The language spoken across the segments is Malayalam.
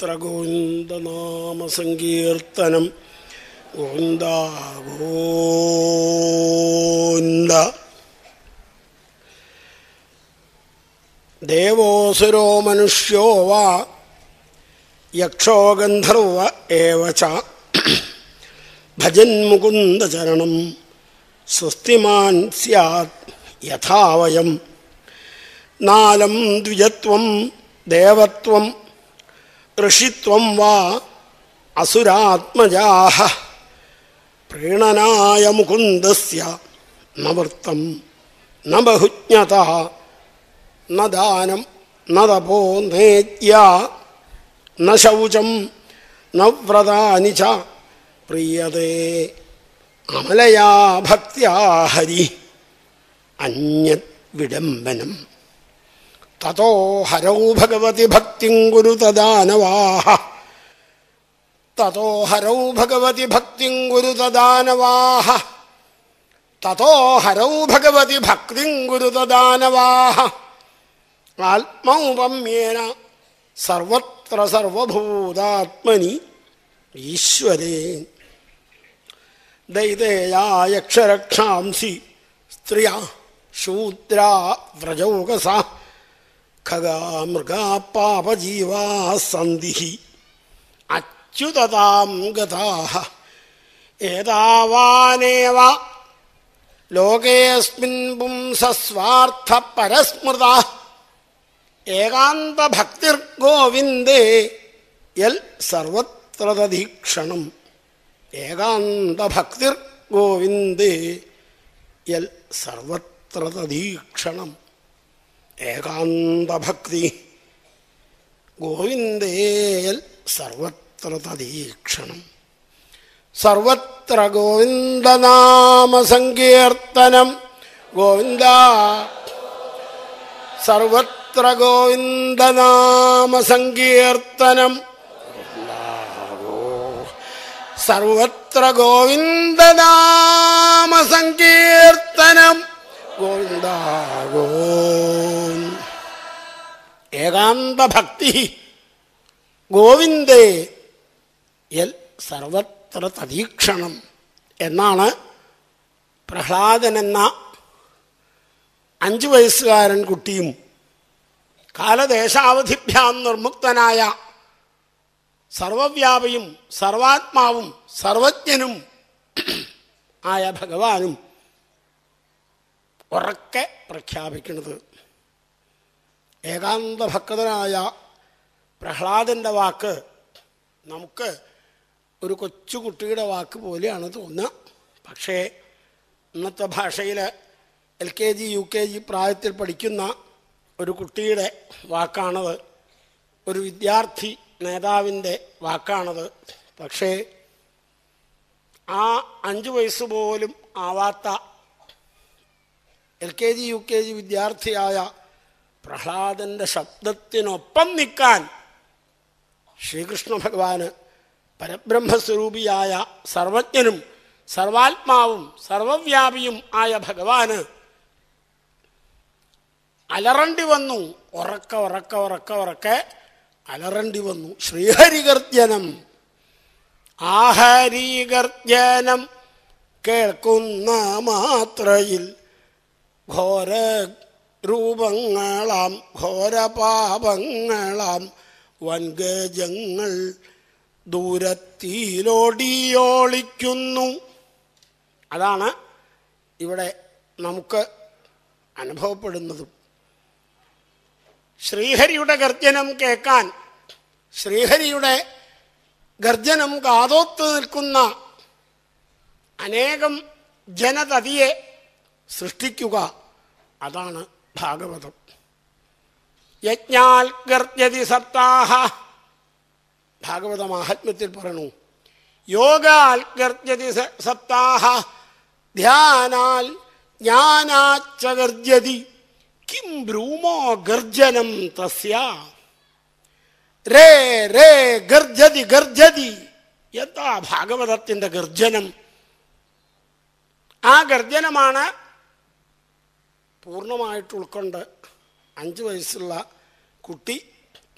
സർവത്ര ഗോവിന്ദനാമസങ്കീർത്തനം ഗോവിന്ദ ഗോവിന്ദ ദേവോസുരോ മനുഷ്യോ വാ യക്ഷോ ഗന്ധർവ ഏവ ച ഭജൻ മുകുന്ദചരണം സ്വസ്തിമാൻ സ്യാത് യഥാവയം നാലം ദ്വിജത്വം ദേവത്വം ഋഷിത്വം വാ അസുരാത്മജാഹ പ്രീണനായ മുകുന്ദസ്യ നവൃത്തം ന ബഹുജ്ഞത ന ദാനം ന നേജ്യ ന ശൗചം ച പ്രിയതേ അമലയാ ഭക്തിയാ ഹരി അന്യത് വിഡംബനം ततो हरौ भगवति भक्तिं गुरुतदानवाः ततो हरौ भगवति भक्तिं गुरुतदानवाः ततो हरौ भगवति भक्तिं गुरुतदानवाः आत्मौपम्येन सर्वत्र सर्वभूतात्मनि ईश्वरे दैतेयायक्षरक्षांसि स्त्रिया शूद्रा व्रजौकसा ഖഗാ അച്യുതാം ഗതാഹ ഏതാവാനേവ ലോകേസ്മിൻ പുംസസ്വാർത്ഥ പരസ്മൃത ഏകാന്തഭക്തിർഗോവിന്ദേ യൽ സർവത്ര ദധീക്ഷണം ഏകാന്തഭക്തിർഗോവിന്ദേ യൽ സർവത്ര ദധീക്ഷണം ഏകാന്തഭക്തി ഗോവിന്ദേയൽ സർവത്ര തദീക്ഷണം സർവത്ര ഗോവിന്ദനാമസങ്കീർത്തനം ഗോവിന്ദ സർവത്ര ഗോവിന്ദനാമസങ്കീർത്തനം സർവത്ര ഗോവിന്ദനാമസങ്കീർത്തനം ഏകാന്ത ഭക്തി ഗോവിന്ദേ എൽ സർവത്ര തദീക്ഷണം എന്നാണ് പ്രഹ്ലാദൻ എന്ന അഞ്ചു വയസ്സുകാരൻ കുട്ടിയും കാലദേശാവധിഭ്യാം നിർമുക്തനായ സർവവ്യാപിയും സർവാത്മാവും സർവജ്ഞനും ആയ ഭഗവാനും ഉറക്കെ പ്രഖ്യാപിക്കുന്നത് ഭക്തനായ പ്രഹ്ലാദൻ്റെ വാക്ക് നമുക്ക് ഒരു കൊച്ചുകുട്ടിയുടെ വാക്ക് പോലെയാണ് തോന്നുക പക്ഷേ ഇന്നത്തെ ഭാഷയിൽ L K G U K G പ്രായത്തിൽ പഠിക്കുന്ന ഒരു കുട്ടിയുടെ വാക്കാണത് ഒരു വിദ്യാർത്ഥി നേതാവിൻ്റെ വാക്കാണത് പക്ഷേ ആ അഞ്ച് വയസ്സ് പോലും ആവാത്ത L K G U K G വിദ്യാർത്ഥിയായ പ്രഹ്ലാദൻ്റെ ശബ്ദത്തിനൊപ്പം നിൽക്കാൻ ശ്രീകൃഷ്ണ ഭഗവാന് പരബ്രഹ്മസ്വരൂപിയായ സർവജ്ഞനും സർവാത്മാവും സർവവ്യാപിയും ആയ ഭഗവാന് അലറണ്ടി വന്നു ഉറക്ക ഉറക്ക ഉറക്ക ഉറക്കെ അലറണ്ടി വന്നു ശ്രീഹരികർജനം ആഹരീകർജ്ജനം കേൾക്കുന്ന മാത്രയിൽ ഘോര രൂപങ്ങളാം ഘോരപാപങ്ങളാം വൻഗജങ്ങൾ ദൂരത്തിയിലോടിയോളിക്കുന്നു അതാണ് ഇവിടെ നമുക്ക് അനുഭവപ്പെടുന്നതും ശ്രീഹരിയുടെ ഗർജനം കേൾക്കാൻ ശ്രീഹരിയുടെ ഗർജനം കാതോത്ത് നിൽക്കുന്ന അനേകം ജനതതിയെ സൃഷ്ടിക്കുക അതാണ് ഭാഗവതം യജ്ഞാൽ ഗർജതി സപ്താഹ ഭാഗവത മാഹാത്മ്യത്തിൽ പറഞ്ഞു യോഗാൽ ഗർജതി സപ്താഹ ധ്യാനാൽ ജ്ഞാനാച്ച ഗർജതി കിം ബ്രൂമോ ഗർജനം തസ്യ രേ രേ ഗർജതി ഗർജതി എന്താ ഭാഗവതത്തിൻ്റെ ഗർജനം ആ ഗർജനമാണ് പൂർണ്ണമായിട്ട് ഉൾക്കൊണ്ട് അഞ്ച് വയസ്സുള്ള കുട്ടി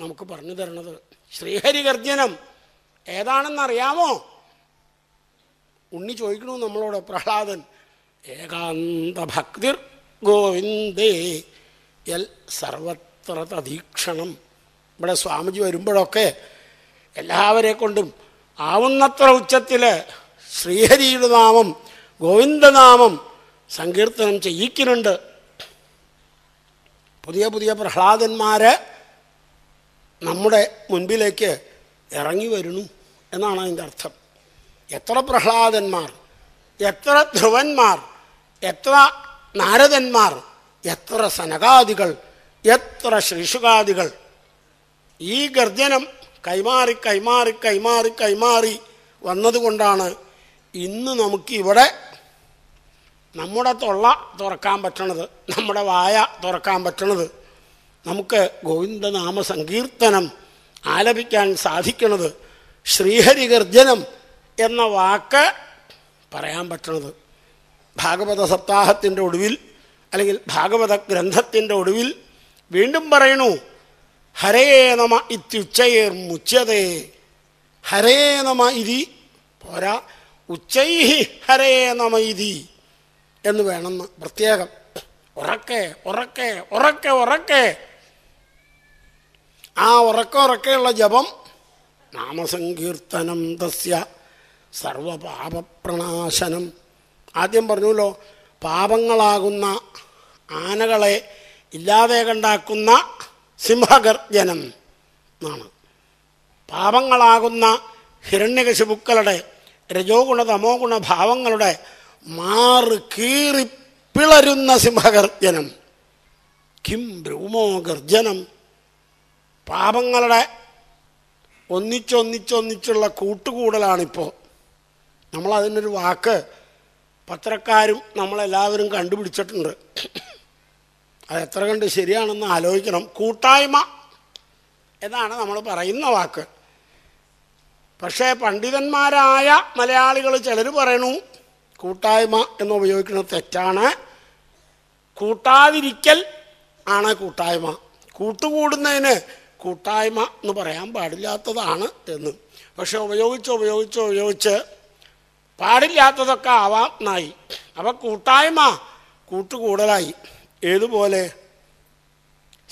നമുക്ക് പറഞ്ഞു തരണത് ശ്രീഹരിഗർജനം ഏതാണെന്നറിയാമോ ഉണ്ണി ചോദിക്കണു നമ്മളോട് പ്രഹ്ലാദൻ ഏകാന്ത ഭക്തിർ ഗോവിന്ദേ എൽ സർവത്ര തദീക്ഷണം ഇവിടെ സ്വാമിജി വരുമ്പോഴൊക്കെ എല്ലാവരെ കൊണ്ടും ആവുന്നത്ര ഉച്ചത്തിൽ ശ്രീഹരിയുടെ നാമം ഗോവിന്ദനാമം സങ്കീർത്തനം ചെയ്യിക്കുന്നുണ്ട് പുതിയ പുതിയ പ്രഹ്ലാദന്മാർ നമ്മുടെ മുൻപിലേക്ക് ഇറങ്ങി വരുന്നു എന്നാണ് അതിൻ്റെ അർത്ഥം എത്ര പ്രഹ്ലാദന്മാർ എത്ര ധ്രുവന്മാർ എത്ര നാരദന്മാർ എത്ര സനകാദികൾ എത്ര ശ്രീഷുകാദികൾ ഈ ഗർജനം കൈമാറി കൈമാറി കൈമാറി കൈമാറി വന്നതുകൊണ്ടാണ് ഇന്ന് നമുക്കിവിടെ നമ്മുടെ തൊള്ള തുറക്കാൻ പറ്റണത് നമ്മുടെ വായ തുറക്കാൻ പറ്റണത് നമുക്ക് ഗോവിന്ദനാമ സങ്കീർത്തനം ആലപിക്കാൻ സാധിക്കണത് ശ്രീഹരി ഗർജനം എന്ന വാക്ക് പറയാൻ പറ്റണത് ഭാഗവത സപ്താഹത്തിൻ്റെ ഒടുവിൽ അല്ലെങ്കിൽ ഭാഗവത ഗ്രന്ഥത്തിൻ്റെ ഒടുവിൽ വീണ്ടും പറയണു ഹരേ നമ ഇത്യുച്ചയേർ മുച്ചതേ ഹരേ നമ ഇതി പോരാ ഉച്ചൈ ഹരേ നമ ഇതി എന്ന് വേണമെന്ന് പ്രത്യേകം ഉറക്കെ ഉറക്കെ ഉറക്കെ ഉറക്കെ ആ ഉറക്ക ഉറക്കെയുള്ള ജപം നാമസങ്കീർത്തനം തസ്യ സർവപാപപ്രണാശനം ആദ്യം പറഞ്ഞല്ലോ പാപങ്ങളാകുന്ന ആനകളെ ഇല്ലാതെ കണ്ടാക്കുന്ന സിംഹഗർജനം എന്നാണ് പാപങ്ങളാകുന്ന ഹിരണ്യകശിപുക്കളുടെ രജോ ഗുണ തമോ ഗുണ ഭാവങ്ങളുടെ മാറു കീറി പിളരുന്ന സിംഹഗർജനം കിം ഭ്രൂമോ ഗർജനം പാപങ്ങളുടെ ഒന്നിച്ചൊന്നിച്ചൊന്നിച്ചുള്ള കൂട്ടുകൂടലാണിപ്പോൾ നമ്മളതിനൊരു വാക്ക് പത്രക്കാരും നമ്മളെല്ലാവരും കണ്ടുപിടിച്ചിട്ടുണ്ട് അത് എത്ര കണ്ട് ശരിയാണെന്ന് ആലോചിക്കണം കൂട്ടായ്മ എന്നാണ് നമ്മൾ പറയുന്ന വാക്ക് പക്ഷേ പണ്ഡിതന്മാരായ മലയാളികൾ ചിലർ പറയണു കൂട്ടായ്മ എന്ന് ഉപയോഗിക്കുന്നത് തെറ്റാണ് കൂട്ടാതിരിക്കൽ ആണ് കൂട്ടായ്മ കൂട്ടുകൂടുന്നതിന് കൂട്ടായ്മ എന്ന് പറയാൻ പാടില്ലാത്തതാണ് എന്ന് പക്ഷെ ഉപയോഗിച്ച് ഉപയോഗിച്ച് ഉപയോഗിച്ച് പാടില്ലാത്തതൊക്കെ ആവാം എന്നായി അപ്പം കൂട്ടായ്മ കൂട്ടുകൂടലായി ഏതുപോലെ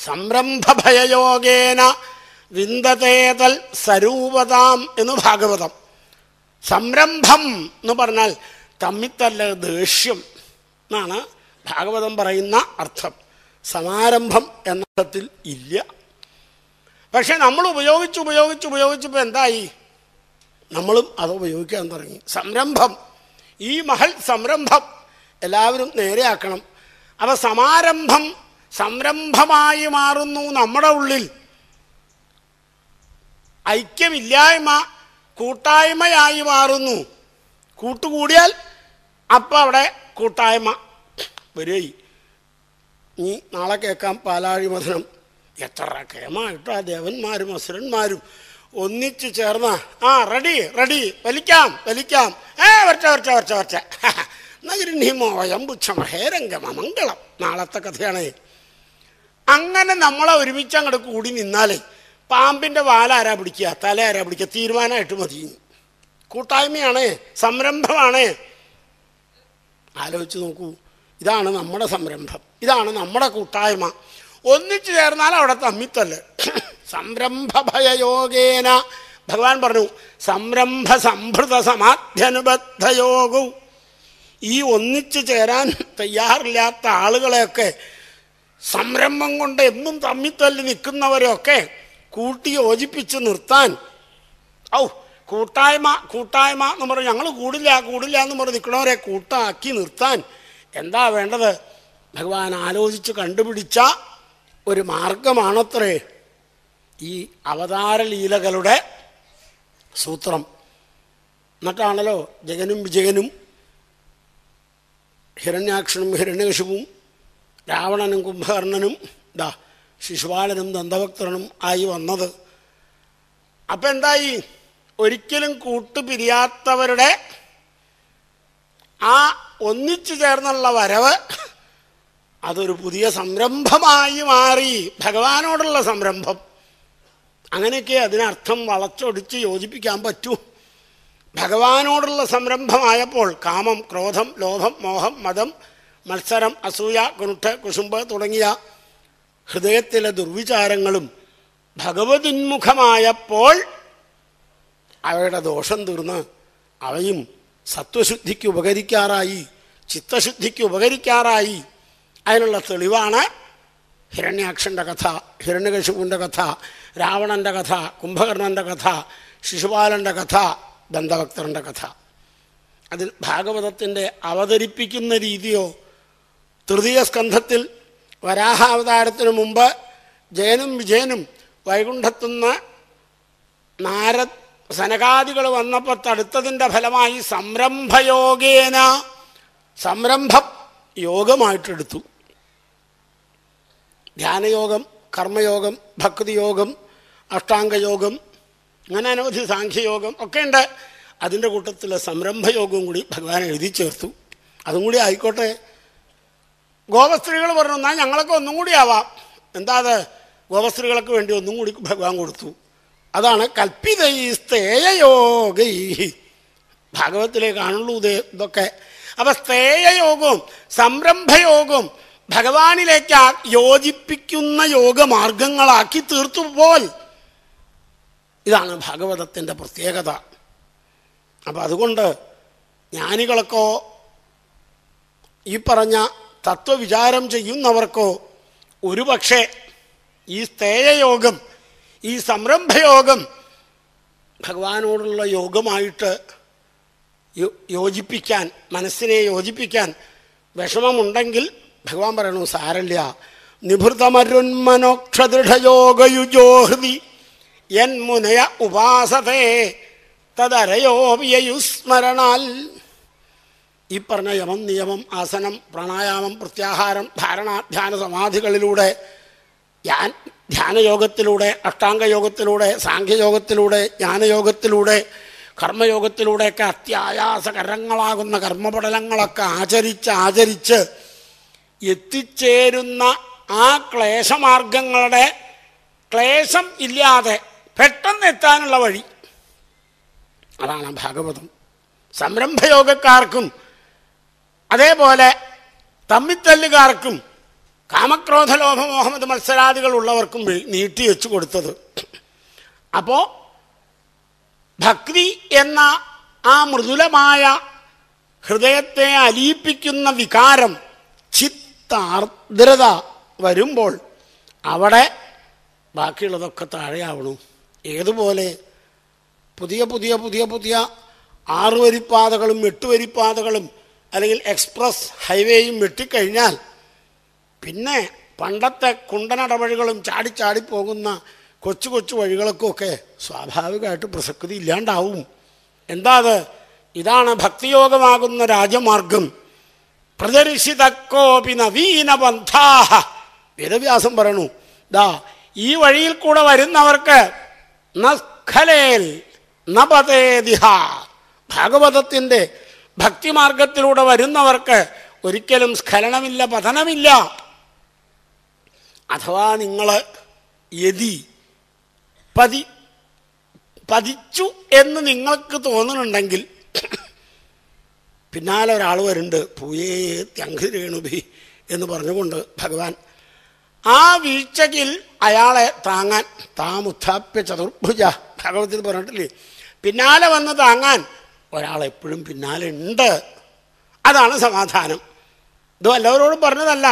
സംരംഭഭയയോഗേന വിന്ദതേതൽ സ്വരൂപതാം എന്ന് ഭാഗവതം സംരംഭം എന്ന് പറഞ്ഞാൽ തമ്മിത്തല്ല ദേഷ്യം എന്നാണ് ഭാഗവതം പറയുന്ന അർത്ഥം സമാരംഭം എന്നർത്ഥത്തിൽ ഇല്ല പക്ഷെ നമ്മൾ ഉപയോഗിച്ച് ഉപയോഗിച്ച് ഉപയോഗിച്ചപ്പോൾ എന്തായി നമ്മളും അത് ഉപയോഗിക്കാൻ തുടങ്ങി സംരംഭം ഈ മഹൽ സംരംഭം എല്ലാവരും നേരെയാക്കണം അപ്പോൾ സമാരംഭം സംരംഭമായി മാറുന്നു നമ്മുടെ ഉള്ളിൽ ഐക്യമില്ലായ്മ കൂട്ടായ്മയായി മാറുന്നു കൂട്ടുകൂടിയാൽ അപ്പോൾ അവിടെ കൂട്ടായ്മ വരികയി നീ നാളെ കേൾക്കാം പാലാഴി മഥനം എത്ര കേമായിട്ടാ ദേവന്മാരും അസുരന്മാരും ഒന്നിച്ചു ചേർന്ന ആ റെഡി റെഡി വലിക്കാം വലിക്കാം ഏ വരച്ച വരച്ച വരച്ച വരച്ച നഗരിണിമോയം മംഗളം നാളത്തെ കഥയാണ് അങ്ങനെ നമ്മളെ ഒരുമിച്ച് അങ്ങോട്ട് കൂടി നിന്നാലേ പാമ്പിൻ്റെ വാലാരാ ആരാ പിടിക്കുക തല ആരാ പിടിക്കുക തീരുമാനമായിട്ട് മതി കൂട്ടായ്മയാണേ സംരംഭമാണ് ആലോചിച്ച് നോക്കൂ ഇതാണ് നമ്മുടെ സംരംഭം ഇതാണ് നമ്മുടെ കൂട്ടായ്മ ഒന്നിച്ചു ചേർന്നാൽ അവിടെ തമ്മിത്തല്ല് സംരംഭഭയയോഗേന ഭഗവാൻ പറഞ്ഞു സംരംഭ സംഭൃത സമാധ്യനുബദ്ധയോഗവും ഈ ഒന്നിച്ചു ചേരാൻ തയ്യാറില്ലാത്ത ആളുകളെയൊക്കെ സംരംഭം കൊണ്ട് എന്നും തമ്മിത്തല്ലി നിൽക്കുന്നവരെയൊക്കെ കൂട്ടി യോജിപ്പിച്ച് നിർത്താൻ ഔ കൂട്ടായ്മ കൂട്ടായ്മ എന്ന് പറഞ്ഞു ഞങ്ങൾ കൂടില്ല കൂടില്ല എന്ന് പറഞ്ഞ് നിൽക്കണവരെ കൂട്ടാക്കി നിർത്താൻ എന്താ വേണ്ടത് ഭഗവാൻ ആലോചിച്ച് കണ്ടുപിടിച്ച ഒരു മാർഗമാണത്രേ ഈ അവതാരലീലകളുടെ സൂത്രം എന്നിട്ടാണല്ലോ ജഗനും വിജയനും ഹിരണ്യാക്ഷനും ഹിരണ്യകശുവും രാവണനും കുംഭകർണനും ഇതാ ശിശുപാലനും ദന്തഭക്തനും ആയി വന്നത് അപ്പം എന്തായി ഒരിക്കലും കൂട്ടുപിരിയാത്തവരുടെ ആ ഒന്നിച്ചു ചേർന്നുള്ള വരവ് അതൊരു പുതിയ സംരംഭമായി മാറി ഭഗവാനോടുള്ള സംരംഭം അങ്ങനെയൊക്കെ അതിനർത്ഥം വളച്ചൊടിച്ച് യോജിപ്പിക്കാൻ പറ്റൂ ഭഗവാനോടുള്ള സംരംഭമായപ്പോൾ കാമം ക്രോധം ലോഭം മോഹം മതം മത്സരം അസൂയ കുണുട്ട് കുശുമ്പ് തുടങ്ങിയ ഹൃദയത്തിലെ ദുർവിചാരങ്ങളും ഭഗവതിന്മുഖമായപ്പോൾ അവയുടെ ദോഷം തീർന്ന് അവയും സത്വശുദ്ധിക്ക് ഉപകരിക്കാറായി ചിത്തശുദ്ധിക്ക് ഉപകരിക്കാറായി അതിനുള്ള തെളിവാണ് ഹിരണ്യാക്ഷൻ്റെ കഥ ഹിരണ്യകശുപുവിൻ്റെ കഥ രാവണൻ്റെ കഥ കുംഭകർണൻ്റെ കഥ ശിശുപാലൻ്റെ കഥ ദന്തഭക്തറിൻ്റെ കഥ അതിൽ ഭാഗവതത്തിൻ്റെ അവതരിപ്പിക്കുന്ന രീതിയോ തൃതീയ സ്കന്ധത്തിൽ വരാഹാവതാരത്തിനു മുമ്പ് ജയനും വിജയനും വൈകുണ്ഠത്തുന്ന നാരദ് സനകാദികൾ വന്നപ്പോൾ തടുത്തതിൻ്റെ ഫലമായി സംരംഭയോഗേന സംരംഭം യോഗമായിട്ടെടുത്തു ധ്യാനയോഗം കർമ്മയോഗം ഭക്തിയോഗം അഷ്ടാംഗയോഗം അങ്ങനെ അനവധി സാഖ്യയോഗം ഒക്കെ ഉണ്ട് അതിൻ്റെ കൂട്ടത്തിൽ സംരംഭയോഗവും കൂടി ഭഗവാൻ എഴുതി ചേർത്തു അതും കൂടി ആയിക്കോട്ടെ ഗോപസ്ത്രീകൾ പറഞ്ഞു എന്നാൽ ഞങ്ങളൊക്കെ ഒന്നും കൂടി ആവാം എന്താ അത് ഗോപസ്ത്രീകൾക്ക് വേണ്ടി ഒന്നും കൂടി ഭഗവാൻ കൊടുത്തു അതാണ് കൽപ്പിതൈസ്തേയയോഗൈ ഭാഗവത്തിലേ കാണുള്ളൂ ഇത് ഇതൊക്കെ അപ്പൊ സ്തേയയോഗവും സംരംഭയോഗവും ഭഗവാനിലേക്ക് യോജിപ്പിക്കുന്ന യോഗമാർഗങ്ങളാക്കി തീർത്തുപോൽ ഇതാണ് ഭാഗവതത്തിൻ്റെ പ്രത്യേകത അപ്പം അതുകൊണ്ട് ജ്ഞാനികൾക്കോ ഈ പറഞ്ഞ തത്വവിചാരം ചെയ്യുന്നവർക്കോ ഒരുപക്ഷെ ഈ സ്തേയയോഗം ഈ സംരംഭയോഗം ഭഗവാനോടുള്ള യോഗമായിട്ട് യോജിപ്പിക്കാൻ മനസ്സിനെ യോജിപ്പിക്കാൻ വിഷമമുണ്ടെങ്കിൽ ഭഗവാൻ പറയണു സാരല്ല നിഭൃതമരുന്മനോക്ഷദൃഢയോഗയുജോഹൃതി എൻ മുനയ ഉപാസതേ തദരയോവിയയുസ്മരണാൽ ഈ പറഞ്ഞ യമം നിയമം ആസനം പ്രാണായാമം പ്രത്യാഹാരം ധാരണാധ്യാന സമാധികളിലൂടെ ഞാൻ ധ്യാനയോഗത്തിലൂടെ അഷ്ടാംഗയോഗത്തിലൂടെ സാഖ്യയോഗത്തിലൂടെ ജ്ഞാനയോഗത്തിലൂടെ കർമ്മയോഗത്തിലൂടെയൊക്കെ അത്യായാസകരങ്ങളാകുന്ന കർമ്മപടലങ്ങളൊക്കെ ആചരിച്ച് ആചരിച്ച് എത്തിച്ചേരുന്ന ആ ക്ലേശമാർഗങ്ങളുടെ ക്ലേശം ഇല്ലാതെ പെട്ടെന്ന് എത്താനുള്ള വഴി അതാണ് ഭാഗവതം സംരംഭയോഗക്കാർക്കും അതേപോലെ തമ്മിത്തല്ലുകാർക്കും കാമക്രോധ ലോഭമോഹമത് മത്സരാദികൾ ഉള്ളവർക്കും നീട്ടി വെച്ചു കൊടുത്തത് അപ്പോൾ ഭക്തി എന്ന ആ മൃദുലമായ ഹൃദയത്തെ അലിയിപ്പിക്കുന്ന വികാരം ചിത്താർദ്രത വരുമ്പോൾ അവിടെ ബാക്കിയുള്ളതൊക്കെ താഴെയാവണു ഏതുപോലെ പുതിയ പുതിയ പുതിയ പുതിയ ആറുവരിപ്പാതകളും എട്ടുവരിപ്പാതകളും അല്ലെങ്കിൽ എക്സ്പ്രസ് ഹൈവേയും വെട്ടിക്കഴിഞ്ഞാൽ പിന്നെ പണ്ടത്തെ കുണ്ടനടവഴികളും ചാടി ചാടി പോകുന്ന കൊച്ചു കൊച്ചു വഴികൾക്കൊക്കെ സ്വാഭാവികമായിട്ട് പ്രസക്തി ഇല്ലാണ്ടാവും എന്താ ഇതാണ് ഭക്തിയോഗമാകുന്ന രാജമാർഗം പ്രദർശിതക്കോപി നവീന ബന്ധാഹ വേദവ്യാസം പറയണു ദാ ഈ വഴിയിൽ കൂടെ വരുന്നവർക്ക് നഖലേൽ നപതേതിഹ ഭാഗവതത്തിൻ്റെ ഭക്തിമാർഗത്തിലൂടെ വരുന്നവർക്ക് ഒരിക്കലും സ്ഖലനമില്ല പതനമില്ല അഥവാ നിങ്ങൾ യതി പതി പതിച്ചു എന്ന് നിങ്ങൾക്ക് തോന്നുന്നുണ്ടെങ്കിൽ പിന്നാലെ ഒരാൾ വരുന്നുണ്ട് പൂയേ ത്യങ്കരേണുഭി എന്ന് പറഞ്ഞുകൊണ്ട് ഭഗവാൻ ആ വീഴ്ചയ്ക്കിൽ അയാളെ താങ്ങാൻ താമുത്ഥാപ്യ ചതുർഭുജ ഭഗവത്തിൽ പറഞ്ഞിട്ടില്ലേ പിന്നാലെ വന്ന് താങ്ങാൻ ഒരാളെപ്പോഴും പിന്നാലെ ഉണ്ട് അതാണ് സമാധാനം ഇത് എല്ലാവരോടും പറഞ്ഞതല്ല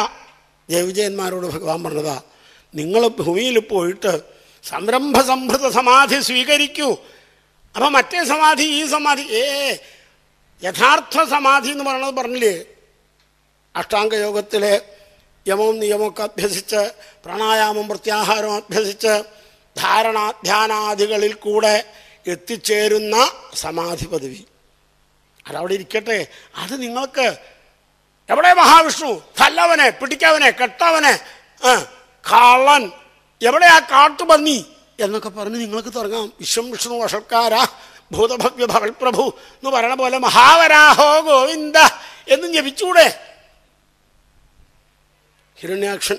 ജയവിജയന്മാരോട് ഭഗവാൻ പറഞ്ഞതാ നിങ്ങൾ ഭൂമിയിൽ പോയിട്ട് സംരംഭ സംഭൃത സമാധി സ്വീകരിക്കൂ അപ്പം മറ്റേ സമാധി ഈ സമാധി ഏ യഥാർത്ഥ സമാധി എന്ന് പറയണത് പറഞ്ഞില്ലേ അഷ്ടാംഗയോഗത്തിലെ യമവും നിയമമൊക്കെ അഭ്യസിച്ച് പ്രാണായാമം പ്രത്യാഹാരം അഭ്യസിച്ച് ധാരണ ധ്യാനാദികളിൽ കൂടെ എത്തിച്ചേരുന്ന സമാധി പദവി അതവിടെ ഇരിക്കട്ടെ അത് നിങ്ങൾക്ക് എവിടെ മഹാവിഷ്ണു തല്ലവനെ പിടിക്കവനെ കെട്ടവനെ കാളൻ എവിടെ ആ കാട്ടുപന്നി എന്നൊക്കെ പറഞ്ഞ് നിങ്ങൾക്ക് തുടങ്ങാം വിശ്വം വിഷ്ണു വഷക്കാരാ ഭൂതഭവ്യ പ്രഭു എന്ന് പറയണ പോലെ മഹാവരാഹോ ഗോവിന്ദ എന്ന് ജപിച്ചൂടെ ഹിരണ്യാക്ഷൻ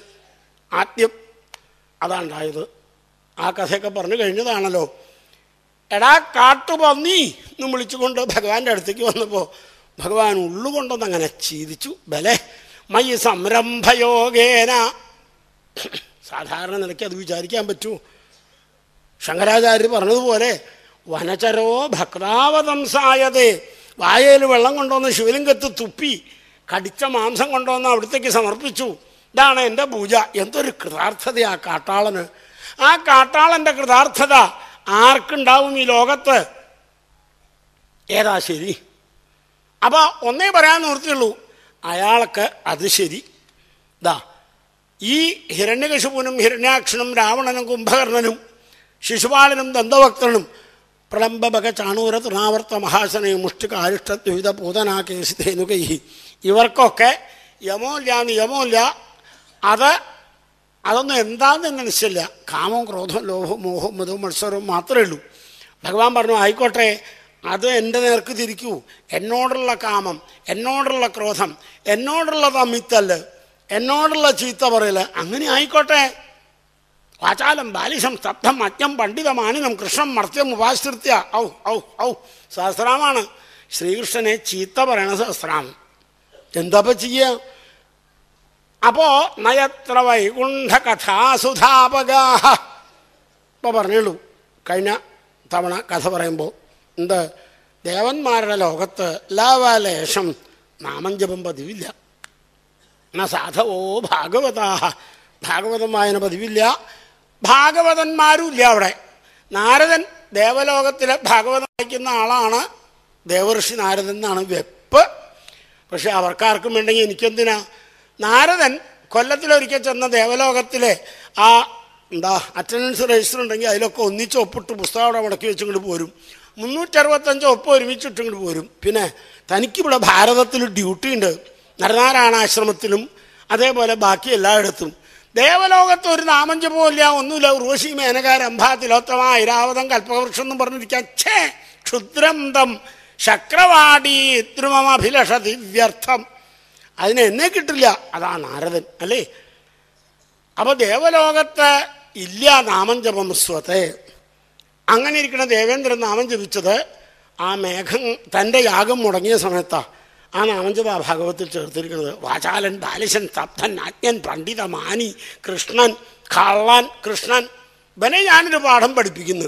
ആദ്യം അതാണ്ടായത് ആ കഥയൊക്കെ പറഞ്ഞു കഴിഞ്ഞതാണല്ലോ എടാ കാട്ടുപന്നി എന്ന് വിളിച്ചുകൊണ്ട് ഭഗവാന്റെ അടുത്തേക്ക് വന്നപ്പോൾ ഭഗവാൻ ഉള്ളുകൊണ്ടൊന്ന് അങ്ങനെ ചീതിച്ചു ബലെ മൈ സംരംഭയോഗേന സാധാരണ നിലയ്ക്ക് അത് വിചാരിക്കാൻ പറ്റൂ ശങ്കരാചാര്യർ പറഞ്ഞതുപോലെ വനചരോ ഭക്താവതംസായത് വായയിൽ വെള്ളം കൊണ്ടുവന്ന് ശിവലിംഗത്ത് തുപ്പി കടിച്ച മാംസം കൊണ്ടുവന്ന് അവിടത്തേക്ക് സമർപ്പിച്ചു ഇതാണ് എൻ്റെ പൂജ എന്തൊരു ആ കാട്ടാളന് ആ കാട്ടാളൻ്റെ കൃതാർത്ഥത ആർക്കുണ്ടാവും ഈ ലോകത്ത് ഏതാ ശരി അപ്പോൾ ഒന്നേ പറയാൻ നിർത്തിയുള്ളൂ അയാൾക്ക് അത് ശരി ദാ ഈ ഹിരണ്യകശുപുനും ഹിരണ്യാക്ഷനും രാവണനും കുംഭകർണനും ശിശുപാലനും ദന്തഭക്തനും പ്രളംബക ചാണൂര തൃണാവർത്ത മഹാസനയും മുഷ്ടിക ആരിഷ്ടദ്വിധ പൂതനാ കേസിതേനുകൈ ഇവർക്കൊക്കെ എന്ന് യമോല്ല അത് അതൊന്നും എന്താന്ന് തന്നെ നിശ്ചയില്ല കാമവും ക്രോധവും മോഹം മോഹവും മതവും മത്സരവും മാത്രമേ ഉള്ളൂ ഭഗവാൻ പറഞ്ഞു ആയിക്കോട്ടെ അത് എൻ്റെ നേർക്ക് തിരിക്കൂ എന്നോടുള്ള കാമം എന്നോടുള്ള ക്രോധം എന്നോടുള്ള തമ്മിത്തല്ല് എന്നോടുള്ള ചീത്ത പറയൽ അങ്ങനെ ആയിക്കോട്ടെ വാചാലം ബാലിശം സ്തബ്ധം അജ്ഞം പണ്ഡിതമാനിനം കൃഷ്ണം മർത്യം ഉപാശ്രിത്യ ഔ ഔ ഔ സഹസ്രാമാണ് ശ്രീകൃഷ്ണനെ ചീത്ത പറയണ സഹസ്രാമം എന്താപ്പ ചെയ്യ അപ്പോൾ നയത്ര വൈകുണ്ഠ കഥാസുധാപകാഹ ഇപ്പൊ പറഞ്ഞുള്ളൂ കഴിഞ്ഞ തവണ കഥ പറയുമ്പോൾ എന്ത് ദേവന്മാരുടെ ലോകത്ത് ലാവാലേശം നാമം ജപം പതിവില്ല സാധവോ ഭാഗവതാഹ ഭാഗവതം വായന പതിവില്ല ഭാഗവതന്മാരും ഇല്ല അവിടെ നാരദൻ ദേവലോകത്തിലെ ഭാഗവതം വായിക്കുന്ന ആളാണ് ദേവർഷി നാരദൻ എന്നാണ് വെപ്പ് പക്ഷെ അവർക്കാർക്കും വേണ്ടെങ്കിൽ എനിക്കെന്തിനാ നാരദൻ കൊല്ലത്തിലൊരിക്കൽ ചെന്ന ദേവലോകത്തിലെ ആ എന്താ അറ്റൻഡൻസ് രജിസ്റ്റർ ഉണ്ടെങ്കിൽ അതിലൊക്കെ ഒന്നിച്ച് ഒപ്പിട്ട് പുസ്തകം അവിടെ മടക്കി വെച്ചുകൊണ്ട് പോരും മുന്നൂറ്ററുപത്തഞ്ചോ ഒപ്പം ഒരുമിച്ചിട്ട് ഇങ്ങോട്ട് പോരും പിന്നെ തനിക്കിവിടെ ഭാരതത്തിൽ ഡ്യൂട്ടി ഉണ്ട് നരനാരായണാശ്രമത്തിലും അതേപോലെ ബാക്കി എല്ലായിടത്തും ദേവലോകത്ത് ഒരു നാമം ഒന്നുമില്ല ഉർവശി മേനക രംഭ തിലോത്തമ ഐരാവതം കൽപ്പവൃക്ഷം എന്നും പറഞ്ഞിരിക്കാം ഛേ ക്ഷുദ്രന്തം ശക്രവാടി ത്രിമമഭിലഷ ദിവ്യർത്ഥം അതിനെ എന്നെ കിട്ടില്ല അതാ നാരദൻ അല്ലേ അപ്പോൾ ദേവലോകത്ത് ഇല്ല നാമഞ്ചപം സ്വത്തെ അങ്ങനെ ഇരിക്കുന്ന ദേവേന്ദ്രൻ നാമം ജപിച്ചത് ആ മേഘം തൻ്റെ യാഗം മുടങ്ങിയ സമയത്താണ് ആ നാമജപ ഭാഗവത്തിൽ ചേർത്തിരിക്കുന്നത് വാചാലൻ ബാലിശൻ തപ്തൻ അജ്ഞൻ പണ്ഡിത മാനി കൃഷ്ണൻ കള്ളാൻ കൃഷ്ണൻ ഇവനെ ഞാനൊരു പാഠം പഠിപ്പിക്കുന്നു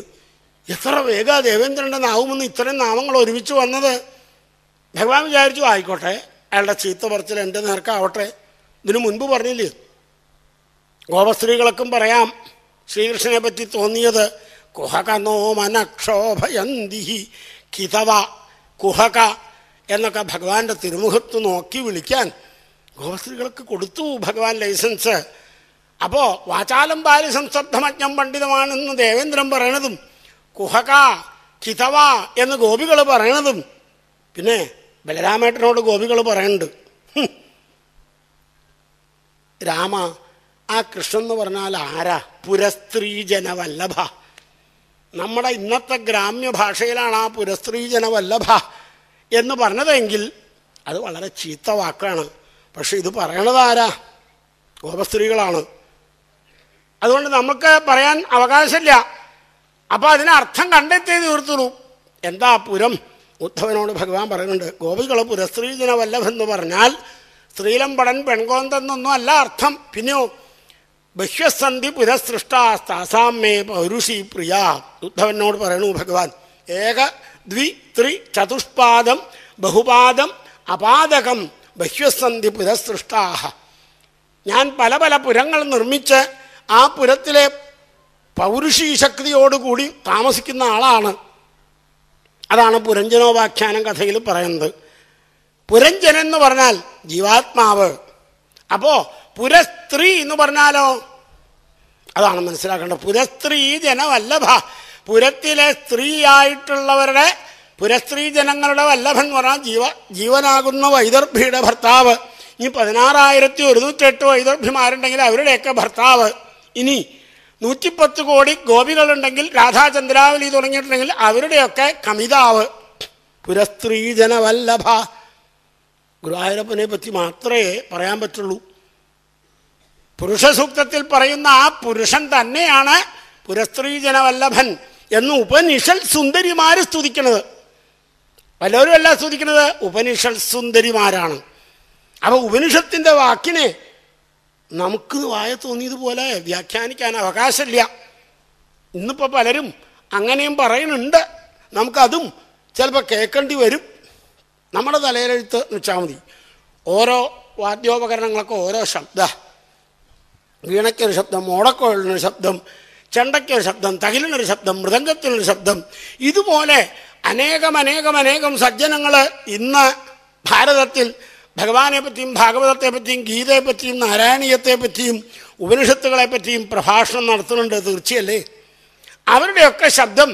എത്ര വേഗ ദേവേന്ദ്രൻ്റെ നാവുമെന്ന് ഇത്രയും നാമങ്ങൾ ഒരുമിച്ച് വന്നത് ഭഗവാൻ വിചാരിച്ചു ആയിക്കോട്ടെ അയാളുടെ ചീത്ത പറച്ചിൽ എൻ്റെ നേർക്കാവട്ടെ ഇതിനു മുൻപ് പറഞ്ഞില്ലേ ഗോപസ്ത്രീകൾക്കും പറയാം ശ്രീകൃഷ്ണനെ പറ്റി തോന്നിയത് കുഹകനോ മനക്ഷോഭയന്തി കിതവ കുഹക എന്നൊക്കെ ഭഗവാന്റെ തിരുമുഖത്ത് നോക്കി വിളിക്കാൻ ഗോപസ്ത്രീകൾക്ക് കൊടുത്തു ഭഗവാൻ ലൈസൻസ് അപ്പോൾ വാചാലം ബാലി സംസബ്ധമജ്ഞം പണ്ഡിതമാണെന്ന് ദേവേന്ദ്രൻ പറയണതും കുഹക കിതവ എന്ന് ഗോപികൾ പറയണതും പിന്നെ ബലരാമേട്ടനോട് ഗോപികൾ പറയുന്നുണ്ട് രാമ ആ കൃഷ്ണൻ എന്ന് പറഞ്ഞാൽ ആരാ പുരസ്ത്രീ ജനവല്ലഭ നമ്മുടെ ഇന്നത്തെ ഗ്രാമ്യ ഭാഷയിലാണ് ആ പുരസ്ത്രീജന വല്ലഭ എന്ന് പറഞ്ഞതെങ്കിൽ അത് വളരെ ചീത്ത വാക്കാണ് പക്ഷെ ഇത് പറയണത് ആരാ ഗോപസ്ത്രീകളാണ് അതുകൊണ്ട് നമുക്ക് പറയാൻ അവകാശമില്ല അപ്പോൾ അതിനർത്ഥം കണ്ടെത്തി തീർത്തുള്ളൂ എന്താ പുരം ഉദ്ധവനോട് ഭഗവാൻ പറയുന്നുണ്ട് ഗോപികളെ പുരസ്ത്രീജന എന്ന് പറഞ്ഞാൽ സ്ത്രീലംപടൻ പെൺകോന്തെന്നൊന്നും അല്ല അർത്ഥം പിന്നെയോ ബഹ്യസന്ധി പുനഃസൃഷ്ടാസ്താസാം മേ പൗരുഷി പ്രിയ ഉദ്ധവനോട് പറയണു ഭഗവാൻ ഏക ദ്വി ത്രി ചതുഷ്പാദം ബഹുപാദം അപാദകം ബഹ്യസന്ധി പുനഃസൃഷ്ടാഹ ഞാൻ പല പല പുരങ്ങൾ നിർമ്മിച്ച് ആ പുരത്തിലെ പൗരുഷി ശക്തിയോടുകൂടി താമസിക്കുന്ന ആളാണ് അതാണ് പുരഞ്ജനോപാഖ്യാനം കഥയിൽ പറയുന്നത് പുരഞ്ജനെന്ന് പറഞ്ഞാൽ ജീവാത്മാവ് അപ്പോൾ പുരസ്ത്രീ എന്ന് പറഞ്ഞാലോ അതാണ് മനസ്സിലാക്കേണ്ടത് പുരസ്ത്രീ ജനവല്ലഭ പുരത്തിലെ സ്ത്രീ ആയിട്ടുള്ളവരുടെ പുരസ്ത്രീ ജനങ്ങളുടെ വല്ലഭൻ എന്ന് പറഞ്ഞാൽ ജീവ ജീവനാകുന്ന വൈദർഭിയുടെ ഭർത്താവ് ഇനി പതിനാറായിരത്തി ഒരുന്നൂറ്റെട്ട് വൈദർഭിമാരുണ്ടെങ്കിൽ അവരുടെയൊക്കെ ഭർത്താവ് ഇനി നൂറ്റിപ്പത്ത് കോടി ഗോപികളുണ്ടെങ്കിൽ രാധാചന്ദ്രാവലി തുടങ്ങിയിട്ടുണ്ടെങ്കിൽ അവരുടെയൊക്കെ കമിതാവ് പുരസ്ത്രീജനവല്ലഭ ഗുരുവായൂരപ്പനെ പറ്റി മാത്രമേ പറയാൻ പറ്റുള്ളൂ പുരുഷസൂക്തത്തിൽ പറയുന്ന ആ പുരുഷൻ തന്നെയാണ് പുരസ്ത്രീജനവല്ലഭൻ എന്ന് ഉപനിഷൽ സുന്ദരിമാര് സ്തുതിക്കുന്നത് പലരും അല്ല സ്തുതിക്കുന്നത് ഉപനിഷൽ സുന്ദരിമാരാണ് അപ്പൊ ഉപനിഷത്തിന്റെ വാക്കിനെ നമുക്ക് വായ തോന്നിയതുപോലെ വ്യാഖ്യാനിക്കാൻ അവകാശമില്ല ഇന്നിപ്പോൾ പലരും അങ്ങനെയും പറയുന്നുണ്ട് നമുക്കതും ചിലപ്പോൾ കേൾക്കേണ്ടി വരും നമ്മുടെ തലയിലെഴുത്ത് വെച്ചാൽ മതി ഓരോ വാദ്യോപകരണങ്ങളൊക്കെ ഓരോ ശബ്ദ വീണയ്ക്കൊരു ശബ്ദം ഓടക്കോഴലിനൊരു ശബ്ദം ചെണ്ടയ്ക്കൊരു ശബ്ദം തകിലിനൊരു ശബ്ദം മൃദംഗത്തിനൊരു ശബ്ദം ഇതുപോലെ അനേകം അനേകം അനേകം സജ്ജനങ്ങൾ ഇന്ന് ഭാരതത്തിൽ ഭഗവാനെ പറ്റിയും ഭാഗവതത്തെ പറ്റിയും ഗീതയെ പറ്റിയും നാരായണീയത്തെ പറ്റിയും ഉപനിഷത്തുകളെ പറ്റിയും പ്രഭാഷണം നടത്തുന്നുണ്ട് തീർച്ചയല്ലേ അവരുടെയൊക്കെ ശബ്ദം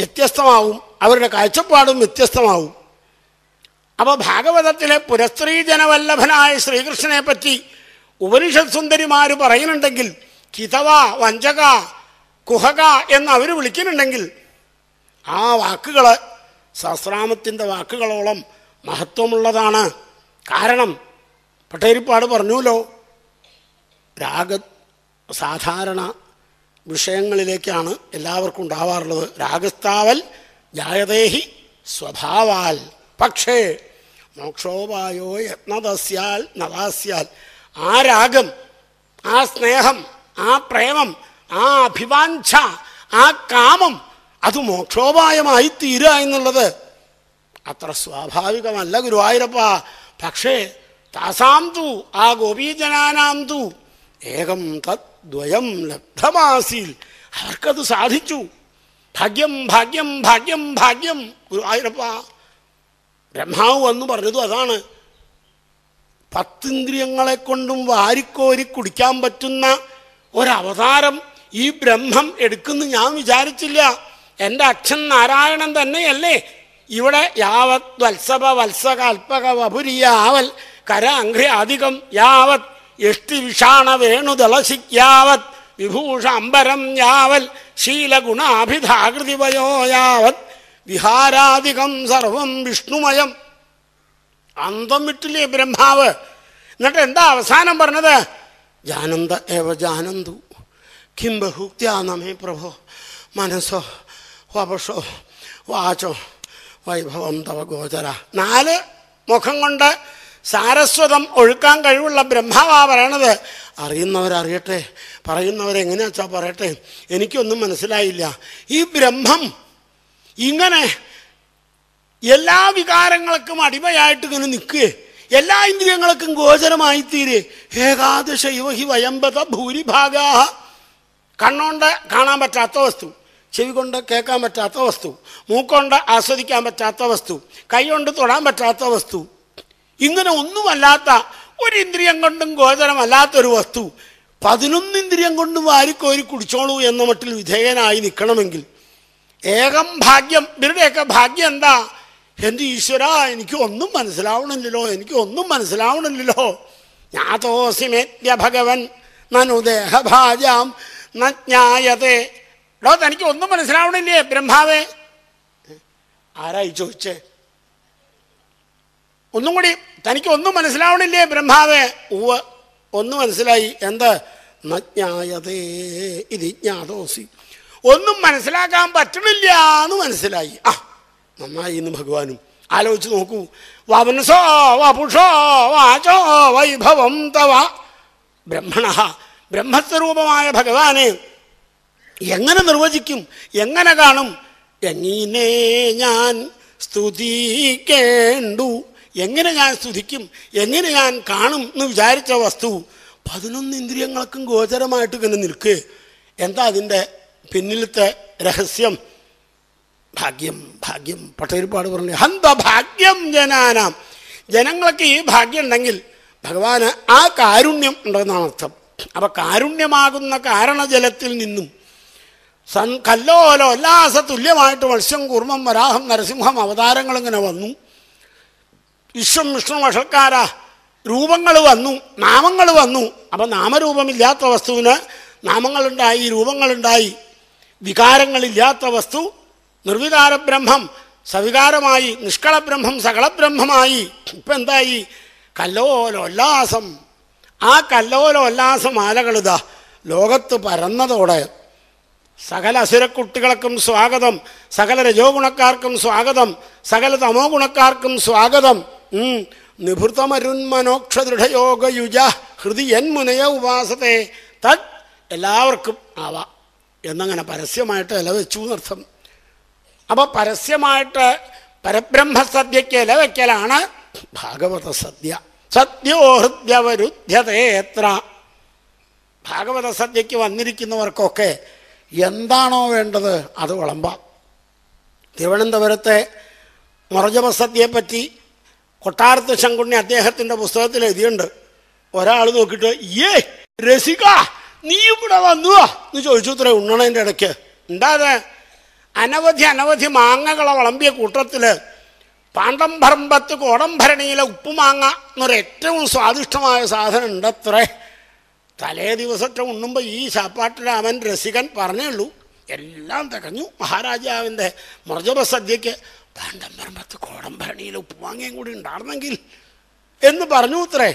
വ്യത്യസ്തമാവും അവരുടെ കാഴ്ചപ്പാടും വ്യത്യസ്തമാവും അപ്പോൾ ഭാഗവതത്തിലെ പുരസ്ത്രീജനവല്ലഭനായ ശ്രീകൃഷ്ണനെ പറ്റി ഉപനിഷത് സുന്ദരിമാർ പറയുന്നുണ്ടെങ്കിൽ കിതവ വഞ്ചക കുഹക എന്ന് അവർ വിളിക്കുന്നുണ്ടെങ്കിൽ ആ വാക്കുകൾ സഹസ്രാമത്തിൻ്റെ വാക്കുകളോളം മഹത്വമുള്ളതാണ് കാരണം പട്ടേരിപ്പാട് പറഞ്ഞുല്ലോ രാഗ സാധാരണ വിഷയങ്ങളിലേക്കാണ് എല്ലാവർക്കും ഉണ്ടാവാറുള്ളത് രാഗസ്താവൽ ജായതേഹി സ്വഭാവാൽ പക്ഷേ മോക്ഷോപായോ യത്നതസ്യാൽ നദാസ്യാൽ ആ രാഗം ആ സ്നേഹം ആ പ്രേമം ആ അഭിവാഞ്ച ആ കാമം അത് മോക്ഷോപായമായി തീരുക എന്നുള്ളത് അത്ര സ്വാഭാവികമല്ല ഗുരുവായൂരപ്പ പക്ഷേ താസാം തു ആ ഗോപീജനാനാം തു ഏകം തദ്വയം ലബ്ധമാസീൽ അവർക്കത് സാധിച്ചു ഭാഗ്യം ഭാഗ്യം ഭാഗ്യം ഭാഗ്യം ഗുരുവായൂരപ്പ ബ്രഹ്മാവ് വന്നു പറഞ്ഞതും അതാണ് പത്തിന്ദ്രിയങ്ങളെ കൊണ്ടും വാരിക്കോരി കുടിക്കാൻ പറ്റുന്ന ഒരവതാരം ഈ ബ്രഹ്മം എടുക്കുന്നു ഞാൻ വിചാരിച്ചില്ല എൻ്റെ അച്ഛൻ നാരായണൻ തന്നെയല്ലേ ഇവിടെ യാവത് വത്സവ വത്സകൽപക വപുരിയാവൽ കര അധികം യാവത് യഷ്ടിവിഷാണ വേണുദളശിക്യാവത് വിഭൂഷ അമ്പരം യാവൽ ശീലഗുണാഭിധാകൃതിവയോ യാവത് വിഹാരാധികം സർവം വിഷ്ണുമയം അന്തം വിട്ടില്ലേ ബ്രഹ്മാവ് എന്നിട്ട് എന്താ അവസാനം പറഞ്ഞത് ജാനന്ദ ഏവ ജാനന്തു കിം ബഹുക്തിയാ പ്രഭോ മനസ്സോ വപഷോ വാചോ വൈഭവം തവ ഗോചര നാല് മുഖം കൊണ്ട് സാരസ്വതം ഒഴുക്കാൻ കഴിവുള്ള ബ്രഹ്മാവാ പറയണത് അറിയുന്നവരറിയട്ടെ പറയുന്നവരെങ്ങനെയാച്ചാ പറയട്ടെ എനിക്കൊന്നും മനസ്സിലായില്ല ഈ ബ്രഹ്മം ഇങ്ങനെ എല്ലാ വികാരങ്ങൾക്കും അടിമയായിട്ട് ഇങ്ങനെ നിൽക്കുകയെ എല്ലാ ഇന്ദ്രിയങ്ങൾക്കും ഗോചരമായി തീരെ ഏകാദശ യുവഹി വയമ്പത ഭൂരിഭാഗ കണ്ണോണ്ട് കാണാൻ പറ്റാത്ത വസ്തു ചെവി കൊണ്ട് കേൾക്കാൻ പറ്റാത്ത വസ്തു മൂക്കൊണ്ട് ആസ്വദിക്കാൻ പറ്റാത്ത വസ്തു കൈകൊണ്ട് തൊടാൻ പറ്റാത്ത വസ്തു ഇങ്ങനെ ഒന്നുമല്ലാത്ത ഒരു ഇന്ദ്രിയം കൊണ്ടും ഗോചരമല്ലാത്തൊരു വസ്തു പതിനൊന്ന് ഇന്ദ്രിയം കൊണ്ടും വാരിക്കോരി കുടിച്ചോളൂ എന്ന മട്ടിൽ വിധേയനായി നിൽക്കണമെങ്കിൽ ഏകം ഭാഗ്യം ഇവരുടെയൊക്കെ ഭാഗ്യം എന്താ എൻ്റെ ഈശ്വര എനിക്കൊന്നും ഒന്നും മനസ്സിലാവണില്ലല്ലോ എനിക്ക് ഒന്നും മനസ്സിലാവണില്ലല്ലോ ജ്ഞാതോസിമേത്യ ഭഗവൻ നനുദേഹഭാജാം നജ്ഞായതേ ഡോ തനിക്ക് ഒന്നും മനസ്സിലാവണില്ലേ ബ്രഹ്മാവേ ആരായി ചോദിച്ചേ ഒന്നും കൂടി തനിക്ക് ഒന്നും മനസ്സിലാവണില്ലേ ബ്രഹ്മാവേ ഉവ ഒന്ന് മനസ്സിലായി എന്ത് നജ്ഞായതേ ഇത് ജ്ഞാതോസി ഒന്നും മനസ്സിലാക്കാൻ പറ്റണില്ല എന്ന് മനസ്സിലായി ആ നന്നായി ഇന്ന് ഭഗവാനും ആലോചിച്ച് നോക്കൂ വംസോ വപുഷോ വാചോ വൈഭവം തവ ബ്രഹ്മണ ബ്രഹ്മസ്വരൂപമായ ഭഗവാനെ എങ്ങനെ നിർവചിക്കും എങ്ങനെ കാണും എങ്ങനെ ഞാൻ സ്തുതിക്കേണ്ടു എങ്ങനെ ഞാൻ സ്തുതിക്കും എങ്ങനെ ഞാൻ കാണും എന്ന് വിചാരിച്ച വസ്തു പതിനൊന്ന് ഇന്ദ്രിയങ്ങൾക്കും ഗോചരമായിട്ട് ഇങ്ങനെ നിൽക്കുക എന്താ അതിൻ്റെ പിന്നിലത്തെ രഹസ്യം ഭാഗ്യം ഭാഗ്യം പട്ടതിരിപ്പാട് പറഞ്ഞു ഹന്ത ഭാഗ്യം ജനാനാം ജനങ്ങൾക്ക് ഈ ഭാഗ്യം ഉണ്ടെങ്കിൽ ഭഗവാന് ആ കാരുണ്യം ഉണ്ടെന്നാണ് അർത്ഥം അപ്പം കാരുണ്യമാകുന്ന കാരണജലത്തിൽ നിന്നും സൻ കല്ലോലോ ഉല്ലാസ തുല്യമായിട്ട് മത്സ്യം കുർമ്മം വരാഹം നരസിംഹം അവതാരങ്ങൾ ഇങ്ങനെ വന്നു വിശ്വം വിഷ്ണു വഷക്കാര രൂപങ്ങൾ വന്നു നാമങ്ങൾ വന്നു അപ്പം നാമരൂപമില്ലാത്ത വസ്തുവിന് നാമങ്ങളുണ്ടായി രൂപങ്ങളുണ്ടായി വികാരങ്ങളില്ലാത്ത വസ്തു നിർവികാര ബ്രഹ്മം സവികാരമായി നിഷ്കള ബ്രഹ്മം സകള ബ്രഹ്മമായി ഇപ്പം എന്തായി കല്ലോലോല്ലാസം ആ കല്ലോലോല്ലാസ മാലകളിതാ ലോകത്ത് പരന്നതോടെ സകല അസുരക്കുട്ടികൾക്കും സ്വാഗതം സകല രജോ ഗുണക്കാർക്കും സ്വാഗതം സകല തമോ ഗുണക്കാർക്കും സ്വാഗതം നിഭൃതമരുന്മനോക്ഷദൃഢയോഗയുജ ഹൃദി മുനയ ഉപാസത്തെ തത് എല്ലാവർക്കും ആവാം എന്നങ്ങനെ പരസ്യമായിട്ട് ഇല വെച്ചു എന്നർത്ഥം അപ്പോൾ പരസ്യമായിട്ട് പരബ്രഹ്മസദ്യയ്ക്ക് ഇല വയ്ക്കലാണ് ഭാഗവത സദ്യ സദ്യോഹൃദ്യവരുദ്ധ്യതേത്ര ഭാഗവത സദ്യയ്ക്ക് വന്നിരിക്കുന്നവർക്കൊക്കെ എന്താണോ വേണ്ടത് അത് വിളമ്പാം തിരുവനന്തപുരത്തെ സദ്യയെപ്പറ്റി കൊട്ടാരത്ത് ശങ്കുണ്ണി അദ്ദേഹത്തിൻ്റെ പുസ്തകത്തിൽ എഴുതിയുണ്ട് ഒരാൾ നോക്കിയിട്ട് ഏ രസിക നീ ഇവിടെ വന്നു എന്ന് ചോദിച്ചു ഇത്രേ ഉണ്ണണേൻ്റെ ഇടയ്ക്ക് ഉണ്ടാതെ അനവധി അനവധി മാങ്ങകളെ വളമ്പിയ കൂട്ടത്തിൽ പാണ്ടംഭരമ്പത്ത് കോടംഭരണിയിലെ ഉപ്പുമാങ്ങ എന്നൊരു ഏറ്റവും സ്വാദിഷ്ടമായ സാധനം ഉണ്ടത്രേ തലേ ദിവസത്തെ ഉണ്ണുമ്പോൾ ഈ ചാപ്പാട്ടിരാമൻ രസികൻ പറഞ്ഞുള്ളൂ എല്ലാം തികഞ്ഞു മഹാരാജാവിൻ്റെ മൃജപ സദ്യയ്ക്ക് പാണ്ഡംഭരമ്പത്ത് കോടംഭരണിയിൽ ഉപ്പുമാങ്ങയും കൂടി ഉണ്ടായിരുന്നെങ്കിൽ എന്ന് പറഞ്ഞു ഇത്രേ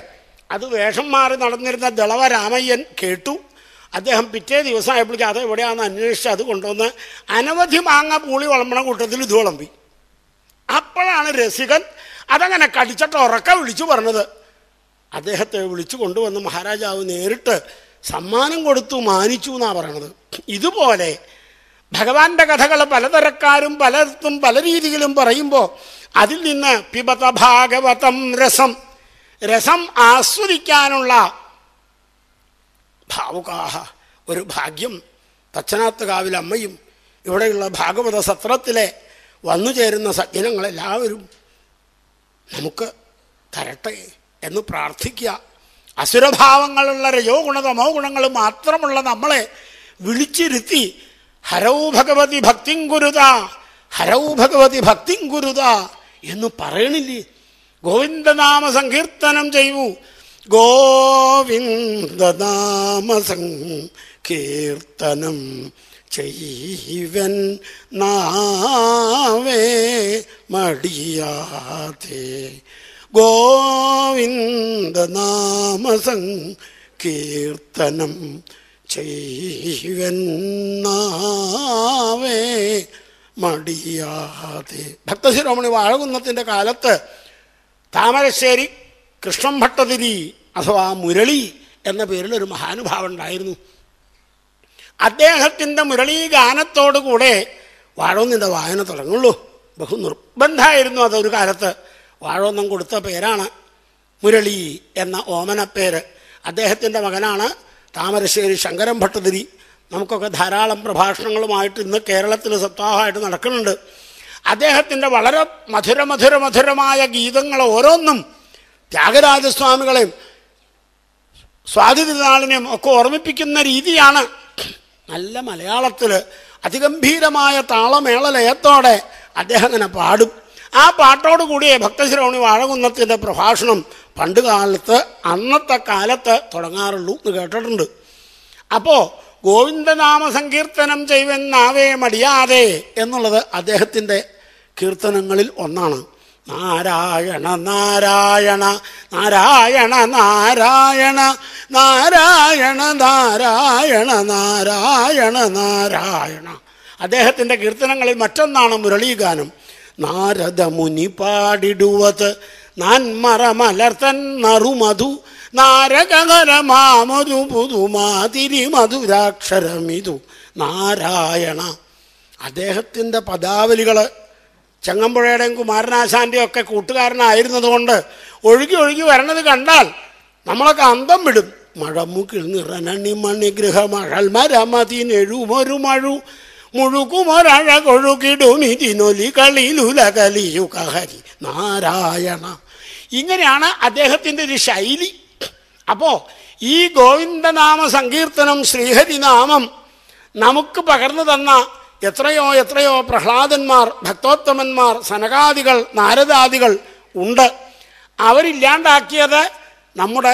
അത് വേഷം മാറി നടന്നിരുന്ന ദളവ രാമയ്യൻ കേട്ടു അദ്ദേഹം പിറ്റേ ദിവസം ആയപ്പോഴേക്കും അത് എവിടെയാണെന്ന് അന്വേഷിച്ച് അത് കൊണ്ടുവന്ന് അനവധി മാങ്ങ പൂളി വളമ്പണ കൂട്ടത്തിൽ ഇത് വിളമ്പി അപ്പോഴാണ് രസികൻ അതങ്ങനെ കടിച്ചിട്ട് ഉറക്ക വിളിച്ചു പറഞ്ഞത് അദ്ദേഹത്തെ വിളിച്ചു കൊണ്ടുവന്ന് മഹാരാജാവ് നേരിട്ട് സമ്മാനം കൊടുത്തു മാനിച്ചു എന്നാണ് പറയണത് ഇതുപോലെ ഭഗവാന്റെ കഥകൾ പലതരക്കാരും പലർത്തും പല രീതിയിലും പറയുമ്പോൾ അതിൽ നിന്ന് പിബത ഭാഗവതം രസം രസം ആസ്വദിക്കാനുള്ള ഭാവുകാഹ ഒരു ഭാഗ്യം തച്ചനാത്തുകാവിലെ കാവിലമ്മയും ഇവിടെയുള്ള ഭാഗവത സത്രത്തിലെ വന്നു ചേരുന്ന സജ്ജനങ്ങളെല്ലാവരും നമുക്ക് തരട്ടെ എന്ന് പ്രാർത്ഥിക്കുക അസുരഭാവങ്ങളുള്ള രജോ ഗുണതമോ ഗുണങ്ങൾ മാത്രമുള്ള നമ്മളെ വിളിച്ചിരുത്തി ഹരൗ ഭഗവതി ഭക്തിം ഗുരുത ഹരൗ ഭഗവതി ഭക്തിം ഗുരുത എന്ന് പറയണില്ലേ ഗോവിന്ദനാമ സങ്കീർത്തനം ചെയ്യൂ ഗോവിന്ദനാമസം കീർത്തനം ചെയ്യവൻ നാവേ മടിയാതെ കീർത്തനം ചെയ്യവൻ നാവേ മടിയാതെ ഭക്തശിരോമണി വാഴകുന്നത്തിൻ്റെ കാലത്ത് താമരശ്ശേരി കൃഷ്ണൻ ഭട്ടതിരി അഥവാ മുരളി എന്ന പേരിൽ ഒരു മഹാനുഭാവം ഉണ്ടായിരുന്നു അദ്ദേഹത്തിൻ്റെ മുരളീ ഗാനത്തോടുകൂടെ വാഴോന്നിൻ്റെ വായന തുടങ്ങുള്ളൂ ബഹു നിർബന്ധമായിരുന്നു അതൊരു കാലത്ത് വാഴോന്നം കൊടുത്ത പേരാണ് മുരളി എന്ന ഓമനപ്പേര് അദ്ദേഹത്തിൻ്റെ മകനാണ് താമരശ്ശേരി ശങ്കരൻ ഭട്ടതിരി നമുക്കൊക്കെ ധാരാളം പ്രഭാഷണങ്ങളുമായിട്ട് ഇന്ന് കേരളത്തിൽ സപ്താഹമായിട്ട് നടക്കുന്നുണ്ട് അദ്ദേഹത്തിൻ്റെ വളരെ മധുരമധുരമധുരമായ ഗീതങ്ങൾ ഓരോന്നും ത്യാഗരാജസ്വാമികളെയും സ്വാതിതിനാളിനെയും ഒക്കെ ഓർമ്മിപ്പിക്കുന്ന രീതിയാണ് നല്ല മലയാളത്തിൽ അതിഗംഭീരമായ താളമേളലയത്തോടെ അദ്ദേഹം അങ്ങനെ പാടും ആ പാട്ടോടുകൂടിയേ ഭക്തശ്രോണി വാഴകുന്നത്തിൻ്റെ പ്രഭാഷണം പണ്ട് കാലത്ത് അന്നത്തെ കാലത്ത് തുടങ്ങാറുള്ളൂ എന്ന് കേട്ടിട്ടുണ്ട് അപ്പോൾ ഗോവിന്ദനാമ സങ്കീർത്തനം ചെയ്വെന്നാവേ മടിയാതെ എന്നുള്ളത് അദ്ദേഹത്തിൻ്റെ കീർത്തനങ്ങളിൽ ഒന്നാണ് നാരായണ നാരായണ നാരായണ നാരായണ നാരായണ നാരായണ നാരായണ നാരായണ അദ്ദേഹത്തിൻ്റെ കീർത്തനങ്ങളിൽ മറ്റൊന്നാണ് മുരളീഗാനം നാരദമുനി പാടിടുവത് നാൻമറമലർത്തൻ നറുമധു നാരകകരമാമതു പുതുമാതിരി മധുരാക്ഷരമിതു നാരായണ അദ്ദേഹത്തിൻ്റെ പദാവലികൾ ചെങ്ങമ്പുഴയുടെയും കുമാരനാശാന്റെയും ഒക്കെ കൂട്ടുകാരനായിരുന്നതുകൊണ്ട് ഒഴുകി ഒഴുകി വരണത് കണ്ടാൽ നമ്മളൊക്കെ അന്തം വിടും മഴമുക്കിൽ നിറനണി മണിഗ്രഹ മഴൽമരമതിനെഴുമൊരു മഴു മുഴുക്കുമൊരഴകൊഴുകിടുമിതിനൊലി കളിയിലുല കലിയുകഹരി നാരായണ ഇങ്ങനെയാണ് അദ്ദേഹത്തിൻ്റെ ഒരു ശൈലി അപ്പോൾ ഈ ഗോവിന്ദനാമ സങ്കീർത്തനം ശ്രീഹരിനാമം നമുക്ക് പകർന്നു തന്ന എത്രയോ എത്രയോ പ്രഹ്ലാദന്മാർ ഭക്തോത്തമന്മാർ സനകാദികൾ നാരദാദികൾ ഉണ്ട് അവരില്ലാണ്ടാക്കിയത് നമ്മുടെ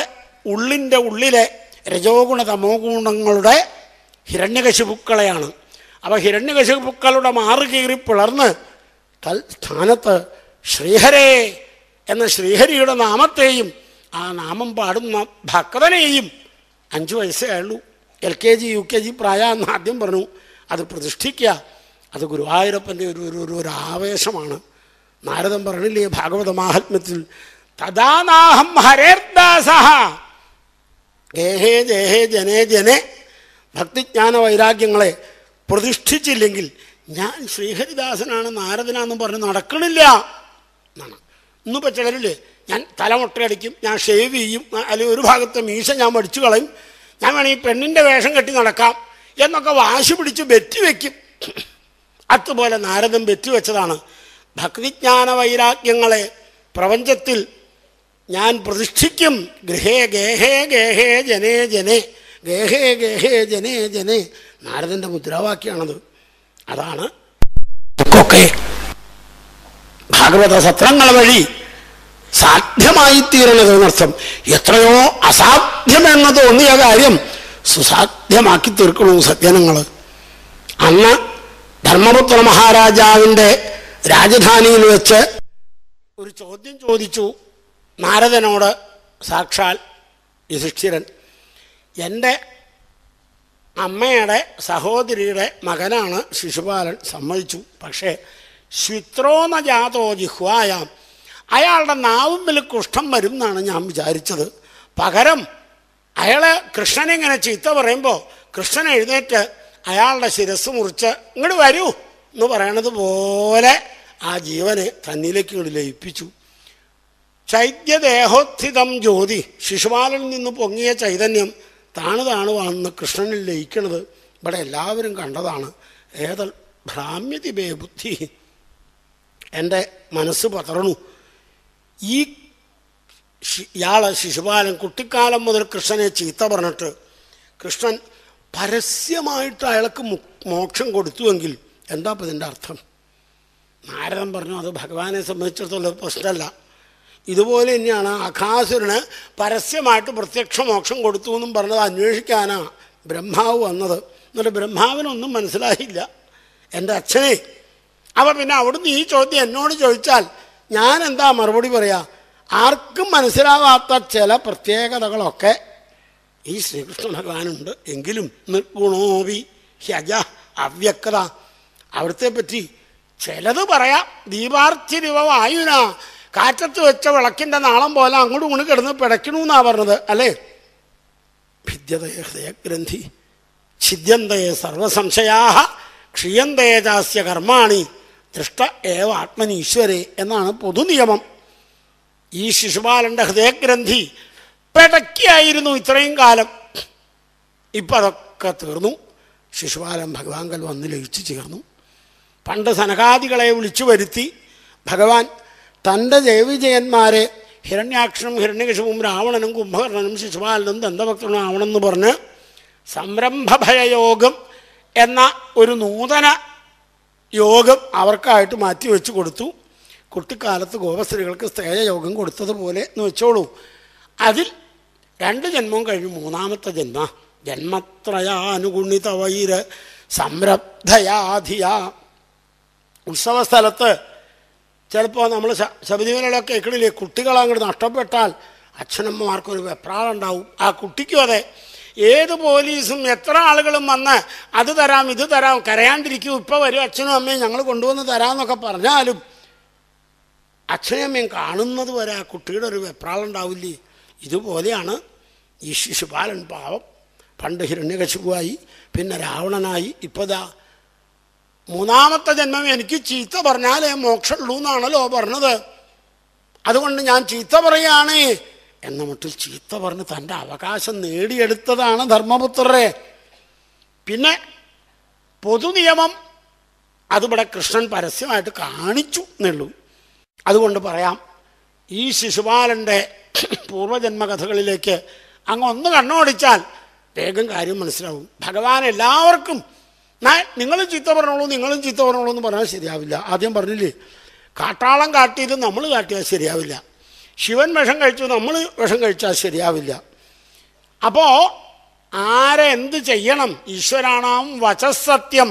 ഉള്ളിൻ്റെ ഉള്ളിലെ രജോഗുണ തമോഗുണങ്ങളുടെ ഗുണങ്ങളുടെ ഹിരണ്യകശിപുക്കളെയാണ് അപ്പോൾ ഹിരണ്യകശിപുക്കളുടെ മാറു കീറി പിളർന്ന് തൽ സ്ഥാനത്ത് ശ്രീഹരേ എന്ന ശ്രീഹരിയുടെ നാമത്തെയും ആ നാമം പാടുന്ന ഭക്തനെയും അഞ്ചു വയസ്സേ ഉള്ളൂ L K G U K G പ്രായ എന്ന് ആദ്യം പറഞ്ഞു അത് പ്രതിഷ്ഠിക്കുക അത് ഗുരുവായൂരപ്പൻ്റെ ഒരു ഒരു ഒരു ആവേശമാണ് നാരദം പറഞ്ഞില്ലേ ഭാഗവത മാഹാത്മ്യത്തിൽ തഥാനാഹം ഹരേർദാസ ഗേഹേ ജേഹേ ജനേ ജനെ ഭക്തിജ്ഞാന വൈരാഗ്യങ്ങളെ പ്രതിഷ്ഠിച്ചില്ലെങ്കിൽ ഞാൻ ശ്രീഹരിദാസനാണ് നാരദനാന്നും പറഞ്ഞ് നടക്കണില്ല എന്നാണ് ഇന്ന് ചിലരില്ലേ ഞാൻ തലമുട്ടയടിക്കും ഞാൻ ഷേവ് ചെയ്യും അല്ലെങ്കിൽ ഒരു ഭാഗത്തെ മീശ ഞാൻ മടിച്ചു കളയും ഞാൻ വേണമെങ്കിൽ പെണ്ണിൻ്റെ വേഷം കെട്ടി നടക്കാം എന്നൊക്കെ വാശി പിടിച്ച് ബെറ്റ് വയ്ക്കും അതുപോലെ നാരദൻ വെറ്റി വെച്ചതാണ് ഭക്തിജ്ഞാന വൈരാഗ്യങ്ങളെ പ്രപഞ്ചത്തിൽ ഞാൻ പ്രതിഷ്ഠിക്കും ഗൃഹേ ഗേഹേ ഗേഹേ ജനേ ജനേ ഗേഹേ ഗേഹേ ജനേ ജനേ നാരദൻ്റെ മുദ്രാവാക്യമാണത് അതാണ് ഒക്കെ ഭാഗവത സത്രങ്ങൾ വഴി സാധ്യമായി തീരുന്നത് എന്നർത്ഥം എത്രയോ അസാധ്യമെന്ന് തോന്നിയ കാര്യം സുസാധ്യമാക്കി തീർക്കണു സജ്ജനങ്ങൾ അന്ന് ധർമ്മപുത്ര മഹാരാജാവിൻ്റെ രാജധാനിയിൽ വെച്ച് ഒരു ചോദ്യം ചോദിച്ചു നാരദനോട് സാക്ഷാൽ യുധിഷ്ഠിരൻ എൻ്റെ അമ്മയുടെ സഹോദരിയുടെ മകനാണ് ശിശുപാലൻ സമ്മതിച്ചു പക്ഷേ ജാതോ ജിഹ്വായാം അയാളുടെ നാവുമ്പിൽ കുഷ്ഠം വരും എന്നാണ് ഞാൻ വിചാരിച്ചത് പകരം അയാള് കൃഷ്ണനെ ഇങ്ങനെ ചീത്ത പറയുമ്പോൾ കൃഷ്ണൻ എഴുന്നേറ്റ് അയാളുടെ ശിരസ് മുറിച്ച് ഇങ്ങോട്ട് വരൂ എന്ന് പറയണത് പോലെ ആ ജീവനെ തന്നിലേക്ക് ഇങ്ങോട്ട് ലയിപ്പിച്ചു ചൈത്യദേഹോത്ഥിതം ജ്യോതി ശിശുപാലനിൽ നിന്ന് പൊങ്ങിയ ചൈതന്യം താണു താണുവാണെന്ന് കൃഷ്ണനിൽ ലയിക്കണത് ഇവിടെ എല്ലാവരും കണ്ടതാണ് ഏതൽ ഭ്രാമ്യതിബേ ബുദ്ധി എൻ്റെ മനസ്സ് പതറണു ഈ ഇയാൾ ശിശുപാലൻ കുട്ടിക്കാലം മുതൽ കൃഷ്ണനെ ചീത്ത പറഞ്ഞിട്ട് കൃഷ്ണൻ പരസ്യമായിട്ട് അയാൾക്ക് മോക്ഷം കൊടുത്തുവെങ്കിൽ എന്താ ഇപ്പം ഇതിൻ്റെ അർത്ഥം നാരദൻ പറഞ്ഞു അത് ഭഗവാനെ സംബന്ധിച്ചിടത്തോളം പ്രശ്നമല്ല ഇതുപോലെ തന്നെയാണ് അഖാസുരന് പരസ്യമായിട്ട് പ്രത്യക്ഷ മോക്ഷം കൊടുത്തു എന്നും പറഞ്ഞത് അന്വേഷിക്കാനാ ബ്രഹ്മാവ് വന്നത് എന്നിട്ട് ബ്രഹ്മാവിനൊന്നും മനസ്സിലായില്ല എൻ്റെ അച്ഛനെ അപ്പം പിന്നെ അവിടുന്ന് ഈ ചോദ്യം എന്നോട് ചോദിച്ചാൽ ഞാൻ എന്താ മറുപടി പറയാ ആർക്കും മനസ്സിലാവാത്ത ചില പ്രത്യേകതകളൊക്കെ ഈ ശ്രീകൃഷ്ണ ഭഗവാനുണ്ട് എങ്കിലും നിർഗുണോവി ഹ്യജ അവ്യക്ത അവിടുത്തെ പറ്റി ചിലത് പറയാം ദീപാർച്ചിരിവ വായുന കാറ്റത്ത് വെച്ച വിളക്കിൻ്റെ നാളം പോലെ അങ്ങോട്ട് കൊണ്ട് കിടന്ന് പിടയ്ക്കണമെന്നാണ് പറഞ്ഞത് അല്ലേ ഭിദ്യതയ ഹൃദയഗ്രന്ഥി ഛിദ്യന്തയെ സർവസംശയാ ക്ഷീയന്തേജാസ്യ കർമാണി ദൃഷ്ട ഏവ ആത്മനീശ്വരേ എന്നാണ് പൊതുനിയമം ഈ ശിശുപാലൻ്റെ ഹൃദയഗ്രന്ഥി പെടക്കിയായിരുന്നു ഇത്രയും കാലം ഇപ്പം അതൊക്കെ തീർന്നു ശിശുപാലൻ ഭഗവാങ്കൽ വന്ന് ലയിച്ചു ചേർന്നു പണ്ട് സനകാദികളെ വിളിച്ചു വരുത്തി ഭഗവാൻ തൻ്റെ ദേവിജയന്മാരെ ഹിരണ്യാക്ഷനും ഹിരണ്യകശുവും രാവണനും കുംഭകർണനും ശിശുപാലനും ദന്തഭക്തനും ആവണമെന്ന് പറഞ്ഞ് സംരംഭഭയോഗം എന്ന ഒരു നൂതന യോഗം അവർക്കായിട്ട് മാറ്റിവെച്ചു കൊടുത്തു കുട്ടിക്കാലത്ത് ഗോപസ്ത്രീകൾക്ക് സ്ത്രേയയോഗം കൊടുത്തതുപോലെ എന്ന് വെച്ചോളൂ അതിൽ രണ്ട് ജന്മവും കഴിഞ്ഞ് മൂന്നാമത്തെ ജന്മ ജന്മത്രയാനുഗുണിത വൈര സംരബ്ധയാധിയ സ്ഥലത്ത് ചിലപ്പോൾ നമ്മൾ ശബരിമലയിലൊക്കെ ഇക്കടില്ലേ കുട്ടികളങ്ങോട്ട് നഷ്ടപ്പെട്ടാൽ അച്ഛനമ്മമാർക്കൊരു വെപ്രാളുണ്ടാവും ആ കുട്ടിക്കും അതെ ഏത് പോലീസും എത്ര ആളുകളും വന്ന് അത് തരാം ഇത് തരാം കരയാണ്ടിരിക്കും ഇപ്പോൾ വരും അച്ഛനും അമ്മയും ഞങ്ങൾ കൊണ്ടുവന്ന് തരാമെന്നൊക്കെ പറഞ്ഞാലും അച്ഛനമ്മയും കാണുന്നത് വരെ ആ കുട്ടിയുടെ ഒരു വെപ്രാളുണ്ടാവില്ലേ ഇതുപോലെയാണ് ഈ ശിശുപാലൻ പാവം പണ്ട് ഹിരണ്യകശുവായി പിന്നെ രാവണനായി ഇപ്പതാ മൂന്നാമത്തെ ജന്മം എനിക്ക് ചീത്ത പറഞ്ഞാലേ മോക്ഷമുള്ളൂ എന്നാണല്ലോ പറഞ്ഞത് അതുകൊണ്ട് ഞാൻ ചീത്ത പറയുകയാണേ എന്ന മട്ടിൽ ചീത്ത പറഞ്ഞ് തൻ്റെ അവകാശം നേടിയെടുത്തതാണ് ധർമ്മപുത്രരെ പിന്നെ പൊതുനിയമം അതിവിടെ കൃഷ്ണൻ പരസ്യമായിട്ട് കാണിച്ചു എന്നുള്ളൂ അതുകൊണ്ട് പറയാം ഈ ശിശുപാലൻ്റെ പൂർവ്വജന്മകഥകളിലേക്ക് അങ്ങ് ഒന്ന് കണ്ണോടിച്ചാൽ വേഗം കാര്യം മനസ്സിലാവും ഭഗവാൻ എല്ലാവർക്കും നിങ്ങളും ചീത്ത പറഞ്ഞോളൂ നിങ്ങളും ചീത്ത പറഞ്ഞോളൂ എന്ന് പറഞ്ഞാൽ ശരിയാവില്ല ആദ്യം പറഞ്ഞില്ലേ കാട്ടാളം കാട്ടിയത് നമ്മൾ കാട്ടിയാൽ ശരിയാവില്ല ശിവൻ വിഷം കഴിച്ചു നമ്മൾ വിഷം കഴിച്ചാൽ ശരിയാവില്ല അപ്പോൾ ആരെ എന്ത് ചെയ്യണം ഈശ്വരാണാം വചസത്യം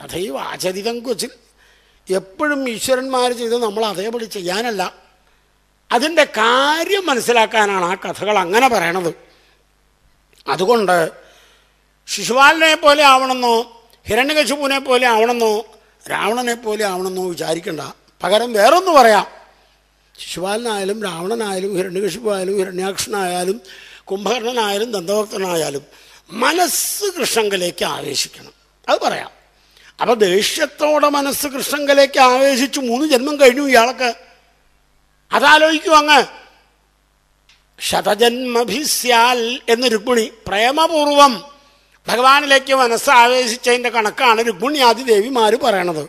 തഥൈവ് ആചരിതം കൊച്ചു എപ്പോഴും ഈശ്വരന്മാർ ചെയ്ത് നമ്മൾ അതേപടി ചെയ്യാനല്ല അതിൻ്റെ കാര്യം മനസ്സിലാക്കാനാണ് ആ കഥകൾ അങ്ങനെ പറയണത് അതുകൊണ്ട് ശിശുപാലനെ പോലെ ആവണമെന്നോ ഹിരണ്യകശുപുവിനെ പോലെ ആവണമെന്നോ രാവണനെ പോലെ ആവണമെന്നോ വിചാരിക്കണ്ട പകരം വേറൊന്നു പറയാം ശിശുപാലനായാലും രാവണനായാലും ഹിരണ്യകശിപ്പായാലും ഹിരണ്യാക്ഷനായാലും കുംഭകർണനായാലും ദന്തഭക്തനായാലും മനസ്സ് കൃഷ്ണങ്കിലേക്ക് ആവേശിക്കണം അത് പറയാം അപ്പൊ ദേഷ്യത്തോടെ മനസ്സ് കൃഷ്ണങ്കലേക്ക് ആവേശിച്ചു മൂന്ന് ജന്മം കഴിഞ്ഞു ഇയാൾക്ക് അതാലോചിക്കൂ അങ്ങ് ശതജന്മഭിസ്യാൽ എന്ന് രുക്മിണി പ്രേമപൂർവം ഭഗവാനിലേക്ക് മനസ്സ് ആവേശിച്ചതിൻ്റെ കണക്കാണ് രുക്മിണി ആദി പറയണത്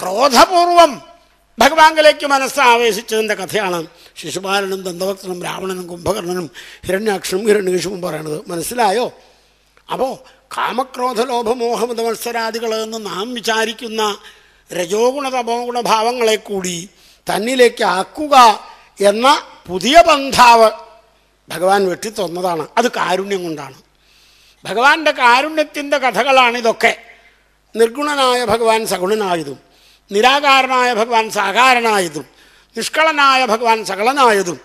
ക്രോധപൂർവം ഭഗവാനിലേക്ക് മനസ്സ് ആവേശിച്ചതിൻ്റെ കഥയാണ് ശിശുപാലനും ദന്തഭക്തനും രാവണനും കുംഭകർണനും ഹിരണ്യാക്ഷനും ഹിരണ്യകേശുവും പറയണത് മനസ്സിലായോ അപ്പോൾ കാമക്രോധ ലോഭമോഹമത എന്ന് നാം വിചാരിക്കുന്ന രജോഗുണ ഭാവങ്ങളെ കൂടി തന്നിലേക്ക് ആക്കുക എന്ന പുതിയ ബന്ധാവ് ഭഗവാൻ വെട്ടിത്തന്നതാണ് അത് കാരുണ്യം കൊണ്ടാണ് ഭഗവാന്റെ കാരുണ്യത്തിൻ്റെ കഥകളാണിതൊക്കെ നിർഗുണനായ ഭഗവാൻ സഗുണനായതും നിരാകാരനായ ഭഗവാൻ സാകാരനായതും നിഷ്കളനായ ഭഗവാൻ സകളനായതും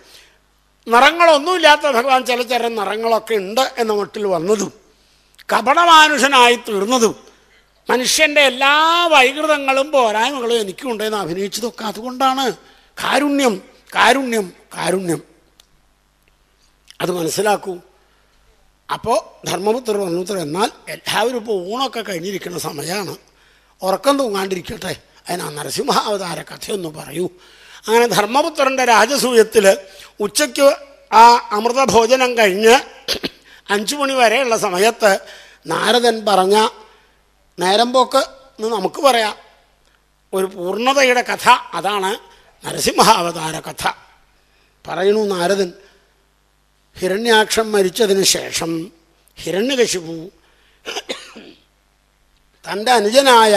നിറങ്ങളൊന്നുമില്ലാത്ത ഭഗവാൻ ചില ചില നിറങ്ങളൊക്കെ ഉണ്ട് എന്ന മട്ടിൽ വന്നതും കപടമാനുഷനായി തീർന്നതും മനുഷ്യൻ്റെ എല്ലാ വൈകൃതങ്ങളും പോരായ്മകളും എനിക്കുണ്ടെന്ന് അഭിനയിച്ചതൊക്കെ അതുകൊണ്ടാണ് കാരുണ്യം കാരുണ്യം കാരുണ്യം അത് മനസ്സിലാക്കൂ അപ്പോൾ ധർമ്മപുത്രർ പറഞ്ഞു എന്നാൽ എല്ലാവരും ഇപ്പോൾ ഊണൊക്കെ കഴിഞ്ഞിരിക്കുന്ന സമയമാണ് ഉറക്കം തൂങ്ങാണ്ടിരിക്കട്ടെ അതിനാ നരസിംഹാവതാര കഥയൊന്ന് പറയൂ അങ്ങനെ ധർമ്മപുത്രൻ്റെ രാജസൂയത്തിൽ ഉച്ചയ്ക്ക് ആ അമൃതഭോജനം കഴിഞ്ഞ് അഞ്ചു മണി വരെയുള്ള സമയത്ത് നാരദൻ പറഞ്ഞ നേരം പോക്ക് എന്ന് നമുക്ക് പറയാം ഒരു പൂർണ്ണതയുടെ കഥ അതാണ് നരസിംഹാവതാര കഥ പറയണു നാരദൻ ഹിരണ്യാക്ഷം മരിച്ചതിന് ശേഷം ഹിരണ്യകശിപു തൻ്റെ അനുജനായ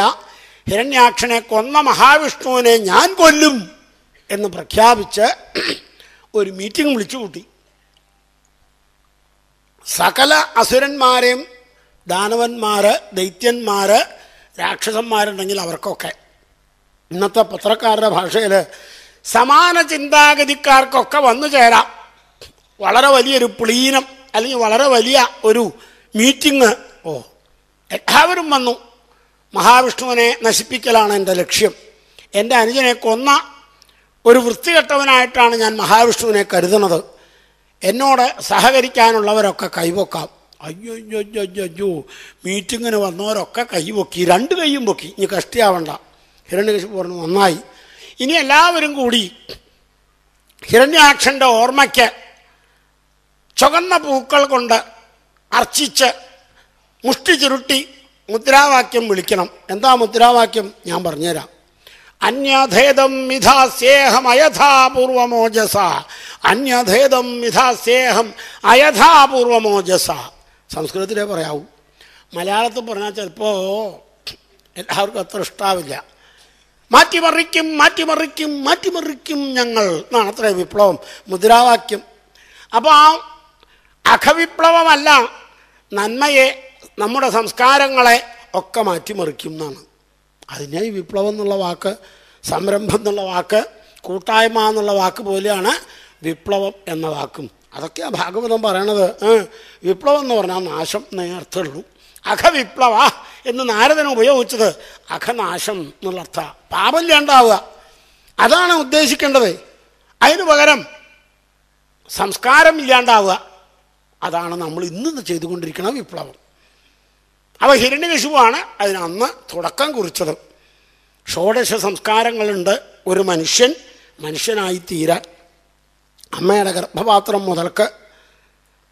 ഹിരണ്യാക്ഷനെ കൊന്ന മഹാവിഷ്ണുവിനെ ഞാൻ കൊല്ലും എന്ന് പ്രഖ്യാപിച്ച് ഒരു മീറ്റിംഗ് വിളിച്ചു കൂട്ടി സകല അസുരന്മാരെയും ദാനവന്മാർ ദൈത്യന്മാർ രാക്ഷസന്മാരുണ്ടെങ്കിൽ അവർക്കൊക്കെ ഇന്നത്തെ പത്രക്കാരുടെ ഭാഷയിൽ സമാന ചിന്താഗതിക്കാർക്കൊക്കെ വന്നു ചേരാം വളരെ വലിയൊരു പ്ലീനം അല്ലെങ്കിൽ വളരെ വലിയ ഒരു മീറ്റിംഗ് ഓ എല്ലാവരും വന്നു മഹാവിഷ്ണുവിനെ നശിപ്പിക്കലാണ് എൻ്റെ ലക്ഷ്യം എൻ്റെ അനുജനെ കൊന്ന ഒരു വൃത്തികെട്ടവനായിട്ടാണ് ഞാൻ മഹാവിഷ്ണുവിനെ കരുതുന്നത് എന്നോട് സഹകരിക്കാനുള്ളവരൊക്കെ കൈവക്കാം അയ്യോ അയ്യോ അയ്യോ മീറ്റിങ്ങിന് വന്നവരൊക്കെ കൈ പൊക്കി രണ്ട് കൈയും പൊക്കി ഇനി കഷ്ടിയാവണ്ട ഹിരണ്യകശിപ്പ് പറഞ്ഞു നന്നായി ഇനി എല്ലാവരും കൂടി ഹിരണ്യാക്ഷൻ്റെ ഓർമ്മയ്ക്ക് ചുവന്ന പൂക്കൾ കൊണ്ട് അർച്ചിച്ച് മുഷ്ടി ചുരുട്ടി മുദ്രാവാക്യം വിളിക്കണം എന്താ മുദ്രാവാക്യം ഞാൻ പറഞ്ഞുതരാം അന്യധേദം മിഥാസ്യേഹം അയഥാപൂർവമോജസ അന്യധേദം മിഥാസ്യേഹം അയഥാപൂർവമോജസ സംസ്കൃതത്തിലേ പറയാവൂ മലയാളത്തിൽ പറഞ്ഞാൽ ചിലപ്പോൾ എല്ലാവർക്കും അത്ര ഇഷ്ടാവില്ല മാറ്റിമറിക്കും മാറ്റിമറിക്കും മാറ്റിമറിക്കും ഞങ്ങൾ എന്നാണ് അത്രയും വിപ്ലവം മുദ്രാവാക്യം അപ്പോൾ ആ അഖവിപ്ലവമല്ല നന്മയെ നമ്മുടെ സംസ്കാരങ്ങളെ ഒക്കെ മാറ്റിമറിക്കും എന്നാണ് അതിനെ വിപ്ലവം എന്നുള്ള വാക്ക് സംരംഭം എന്നുള്ള വാക്ക് കൂട്ടായ്മ എന്നുള്ള വാക്ക് പോലെയാണ് വിപ്ലവം എന്ന വാക്കും അതൊക്കെയാണ് ഭാഗവതം പറയണത് വിപ്ലവം എന്ന് പറഞ്ഞാൽ നാശം നേർത്തുള്ളൂ അഖവിപ്ലവ എന്ന് നാരദൻ ഉപയോഗിച്ചത് അഖനാശം എന്നുള്ള അർത്ഥ പാപമില്ലാണ്ടാവുക അതാണ് ഉദ്ദേശിക്കേണ്ടത് അതിനു പകരം സംസ്കാരം ഇല്ലാണ്ടാവുക അതാണ് നമ്മൾ ഇന്ന് ചെയ്തുകൊണ്ടിരിക്കുന്ന വിപ്ലവം അപ്പോൾ ഹിരണ്യകശുവാണ് അതിനന്ന് തുടക്കം കുറിച്ചത് ഷോഡശ സംസ്കാരങ്ങളുണ്ട് ഒരു മനുഷ്യൻ മനുഷ്യനായി തീരാൻ അമ്മയുടെ ഗർഭപാത്രം മുതൽക്ക്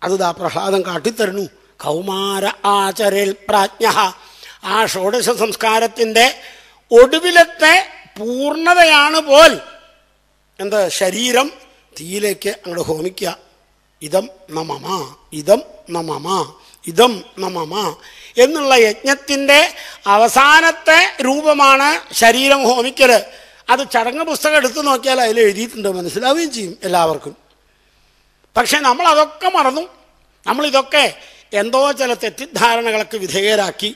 അത് ദാ പ്രഹ്ലാദം കാട്ടിത്തരുന്നു കൗമാര ആചരൽ പ്രാജ്ഞ ആ ഷോഡശ സംസ്കാരത്തിൻ്റെ ഒടുവിലത്തെ പൂർണ്ണതയാണ് പോൽ എന്ത് ശരീരം തീയിലേക്ക് അങ്ങോട്ട് ഹോമിക്കുക ഇതം നമമ ഇതം നമമ ഇതം നമമ എന്നുള്ള യജ്ഞത്തിൻ്റെ അവസാനത്തെ രൂപമാണ് ശരീരം ഹോമിക്കൽ അത് ചടങ്ങ് പുസ്തകം എടുത്തു നോക്കിയാൽ അതിൽ എഴുതിയിട്ടുണ്ട് മനസ്സിലാവുകയും ചെയ്യും എല്ലാവർക്കും പക്ഷേ നമ്മൾ അതൊക്കെ മറന്നു നമ്മളിതൊക്കെ എന്തോ ചില തെറ്റിദ്ധാരണകൾക്ക് വിധേയരാക്കി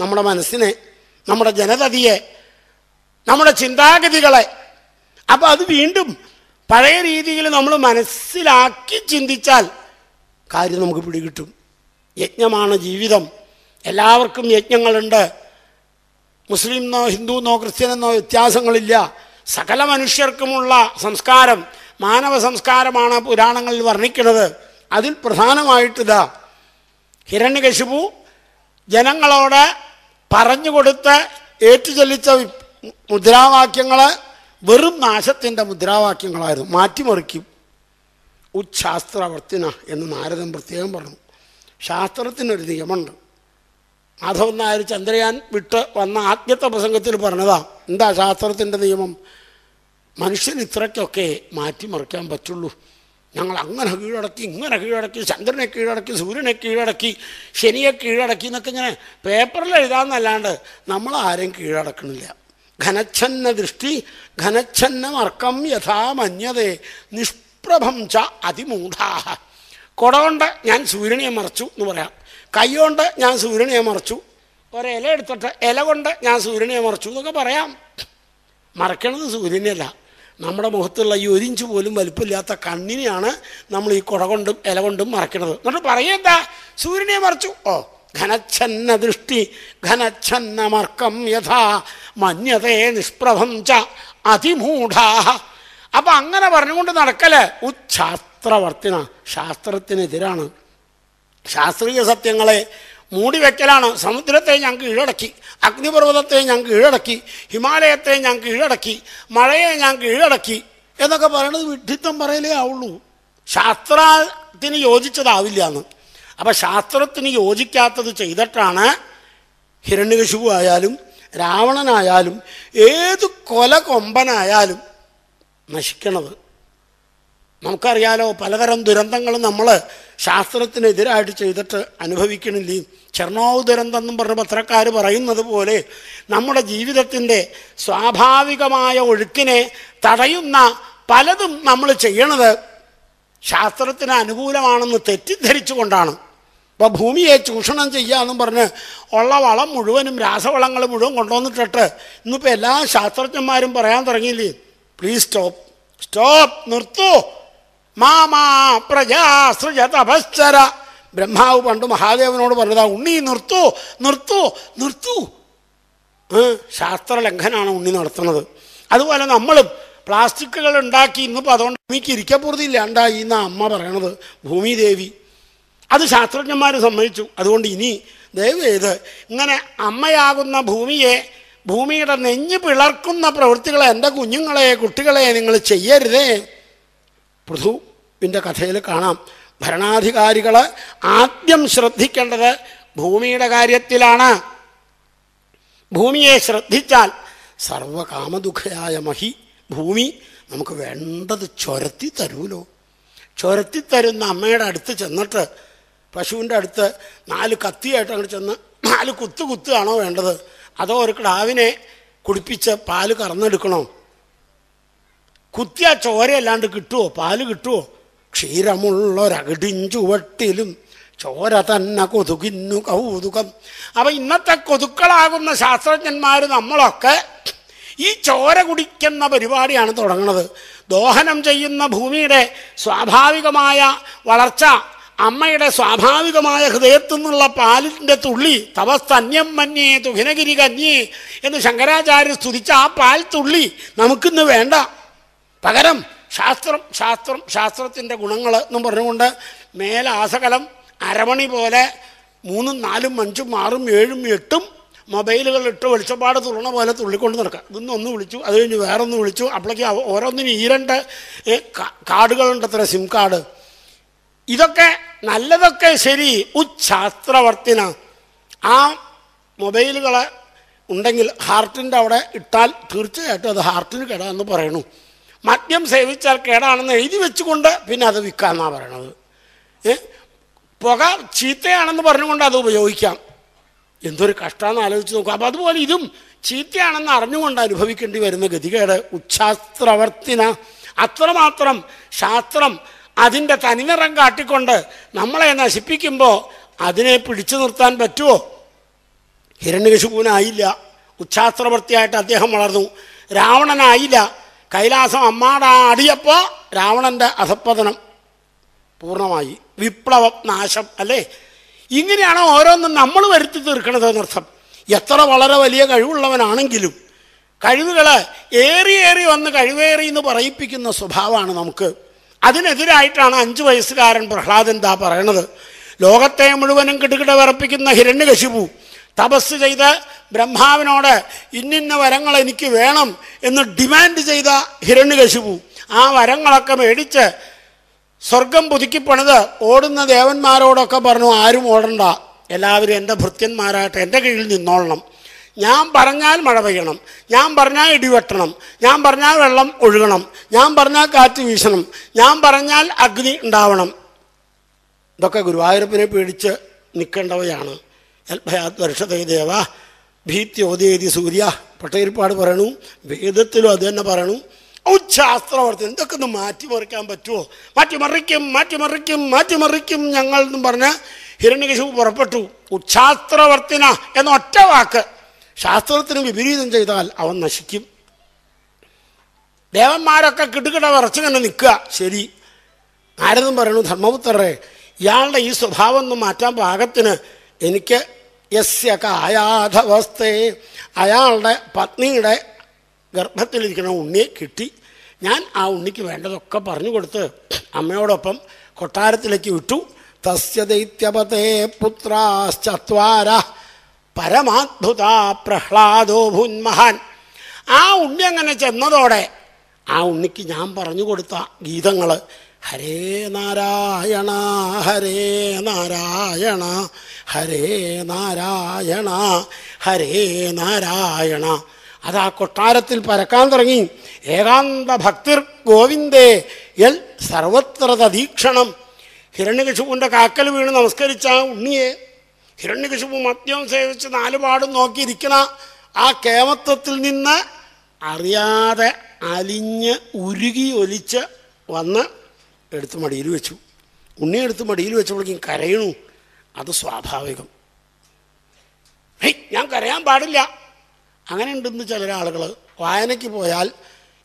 നമ്മുടെ മനസ്സിനെ നമ്മുടെ ജനതതിയെ നമ്മുടെ ചിന്താഗതികളെ അപ്പോൾ അത് വീണ്ടും പഴയ രീതിയിൽ നമ്മൾ മനസ്സിലാക്കി ചിന്തിച്ചാൽ കാര്യം നമുക്ക് പിടികിട്ടും യജ്ഞമാണ് ജീവിതം എല്ലാവർക്കും യജ്ഞങ്ങളുണ്ട് മുസ്ലിം എന്നോ ഹിന്ദു എന്നോ ക്രിസ്ത്യൻ എന്നോ വ്യത്യാസങ്ങളില്ല സകല മനുഷ്യർക്കുമുള്ള സംസ്കാരം മാനവ സംസ്കാരമാണ് പുരാണങ്ങളിൽ വർണ്ണിക്കുന്നത് അതിൽ പ്രധാനമായിട്ടിതാ ഹിരണ്യകശിപു ജനങ്ങളോട് പറഞ്ഞുകൊടുത്ത് ഏറ്റുചൊല്ലിച്ച മുദ്രാവാക്യങ്ങൾ വെറും നാശത്തിൻ്റെ മുദ്രാവാക്യങ്ങളായിരുന്നു മാറ്റിമറിക്കും ഉച്ഛാസ്ത്രവർത്തിന എന്ന് നാരദൻ പ്രത്യേകം പറഞ്ഞു ശാസ്ത്രത്തിനൊരു നിയമമുണ്ട് മാധവൻ നായർ ചന്ദ്രയാൻ വിട്ട് വന്ന ആദ്യത്തെ പ്രസംഗത്തിൽ പറഞ്ഞതാ എന്താ ശാസ്ത്രത്തിൻ്റെ നിയമം മനുഷ്യൻ ഇത്രയ്ക്കൊക്കെ മാറ്റിമറിക്കാൻ പറ്റുള്ളൂ ഞങ്ങൾ അങ്ങനെ കീഴടക്കി ഇങ്ങനെ കീഴടക്കി ചന്ദ്രനെ കീഴടക്കി സൂര്യനെ കീഴടക്കി ശനിയെ കീഴടക്കി എന്നൊക്കെ ഇങ്ങനെ പേപ്പറിൽ എഴുതാമെന്നല്ലാണ്ട് നമ്മൾ ആരെയും കീഴടക്കണില്ല ഘനച്ഛന്ന ദൃഷ്ടി ഘനച്ഛന്നമർക്കം യഥാ മഞ്ഞതേ നിഷ്പ്രഭം ച അതിമൂഢാഹ കുടകൊണ്ട് ഞാൻ സൂര്യനെ മറച്ചു എന്ന് പറയാം കൈകൊണ്ട് ഞാൻ സൂര്യനെ മറച്ചു ഒരില എടുത്തിട്ട് ഇല കൊണ്ട് ഞാൻ സൂര്യനെ മറച്ചു എന്നൊക്കെ പറയാം മറക്കണത് സൂര്യനെയല്ല നമ്മുടെ മുഖത്തുള്ള ഈ ഒരിഞ്ച് പോലും വലുപ്പമില്ലാത്ത കണ്ണിനെയാണ് നമ്മൾ ഈ കുട കൊണ്ടും ഇല കൊണ്ടും മറക്കണത് എന്നിട്ട് പറയേണ്ട സൂര്യനെ മറച്ചു ഓ ഘനച്ഛന്ന ദൃഷ്ടി മർക്കം യഥാ മഞ്ഞതേ നിഷ്പ്രഭം ച അതിമൂഢാ അപ്പം അങ്ങനെ പറഞ്ഞുകൊണ്ട് നടക്കല് ഉച്ഛാസ്ത്രവർത്തിന ശാസ്ത്രത്തിനെതിരാണ് ശാസ്ത്രീയ സത്യങ്ങളെ മൂടിവെക്കലാണ് സമുദ്രത്തെ ഞാൻ കീഴടക്കി അഗ്നിപർവ്വതത്തെ ഞാൻ കീഴടക്കി ഹിമാലയത്തെ ഞാൻ കീഴടക്കി മഴയെ ഞാൻ കീഴടക്കി എന്നൊക്കെ പറയണത് വിഡ്ഢിത്തം പറയലേ ആവുള്ളൂ ശാസ്ത്രത്തിന് യോജിച്ചതാവില്ല എന്ന് അപ്പൊ ശാസ്ത്രത്തിന് യോജിക്കാത്തത് ചെയ്തിട്ടാണ് ഹിരണ്യകശിപു ആയാലും രാവണനായാലും ഏത് കൊല കൊമ്പനായാലും നശിക്കണത് നമുക്കറിയാലോ പലതരം ദുരന്തങ്ങൾ നമ്മൾ ശാസ്ത്രത്തിനെതിരായിട്ട് ചെയ്തിട്ട് അനുഭവിക്കണില്ലേ ചെർണോവ് ദുരന്തം എന്നും പറഞ്ഞ പത്രക്കാർ പറയുന്നത് പോലെ നമ്മുടെ ജീവിതത്തിൻ്റെ സ്വാഭാവികമായ ഒഴുക്കിനെ തടയുന്ന പലതും നമ്മൾ ചെയ്യണത് ശാസ്ത്രത്തിന് അനുകൂലമാണെന്ന് തെറ്റിദ്ധരിച്ചുകൊണ്ടാണ് അപ്പോൾ ഭൂമിയെ ചൂഷണം ചെയ്യാന്നും പറഞ്ഞ് ഉള്ള വളം മുഴുവനും രാസവളങ്ങൾ മുഴുവൻ കൊണ്ടുവന്നിട്ടിട്ട് ഇന്നിപ്പോൾ എല്ലാ ശാസ്ത്രജ്ഞന്മാരും പറയാൻ തുടങ്ങിയില്ലേ പ്ലീസ് സ്റ്റോപ്പ് സ്റ്റോപ്പ് നിർത്തൂ മാമാ പ്രജാസൃജ തപശ്ചര ബ്രഹ്മാവ് പണ്ട് മഹാദേവനോട് പറഞ്ഞതാ ഉണ്ണി നിർത്തൂ നിർത്തൂ നിർത്തൂ ശാസ്ത്രലംഘനാണ് ഉണ്ണി നടത്തുന്നത് അതുപോലെ നമ്മളും പ്ലാസ്റ്റിക്കുകൾ ഉണ്ടാക്കി ഇന്നിപ്പോൾ അതുകൊണ്ട് ഭൂമിക്ക് ഉണ്ടായി എന്നാണ് അമ്മ പറയണത് ഭൂമിദേവി അത് ശാസ്ത്രജ്ഞന്മാർ സമ്മതിച്ചു അതുകൊണ്ട് ഇനി ദയവേത് ഇങ്ങനെ അമ്മയാകുന്ന ഭൂമിയെ ഭൂമിയുടെ നെഞ്ഞ് പിളർക്കുന്ന പ്രവൃത്തികളെ എൻ്റെ കുഞ്ഞുങ്ങളെ കുട്ടികളെ നിങ്ങൾ ചെയ്യരുതേ പൃഥുവിൻ്റെ കഥയിൽ കാണാം ഭരണാധികാരികൾ ആദ്യം ശ്രദ്ധിക്കേണ്ടത് ഭൂമിയുടെ കാര്യത്തിലാണ് ഭൂമിയെ ശ്രദ്ധിച്ചാൽ സർവകാമദുഖയായ മഹി ഭൂമി നമുക്ക് വേണ്ടത് ചൊരത്തി തരൂലോ ചൊരത്തി തരുന്ന അമ്മയുടെ അടുത്ത് ചെന്നിട്ട് പശുവിൻ്റെ അടുത്ത് നാല് കത്തിയായിട്ട് അങ്ങോട്ട് ചെന്ന് നാല് കുത്തു കുത്തുകയാണോ വേണ്ടത് അതോ ഒരു കിടാവിനെ കുടിപ്പിച്ച് പാല് കറന്നെടുക്കണോ കുത്തിയ ചോരയല്ലാണ്ട് കിട്ടുമോ പാല് കിട്ടുമോ ക്ഷീരമുള്ളൊരകിടിൻ ചുവട്ടിലും ചോര തന്നെ കൊതുകിന്നു കൗതുകം അപ്പം ഇന്നത്തെ കൊതുക്കളാകുന്ന ശാസ്ത്രജ്ഞന്മാർ നമ്മളൊക്കെ ഈ ചോര കുടിക്കുന്ന പരിപാടിയാണ് തുടങ്ങുന്നത് ദോഹനം ചെയ്യുന്ന ഭൂമിയുടെ സ്വാഭാവികമായ വളർച്ച അമ്മയുടെ സ്വാഭാവികമായ ഹൃദയത്തു നിന്നുള്ള പാലിൻ്റെ തുള്ളി തവസ്തന്യം മഞ്ഞേ തുഹിനഗിരി കഞ്ഞേ എന്ന് ശങ്കരാചാര്യർ സ്തുതിച്ച ആ പാൽ തുള്ളി നമുക്കിന്ന് വേണ്ട പകരം ശാസ്ത്രം ശാസ്ത്രം ശാസ്ത്രത്തിൻ്റെ ഗുണങ്ങൾ എന്നും പറഞ്ഞുകൊണ്ട് മേലാസകലം അരമണി പോലെ മൂന്നും നാലും അഞ്ചും ആറും ഏഴും എട്ടും മൊബൈലുകൾ ഇട്ട് വെളിച്ചപ്പാട് തുള്ളണ പോലെ തുള്ളിക്കൊണ്ട് നടക്കുക ഇതൊന്നും ഒന്ന് വിളിച്ചു അത് കഴിഞ്ഞ് വേറെ ഒന്ന് വിളിച്ചു അപ്പോഴേക്ക് ഓരോന്നിനും ഈ രണ്ട് കാർഡുകളുണ്ട് അത്ര സിം കാർഡ് ഇതൊക്കെ നല്ലതൊക്കെ ശരി ഉച്ഛാസ്ത്രവർത്തിന ആ മൊബൈലുകൾ ഉണ്ടെങ്കിൽ ഹാർട്ടിൻ്റെ അവിടെ ഇട്ടാൽ തീർച്ചയായിട്ടും അത് ഹാർട്ടിന് കേടാന്ന് പറയണു മദ്യം സേവിച്ചാൽ കേടാണെന്ന് എഴുതി വെച്ചുകൊണ്ട് പിന്നെ അത് വിൽക്കാമെന്നാണ് പറയണത് പുക ചീത്തയാണെന്ന് പറഞ്ഞുകൊണ്ട് അത് ഉപയോഗിക്കാം എന്തൊരു കഷ്ടമാണെന്ന് ആലോചിച്ച് നോക്കുക അപ്പോൾ അതുപോലെ ഇതും ചീത്തയാണെന്ന് അറിഞ്ഞുകൊണ്ട് അനുഭവിക്കേണ്ടി വരുന്ന ഗതികേട് ഉച്ഛാസ്ത്രവർത്തിന അത്രമാത്രം ശാസ്ത്രം അതിൻ്റെ തനിനിറം കാട്ടിക്കൊണ്ട് നമ്മളെ നശിപ്പിക്കുമ്പോൾ അതിനെ പിടിച്ചു നിർത്താൻ പറ്റുമോ ഹിരണ്യകശുപൂനായില്ല ഉച്ഛാസ്ത്രവർത്തിയായിട്ട് അദ്ദേഹം വളർന്നു രാവണനായില്ല കൈലാസം അമ്മാടാടിയപ്പോൾ രാവണൻ്റെ അധപ്പതനം പൂർണ്ണമായി വിപ്ലവം നാശം അല്ലേ ഇങ്ങനെയാണ് ഓരോന്നും നമ്മൾ വരുത്തി തീർക്കണത് എന്നർത്ഥം എത്ര വളരെ വലിയ കഴിവുള്ളവനാണെങ്കിലും കഴിവുകൾ ഏറി ഏറി വന്ന് കഴിവേറി എന്ന് പറയിപ്പിക്കുന്ന സ്വഭാവമാണ് നമുക്ക് അതിനെതിരായിട്ടാണ് അഞ്ചു വയസ്സുകാരൻ പ്രഹ്ലാദൻ താ പറയണത് ലോകത്തെ മുഴുവനും കിടുകിട വിറപ്പിക്കുന്ന ഹിരണ്യകശിപു തപസ് ചെയ്ത് ബ്രഹ്മാവിനോട് ഇന്നിന്ന വരങ്ങൾ എനിക്ക് വേണം എന്ന് ഡിമാൻഡ് ചെയ്ത ഹിരണ്യകശിപു ആ വരങ്ങളൊക്കെ മേടിച്ച് സ്വർഗം പുതുക്കിപ്പണിത് ഓടുന്ന ദേവന്മാരോടൊക്കെ പറഞ്ഞു ആരും ഓടണ്ട എല്ലാവരും എൻ്റെ ഭൃത്യന്മാരായിട്ട് എൻ്റെ കീഴിൽ നിന്നോളണം ഞാൻ പറഞ്ഞാൽ മഴ പെയ്യണം ഞാൻ പറഞ്ഞാൽ ഇടിവെട്ടണം ഞാൻ പറഞ്ഞാൽ വെള്ളം ഒഴുകണം ഞാൻ പറഞ്ഞാൽ കാറ്റ് വീശണം ഞാൻ പറഞ്ഞാൽ അഗ്നി ഉണ്ടാവണം ഇതൊക്കെ ഗുരുവായൂരപ്പനെ പേടിച്ച് നിൽക്കേണ്ടവയാണ് വർഷതേ ദേവ ഓതിയേതി സൂര്യ പട്ടേരിപ്പാട് പറയണു വേദത്തിലും അത് തന്നെ പറയണു ശാസ്ത്രവർത്തനം ഇതൊക്കെ ഒന്ന് മാറ്റിമറിക്കാൻ പറ്റുമോ മാറ്റിമറിക്കും മാറ്റിമറിക്കും മാറ്റിമറിക്കും ഞങ്ങൾ എന്നും പറഞ്ഞ് ഹിരണ്യകശു പുറപ്പെട്ടു ഉച്ഛാസ്ത്രവർത്തിന എന്ന ഒറ്റ വാക്ക് ശാസ്ത്രത്തിന് വിപരീതം ചെയ്താൽ അവൻ നശിക്കും ദേവന്മാരൊക്കെ കിടുകിട വിറച്ച് തന്നെ നിൽക്കുക ശരി ആരതും പറയണു ധർമ്മപുത്രരെ ഇയാളുടെ ഈ സ്വഭാവം ഒന്നും മാറ്റാൻ പാകത്തിന് എനിക്ക് യസ്യ ആയാധവസ്ഥയെ അയാളുടെ പത്നിയുടെ ഗർഭത്തിലിരിക്കുന്ന ഉണ്ണിയെ കിട്ടി ഞാൻ ആ ഉണ്ണിക്ക് വേണ്ടതൊക്കെ പറഞ്ഞു കൊടുത്ത് അമ്മയോടൊപ്പം കൊട്ടാരത്തിലേക്ക് വിട്ടു തസ്യ ദൈത്യപതേ പുത്രാശ്ചത്വാര പരമാത്ഭുത പ്രഹ്ലാദോ ഭുന്മഹാൻ ആ ഉണ്ണി അങ്ങനെ ചെന്നതോടെ ആ ഉണ്ണിക്ക് ഞാൻ പറഞ്ഞു കൊടുത്ത ഗീതങ്ങൾ ഹരേ നാരായണ ഹരേ നാരായണ ഹരേ നാരായണ ഹരേ നാരായണ അത് ആ കൊട്ടാരത്തിൽ പരക്കാൻ തുടങ്ങി ഏകാന്ത ഭക്തിർ ഗോവിന്ദേ എൽ സർവത്ര ദീക്ഷണം ഹിരണ്യകശുപുവിൻ്റെ കാക്കൽ വീണ് നമസ്കരിച്ച ഉണ്ണിയെ ഹിരണ്യകശിപു മദ്യം സേവിച്ച് നാലുപാടും നോക്കിയിരിക്കണ ആ കേമത്വത്തിൽ നിന്ന് അറിയാതെ അലിഞ്ഞ് ഉരുകി ഒലിച്ച് വന്ന് എടുത്ത് മടിയിൽ വെച്ചു ഉണ്ണി എടുത്ത് മടിയിൽ വെച്ചപ്പോഴേക്കും കരയണു അത് സ്വാഭാവികം ഹേയ് ഞാൻ കരയാൻ പാടില്ല അങ്ങനെ ഉണ്ടെന്ന് ചില ആളുകൾ വായനയ്ക്ക് പോയാൽ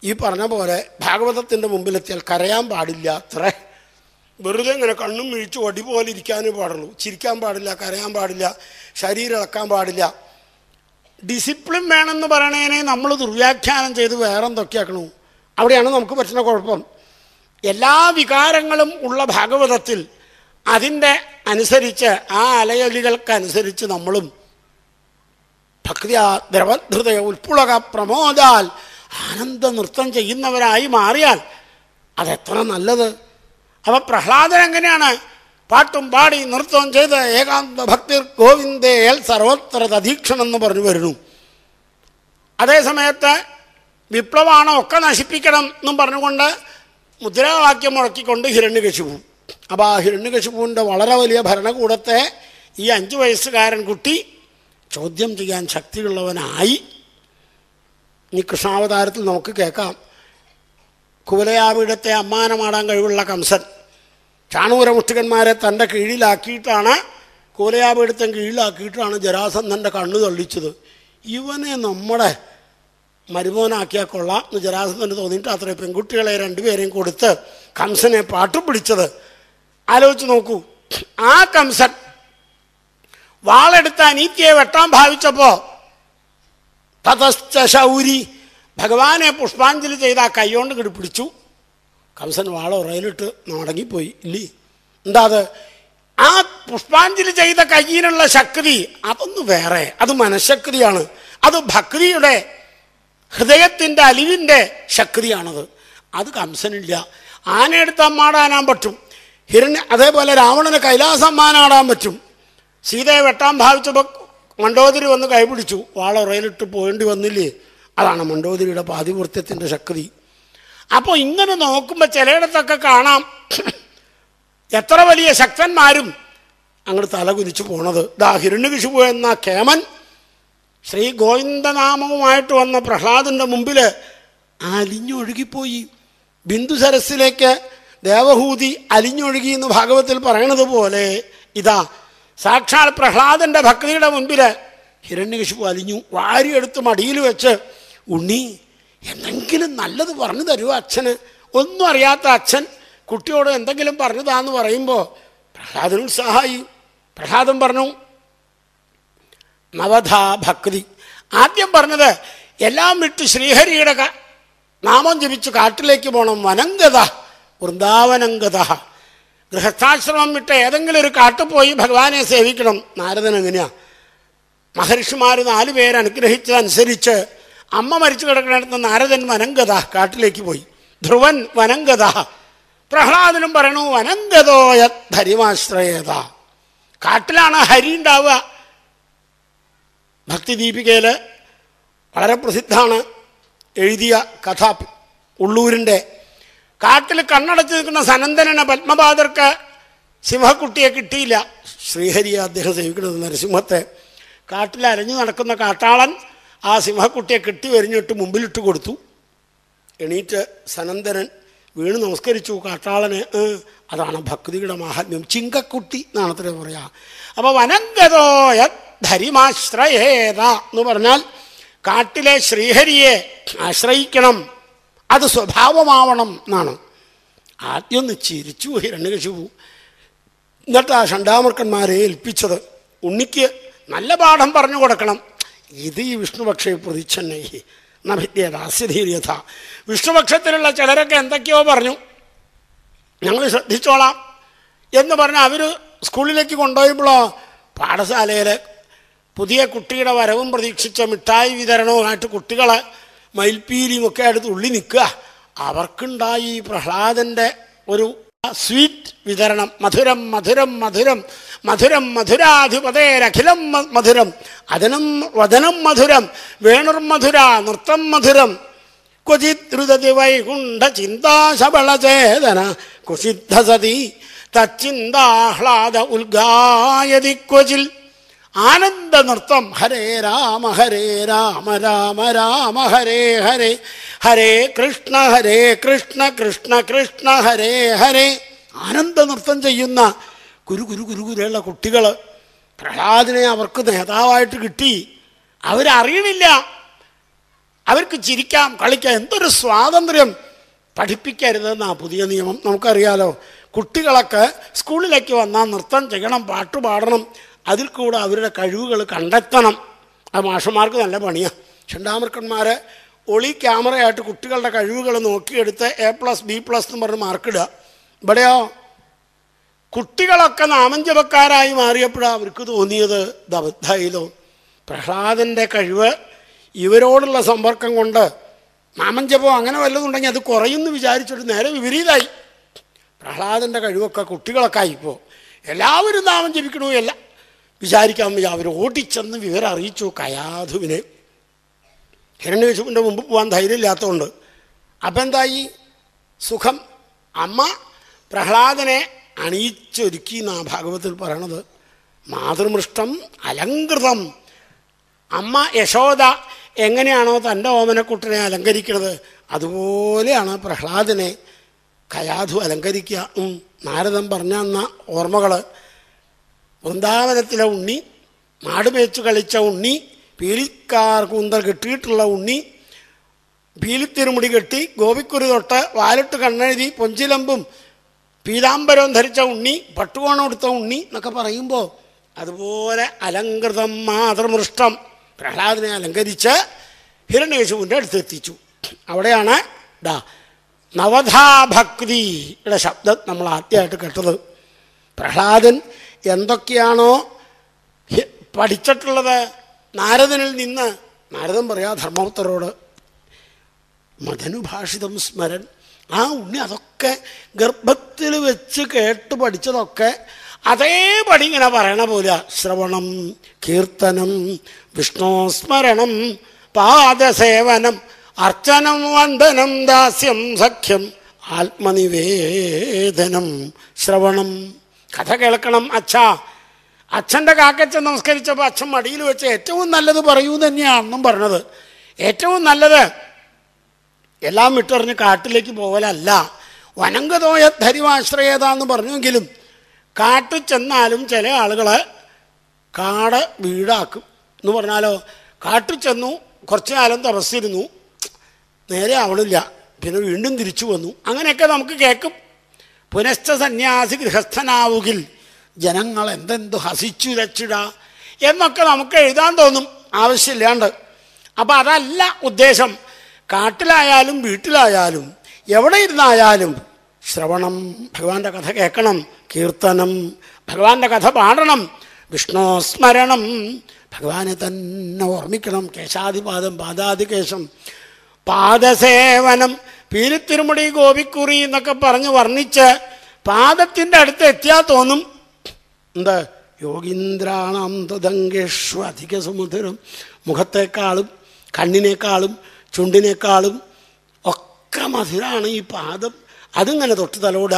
ഈ പറഞ്ഞ പോലെ ഭാഗവതത്തിൻ്റെ മുമ്പിലെത്തിയാൽ കരയാൻ പാടില്ല അത്രേ വെറുതെ ഇങ്ങനെ കണ്ണും മിഴിച്ചു ഒടി പോലെ ഇരിക്കാനേ പാടുള്ളൂ ചിരിക്കാൻ പാടില്ല കരയാൻ പാടില്ല ശരീരം ഇളക്കാൻ പാടില്ല ഡിസിപ്ലിൻ വേണമെന്ന് പറയണേനെ നമ്മൾ ദുർവ്യാഖ്യാനം ചെയ്ത് വേറെ എന്തൊക്കെയാക്കണു അവിടെയാണ് നമുക്ക് പറ്റുന്ന കുഴപ്പം എല്ലാ വികാരങ്ങളും ഉള്ള ഭാഗവതത്തിൽ അതിൻ്റെ അനുസരിച്ച് ആ അലയലികൾക്കനുസരിച്ച് നമ്മളും ഭക്തി ദ്രവധൃതയ ഉൾപ്പുളക പ്രമോദാൽ ആനന്ദ നൃത്തം ചെയ്യുന്നവരായി മാറിയാൽ അതെത്ര നല്ലത് അപ്പോൾ പ്രഹ്ലാദൻ എങ്ങനെയാണ് പാട്ടും പാടി നൃത്തവും ചെയ്ത് ഏകാന്ത ഭക്തി ഗോവിന്ദേൽ സർവോത്ര തദീക്ഷണം എന്ന് പറഞ്ഞു വരുന്നു അതേ വിപ്ലവമാണ് ഒക്കെ നശിപ്പിക്കണം എന്നും പറഞ്ഞുകൊണ്ട് മുദ്രാവാക്യം മുഴക്കിക്കൊണ്ട് ഹിരണ്യകശിപു അപ്പോൾ ആ ഹിരണ്യകശിപുവിൻ്റെ വളരെ വലിയ ഭരണകൂടത്തെ ഈ അഞ്ച് വയസ്സുകാരൻ കുട്ടി ചോദ്യം ചെയ്യാൻ ശക്തിയുള്ളവനായി ഇനി കൃഷ്ണാവതാരത്തിൽ നമുക്ക് കേൾക്കാം കുവലയാപീഠത്തെ അമ്മാനമാടാൻ കഴിവുള്ള കംസൻ ചാണൂരമുഷ്ടികന്മാരെ തൻ്റെ കീഴിലാക്കിയിട്ടാണ് കുവലയാപീഠത്തെ കീഴിലാക്കിയിട്ടാണ് ജരാസന്ധൻ്റെ കണ്ണു തള്ളിച്ചത് ഇവനെ നമ്മുടെ മരുമോനാക്കിയാൽ കൊള്ളാം എന്ന് ജരാസന്ധന് തോന്നിയിട്ട് അത്രയും പെൺകുട്ടികളെ രണ്ടുപേരെയും കൊടുത്ത് കംസനെ പാട്ടു പിടിച്ചത് ആലോചിച്ച് നോക്കൂ ആ കംസൻ വാളെടുത്ത് അനീത്യയെ വെട്ടാൻ ഭാവിച്ചപ്പോ തതശ്ച ശൗരി ഭഗവാനെ പുഷ്പാഞ്ജലി ചെയ്ത് ആ കൈകൊണ്ട് ഇങ്ങോട്ട് പിടിച്ചു കംസൻ വാള ഉറയിലിട്ട് നടങ്ങിപ്പോയി ഇല്ലേ എന്താ അത് ആ പുഷ്പാഞ്ജലി ചെയ്ത കയ്യിനുള്ള ശക്തി അതൊന്ന് വേറെ അത് മനഃശക്തിയാണ് അത് ഭക്തിയുടെ ഹൃദയത്തിൻ്റെ അലിവിൻ്റെ ശക്തിയാണത് അത് കംസനില്ല ആനയെടുത്ത് അമ്മാടാനാൻ പറ്റും ഹിരണ്യ അതേപോലെ രാവണന് കൈലാസമ്മാനാടാൻ പറ്റും സീതയെ വെട്ടാൻ ഭാവിച്ചപ്പോൾ മണ്ടോതിരി വന്ന് കൈപിടിച്ചു വാള ഉറയിലിട്ട് പോകേണ്ടി വന്നില്ലേ അതാണ് മണ്ഡോദരിയുടെ പാതിവൃത്യത്തിൻ്റെ ശക്തി അപ്പോൾ ഇങ്ങനെ നോക്കുമ്പോൾ ചിലയിടത്തൊക്കെ കാണാം എത്ര വലിയ ശക്തന്മാരും അങ്ങോട്ട് തലകുതിച്ചു പോണത് ദാ ഹിരണ്യകശിപു എന്ന കേമൻ ശ്രീ ഗോവിന്ദനാമവുമായിട്ട് വന്ന പ്രഹ്ലാദൻ്റെ മുമ്പിൽ അലിഞ്ഞൊഴുകിപ്പോയി ബിന്ദുസരസിലേക്ക് ദേവഹൂതി അലിഞ്ഞൊഴുകി എന്ന് ഭാഗവത്തിൽ പറയണത് പോലെ ഇതാ സാക്ഷാൽ പ്രഹ്ലാദൻ്റെ ഭക്തിയുടെ മുമ്പിൽ ഹിരണ്യകശിപു അലിഞ്ഞു വാരിയെടുത്ത് മടിയിൽ വെച്ച് ഉണ്ണി എന്തെങ്കിലും നല്ലത് പറഞ്ഞു തരുമോ അച്ഛന് ഒന്നും അറിയാത്ത അച്ഛൻ കുട്ടിയോട് എന്തെങ്കിലും പറഞ്ഞതാന്ന് പറയുമ്പോൾ പ്രഹ്ലാദന ഉത്സാഹമായി പ്രഹ്ലാദം പറഞ്ഞു നവധാ ഭക്തി ആദ്യം പറഞ്ഞത് എല്ലാം വിട്ട് ശ്രീഹരിയുടെ നാമം ജപിച്ച് കാട്ടിലേക്ക് പോകണം വനംഗത വൃന്ദാവനംഗത ഗൃഹസ്ഥാശ്രമം വിട്ട് ഏതെങ്കിലും ഒരു കാട്ടിൽ പോയി ഭഗവാനെ സേവിക്കണം നാരദൻ എങ്ങനെയാ മഹർഷിമാർ നാല് പേരനുഗ്രഹിച്ചതനുസരിച്ച് അമ്മ മരിച്ചു കിടക്കണടുത്ത് നാരദൻ വനംഗത കാട്ടിലേക്ക് പോയി ധ്രുവൻ വനംഗത പ്രഹ്ലാദനും പറയണു വനംഗതോയ ധരിമാശ്രയത കാട്ടിലാണ് ഹരി ഉണ്ടാവുക ഭക്തി ദീപികയിൽ വളരെ പ്രസിദ്ധമാണ് എഴുതിയ കഥ ഉള്ളൂരിൻ്റെ കാട്ടിൽ കണ്ണടച്ച് നിൽക്കുന്ന സനന്ദനനെ പത്മപാദർക്ക് സിംഹക്കുട്ടിയെ കിട്ടിയില്ല ശ്രീഹരിയെ അദ്ദേഹം സേവിക്കുന്നത് നരസിംഹത്തെ കാട്ടിൽ അരഞ്ഞു നടക്കുന്ന കാട്ടാളൻ ആ സിംഹക്കുട്ടിയെ കെട്ടി വരിഞ്ഞിട്ട് മുമ്പിലിട്ട് കൊടുത്തു എണീറ്റ് സനന്ദനൻ വീണ് നമസ്കരിച്ചു കാട്ടാളന് അതാണ് ഭക്തിയുടെ മാഹാത്മ്യം ചിങ്കക്കുട്ടി അത്ര പറയാ അപ്പോൾ വനംഗതോയ ധരിമാശ്രയേത എന്ന് പറഞ്ഞാൽ കാട്ടിലെ ശ്രീഹരിയെ ആശ്രയിക്കണം അത് സ്വഭാവമാവണം എന്നാണ് ആദ്യം ഒന്ന് ചിരിച്ചു ഹിരണ്യകശിപു എന്നിട്ട് ആ ഷണ്ടാമർക്കന്മാരെ ഏൽപ്പിച്ചത് ഉണ്ണിക്ക് നല്ല പാഠം പറഞ്ഞു കൊടുക്കണം ഇത് ഈ വിഷ്ണുപക്ഷ പ്രതിച്ഛന്നൈ നഭിദ്യഥാസ്യധീര്യഥ വിഷ്ണുപക്ഷത്തിലുള്ള ചിലരൊക്കെ എന്തൊക്കെയോ പറഞ്ഞു ഞങ്ങൾ ശ്രദ്ധിച്ചോളാം എന്ന് പറഞ്ഞ് അവർ സ്കൂളിലേക്ക് കൊണ്ടുപോയപ്പോഴോ പാഠശാലയിൽ പുതിയ കുട്ടിയുടെ വരവും പ്രതീക്ഷിച്ച മിഠായി വിതരണവുമായിട്ട് കുട്ടികൾ മയിൽപ്പീലിയും ഒക്കെ അടുത്ത് ഉള്ളി നിൽക്കുക അവർക്കുണ്ടായി പ്രഹ്ലാദൻ്റെ ഒരു സ്വീറ്റ് വിതരണം മധുരം മധുരം മധുരം മധുരം മധുരാധിപതേരഖിലം മധുരം അതനം വദനം മധുരം വേണുർമധുര നൃത്തം മധുരം क्वचित् रुदति वैकुण्ठचिन्ताशबलचेदन कुसिद्धसति तच्चिन्ताह्लाद उद्गायति क्वचित् ആനന്ദ നൃത്തം ഹരേ രാമ ഹരേ രാമ രാമ രാമ ഹരേ ഹരേ ഹരേ കൃഷ്ണ ഹരേ കൃഷ്ണ കൃഷ്ണ കൃഷ്ണ ഹരേ ഹരേ ആനന്ദ നൃത്തം ചെയ്യുന്ന ഗുരു ഗുരു ഗുരു ഗുരുള്ള കുട്ടികൾ പ്രഹ്ലാദിനെ അവർക്ക് നേതാവായിട്ട് കിട്ടി അവരറിയണില്ല അവർക്ക് ചിരിക്കാം കളിക്കാം എന്തൊരു സ്വാതന്ത്ര്യം പഠിപ്പിക്കരുതെന്നാണ് പുതിയ നിയമം നമുക്കറിയാലോ കുട്ടികളൊക്കെ സ്കൂളിലേക്ക് വന്നാൽ നൃത്തം ചെയ്യണം പാട്ട് പാടണം അതിൽ കൂടെ അവരുടെ കഴിവുകൾ കണ്ടെത്തണം അത് മാഷന്മാർക്ക് നല്ല പണിയാണ് ചണ്ടാമൃക്കന്മാരെ ഒളി ക്യാമറയായിട്ട് കുട്ടികളുടെ കഴിവുകൾ നോക്കിയെടുത്ത് എ പ്ലസ് ബി പ്ലസ് എന്ന് പറഞ്ഞ് മാർക്കിടുക ഇവിടെയോ കുട്ടികളൊക്കെ നാമഞ്ചപക്കാരായി മാറിയപ്പോഴാണ് അവർക്ക് തോന്നിയത് ഇത് പ്രഹ്ലാദൻ്റെ കഴിവ് ഇവരോടുള്ള സമ്പർക്കം കൊണ്ട് നാമഞ്ചപം അങ്ങനെ വല്ലതുണ്ടെങ്കിൽ അത് കുറയുമെന്ന് വിചാരിച്ചിട്ട് നേരെ വിപരീതമായി പ്രഹ്ലാദൻ്റെ കഴിവൊക്കെ കുട്ടികളൊക്കെ ആയിപ്പോൾ എല്ലാവരും നാമം ജപിക്കണമല്ല വിചാരിക്കാൻ വയ്യ അവർ ഓടിച്ചെന്ന് വിവരം അറിയിച്ചു കയാധുവിനെ ഹിരണ്യകശുവിൻ്റെ മുമ്പ് പോകാൻ ധൈര്യമില്ലാത്തതുകൊണ്ട് അപ്പം എന്തായി സുഖം അമ്മ പ്രഹ്ലാദനെ അണിയിച്ചൊരുക്കി എന്നാ ഭാഗവതത്തിൽ പറയണത് മാതൃമൃഷ്ടം അലങ്കൃതം അമ്മ യശോദ എങ്ങനെയാണോ തൻ്റെ ഓമനക്കുട്ടനെ അലങ്കരിക്കുന്നത് അതുപോലെയാണ് പ്രഹ്ലാദനെ കയാധു അലങ്കരിക്കുക നാരദം പറഞ്ഞ എന്ന ഓർമ്മകൾ വൃന്ദാവനത്തിലെ ഉണ്ണി മാടുമേച്ചു കളിച്ച ഉണ്ണി പീലിക്കാർ കൂന്തൽ കെട്ടിയിട്ടുള്ള ഉണ്ണി പീലിത്തിരുമുടി കെട്ടി ഗോപിക്കുരു തൊട്ട് വാലിട്ട് കണ്ണെഴുതി പൊഞ്ചിലമ്പും പീതാംബരവും ധരിച്ച ഉണ്ണി പട്ടുകോണം എടുത്ത ഉണ്ണി എന്നൊക്കെ പറയുമ്പോൾ അതുപോലെ അലങ്കൃതം മാതൃമൃഷ്ടം പ്രഹ്ലാദിനെ അലങ്കരിച്ച് ഹിരണ്യേശുവിൻ്റെ അടുത്തെത്തിച്ചു അവിടെയാണ് ഡാ നവധാഭക്തിയുടെ ശബ്ദം നമ്മൾ ആദ്യമായിട്ട് കേട്ടത് പ്രഹ്ലാദൻ എന്തൊക്കെയാണോ പഠിച്ചിട്ടുള്ളത് നാരദനിൽ നിന്ന് നാരദൻ പറയാ ധർമ്മപുത്രോട് മതനുഭാഷിതം സ്മരൻ ആ ഉണ്ണി അതൊക്കെ ഗർഭത്തിൽ വെച്ച് കേട്ട് പഠിച്ചതൊക്കെ അതേപടി ഇങ്ങനെ പറയണ പോലെ ശ്രവണം കീർത്തനം വിഷ്ണുസ്മരണം പാദസേവനം അർച്ചനം വന്ദനം ദാസ്യം സഖ്യം ആത്മനിവേദനം ശ്രവണം കഥ കേൾക്കണം അച്ഛ അച്ഛൻ്റെ കാക്കച്ഛൻ നമസ്കരിച്ചപ്പോൾ അച്ഛൻ മടിയിൽ വെച്ച് ഏറ്റവും നല്ലത് പറയൂ തന്നെയാണെന്നും പറഞ്ഞത് ഏറ്റവും നല്ലത് എല്ലാം വിട്ടറിഞ്ഞ് കാട്ടിലേക്ക് പോകലല്ല വനങ്കതോയ ധരിവാശ്രയതാന്ന് പറഞ്ഞെങ്കിലും കാട്ടിൽ ചെന്നാലും ചില ആളുകളെ കാട് വീടാക്കും എന്ന് പറഞ്ഞാലോ കാട്ടിൽ ചെന്നു കുറച്ച് കാലം തപസ്സിരുന്നു നേരെ ആവണില്ല പിന്നെ വീണ്ടും തിരിച്ചു വന്നു അങ്ങനെയൊക്കെ നമുക്ക് കേൾക്കും പുനശ്ച സന്യാസി ഗൃഹസ്ഥനാവുകിൽ ജനങ്ങൾ എന്തെന്തു ഹസിച്ചുരച്ചിട എന്നൊക്കെ നമുക്ക് എഴുതാൻ തോന്നും ആവശ്യമില്ലാണ്ട് അപ്പം അതല്ല ഉദ്ദേശം കാട്ടിലായാലും വീട്ടിലായാലും എവിടെ ഇരുന്നായാലും ശ്രവണം ഭഗവാന്റെ കഥ കേൾക്കണം കീർത്തനം ഭഗവാന്റെ കഥ പാടണം വിഷ്ണു ഭഗവാനെ തന്നെ ഓർമ്മിക്കണം കേശാധിപാദം പാദാധികേശം പാദസേവനം പീലിത്തിരുമുടി ഗോപിക്കുറി എന്നൊക്കെ പറഞ്ഞ് വർണ്ണിച്ച് പാദത്തിൻ്റെ അടുത്ത് എത്തിയാൽ തോന്നും എന്താ യോഗീന്ദ്രാണാം തുതങ്കേഷു അധിക സുമധുരം മുഖത്തേക്കാളും കണ്ണിനേക്കാളും ചുണ്ടിനേക്കാളും ഒക്കെ മധുരാണ് ഈ പാദം അതിങ്ങനെ തൊട്ട് തലോട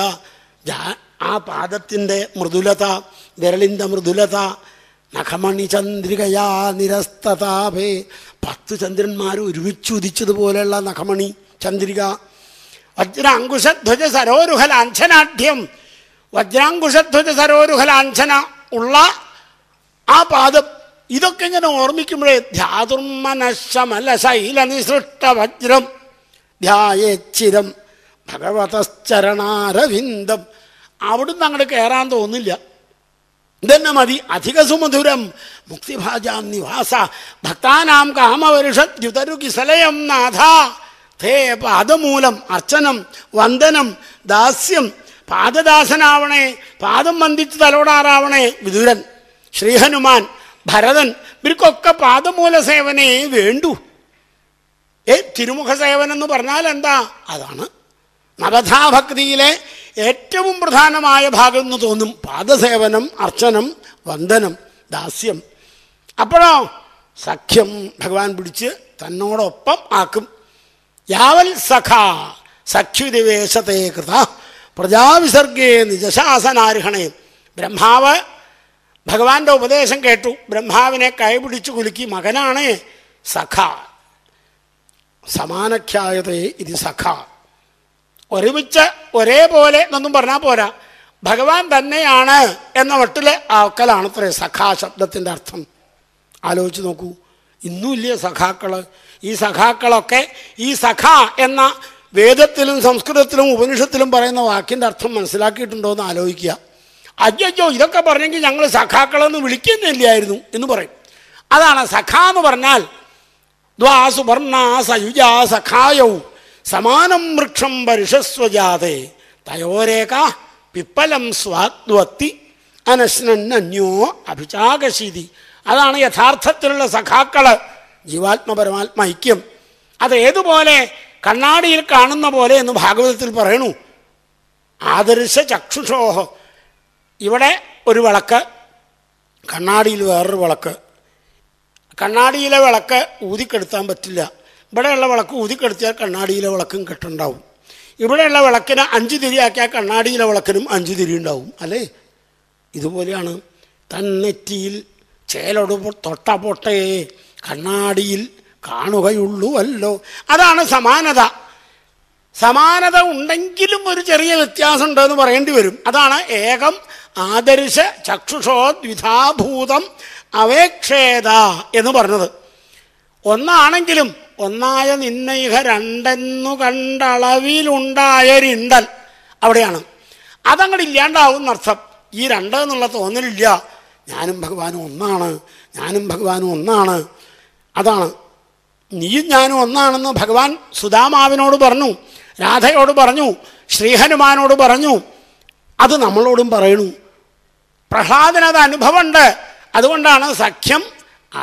ആ പാദത്തിൻ്റെ മൃദുലത വിരളിൻ്റെ മൃദുലത നഖമണി ചന്ദ്രികയാ നിരസ്തതാപേ പത്ത് ചന്ദ്രന്മാർ ഒരുമിച്ചുദിച്ചതുപോലെയുള്ള നഖമണി ചന്ദ്രിക വജ്രാങ്കുശധ്വജ സരോരുഹലാഞ്ചനാഢ്യം വജ്രാങ്കുശധ്വജ സരോരുഹലാഞ്ചന ഉള്ള ആ പാദം ഇതൊക്കെ ഇങ്ങനെ ഓർമ്മിക്കുമ്പോഴേ ധ്യാതുർമനശമല ശൈല നിസൃഷ്ട വജ്രം ധ്യായേച്ചിരം ഭഗവതശ്ചരണാരവിന്ദം അവിടുന്ന് അങ്ങോട്ട് കയറാൻ തോന്നില്ല ഇതന്നെ മതി അധിക സുമധുരം മുക്തിഭാജാം നിവാസ ഭക്താനാം കാമവരുഷദ്യുതരുകിസലയം കിസലയം നാഥ തേ പാദമൂലം അർച്ചനം വന്ദനം ദാസ്യം പാദദാസനാവണേ പാദം വന്ദിച്ച് തലോടാറാവണേ വിദുരൻ ശ്രീഹനുമാൻ ഭരതൻ ഇവർക്കൊക്കെ പാദമൂല സേവനേ വേണ്ടു ഏ തിരുമുഖ സേവനം എന്ന് പറഞ്ഞാൽ എന്താ അതാണ് നവഥാഭക്തിയിലെ ഏറ്റവും പ്രധാനമായ ഭാഗം എന്ന് തോന്നും പാദസേവനം അർച്ചനം വന്ദനം ദാസ്യം അപ്പോഴോ സഖ്യം ഭഗവാൻ പിടിച്ച് തന്നോടൊപ്പം ആക്കും യാവൽ സഖ സഖ്യുതിവേശത്തെ കൃത പ്രജാവിസർഗേ നിജശാസനാർഹണേ ബ്രഹ്മാവ് ഭഗവാന്റെ ഉപദേശം കേട്ടു ബ്രഹ്മാവിനെ കൈപിടിച്ചു കുലുക്കി മകനാണ് സഖ സമാനഖ്യായത ഇത് സഖ ഒരുമിച്ച് ഒരേപോലെ എന്നൊന്നും പറഞ്ഞാൽ പോരാ ഭഗവാൻ തന്നെയാണ് എന്ന വട്ടിലെ ആക്കലാണ് സഖാ ശബ്ദത്തിൻ്റെ അർത്ഥം ആലോചിച്ച് നോക്കൂ ഇന്നുമില്ലേ സഖാക്കൾ ഈ സഖാക്കളൊക്കെ ഈ സഖ എന്ന വേദത്തിലും സംസ്കൃതത്തിലും ഉപനിഷത്തിലും പറയുന്ന വാക്കിൻ്റെ അർത്ഥം മനസ്സിലാക്കിയിട്ടുണ്ടോ എന്ന് ആലോചിക്കുക അയ്യോ ഇതൊക്കെ പറഞ്ഞെങ്കിൽ ഞങ്ങൾ സഖാക്കളെന്ന് വിളിക്കുന്നില്ലായിരുന്നു എന്ന് പറയും അതാണ് സഖ എന്ന് പറഞ്ഞാൽ ദ്വാ സുവർണ സയുജ സഖായവും സമാനം വൃക്ഷം പരിഷസ്വജാതെ തയോരേക പിപ്പലം സ്വാദ്വത്തി അനശ്നന്നന്യോ അഭിചാകശീതി അതാണ് യഥാർത്ഥത്തിലുള്ള സഖാക്കള് ജീവാത്മ പരമാത്മ ഐക്യം അത് ഏതുപോലെ കണ്ണാടിയിൽ കാണുന്ന പോലെ എന്ന് ഭാഗവതത്തിൽ പറയണു ആദർശ ചക്ഷുഷോഹ ഇവിടെ ഒരു വിളക്ക് കണ്ണാടിയിൽ വേറൊരു വിളക്ക് കണ്ണാടിയിലെ വിളക്ക് ഊതിക്കെടുത്താൻ പറ്റില്ല ഇവിടെയുള്ള വിളക്ക് ഊതിക്കെടുത്തിയാൽ കണ്ണാടിയിലെ വിളക്കും കെട്ടുണ്ടാവും ഇവിടെയുള്ള വിളക്കിന് അഞ്ച് തിരിയാക്കിയാൽ കണ്ണാടിയിലെ വിളക്കിനും അഞ്ച് തിരി ഉണ്ടാവും അല്ലേ ഇതുപോലെയാണ് തന്നെറ്റിയിൽ ചേലോട് തൊട്ട പൊട്ടയേ കണ്ണാടിയിൽ കാണുകയുള്ളൂവല്ലോ അതാണ് സമാനത സമാനത ഉണ്ടെങ്കിലും ഒരു ചെറിയ വ്യത്യാസം ഉണ്ടെന്ന് പറയേണ്ടി വരും അതാണ് ഏകം ആദർശ ചക്ഷുഷോ ദ്വിധാഭൂതം അവേക്ഷേത എന്ന് പറഞ്ഞത് ഒന്നാണെങ്കിലും ഒന്നായ നിന്നൈഹ രണ്ടെന്നു കണ്ടളവിലുണ്ടായൊരിണ്ടൽ അവിടെയാണ് അതങ്ങോട്ട് ഇല്ലാണ്ടാവും അർത്ഥം ഈ രണ്ട് എന്നുള്ള തോന്നലില്ല ഞാനും ഭഗവാനും ഒന്നാണ് ഞാനും ഭഗവാനും ഒന്നാണ് അതാണ് നീ ഞാനും ഒന്നാണെന്ന് ഭഗവാൻ സുദാമാവിനോട് പറഞ്ഞു രാധയോട് പറഞ്ഞു ശ്രീഹനുമാനോട് പറഞ്ഞു അത് നമ്മളോടും പറയണു പ്രഹ്ലാദനത് അനുഭവമുണ്ട് അതുകൊണ്ടാണ് സഖ്യം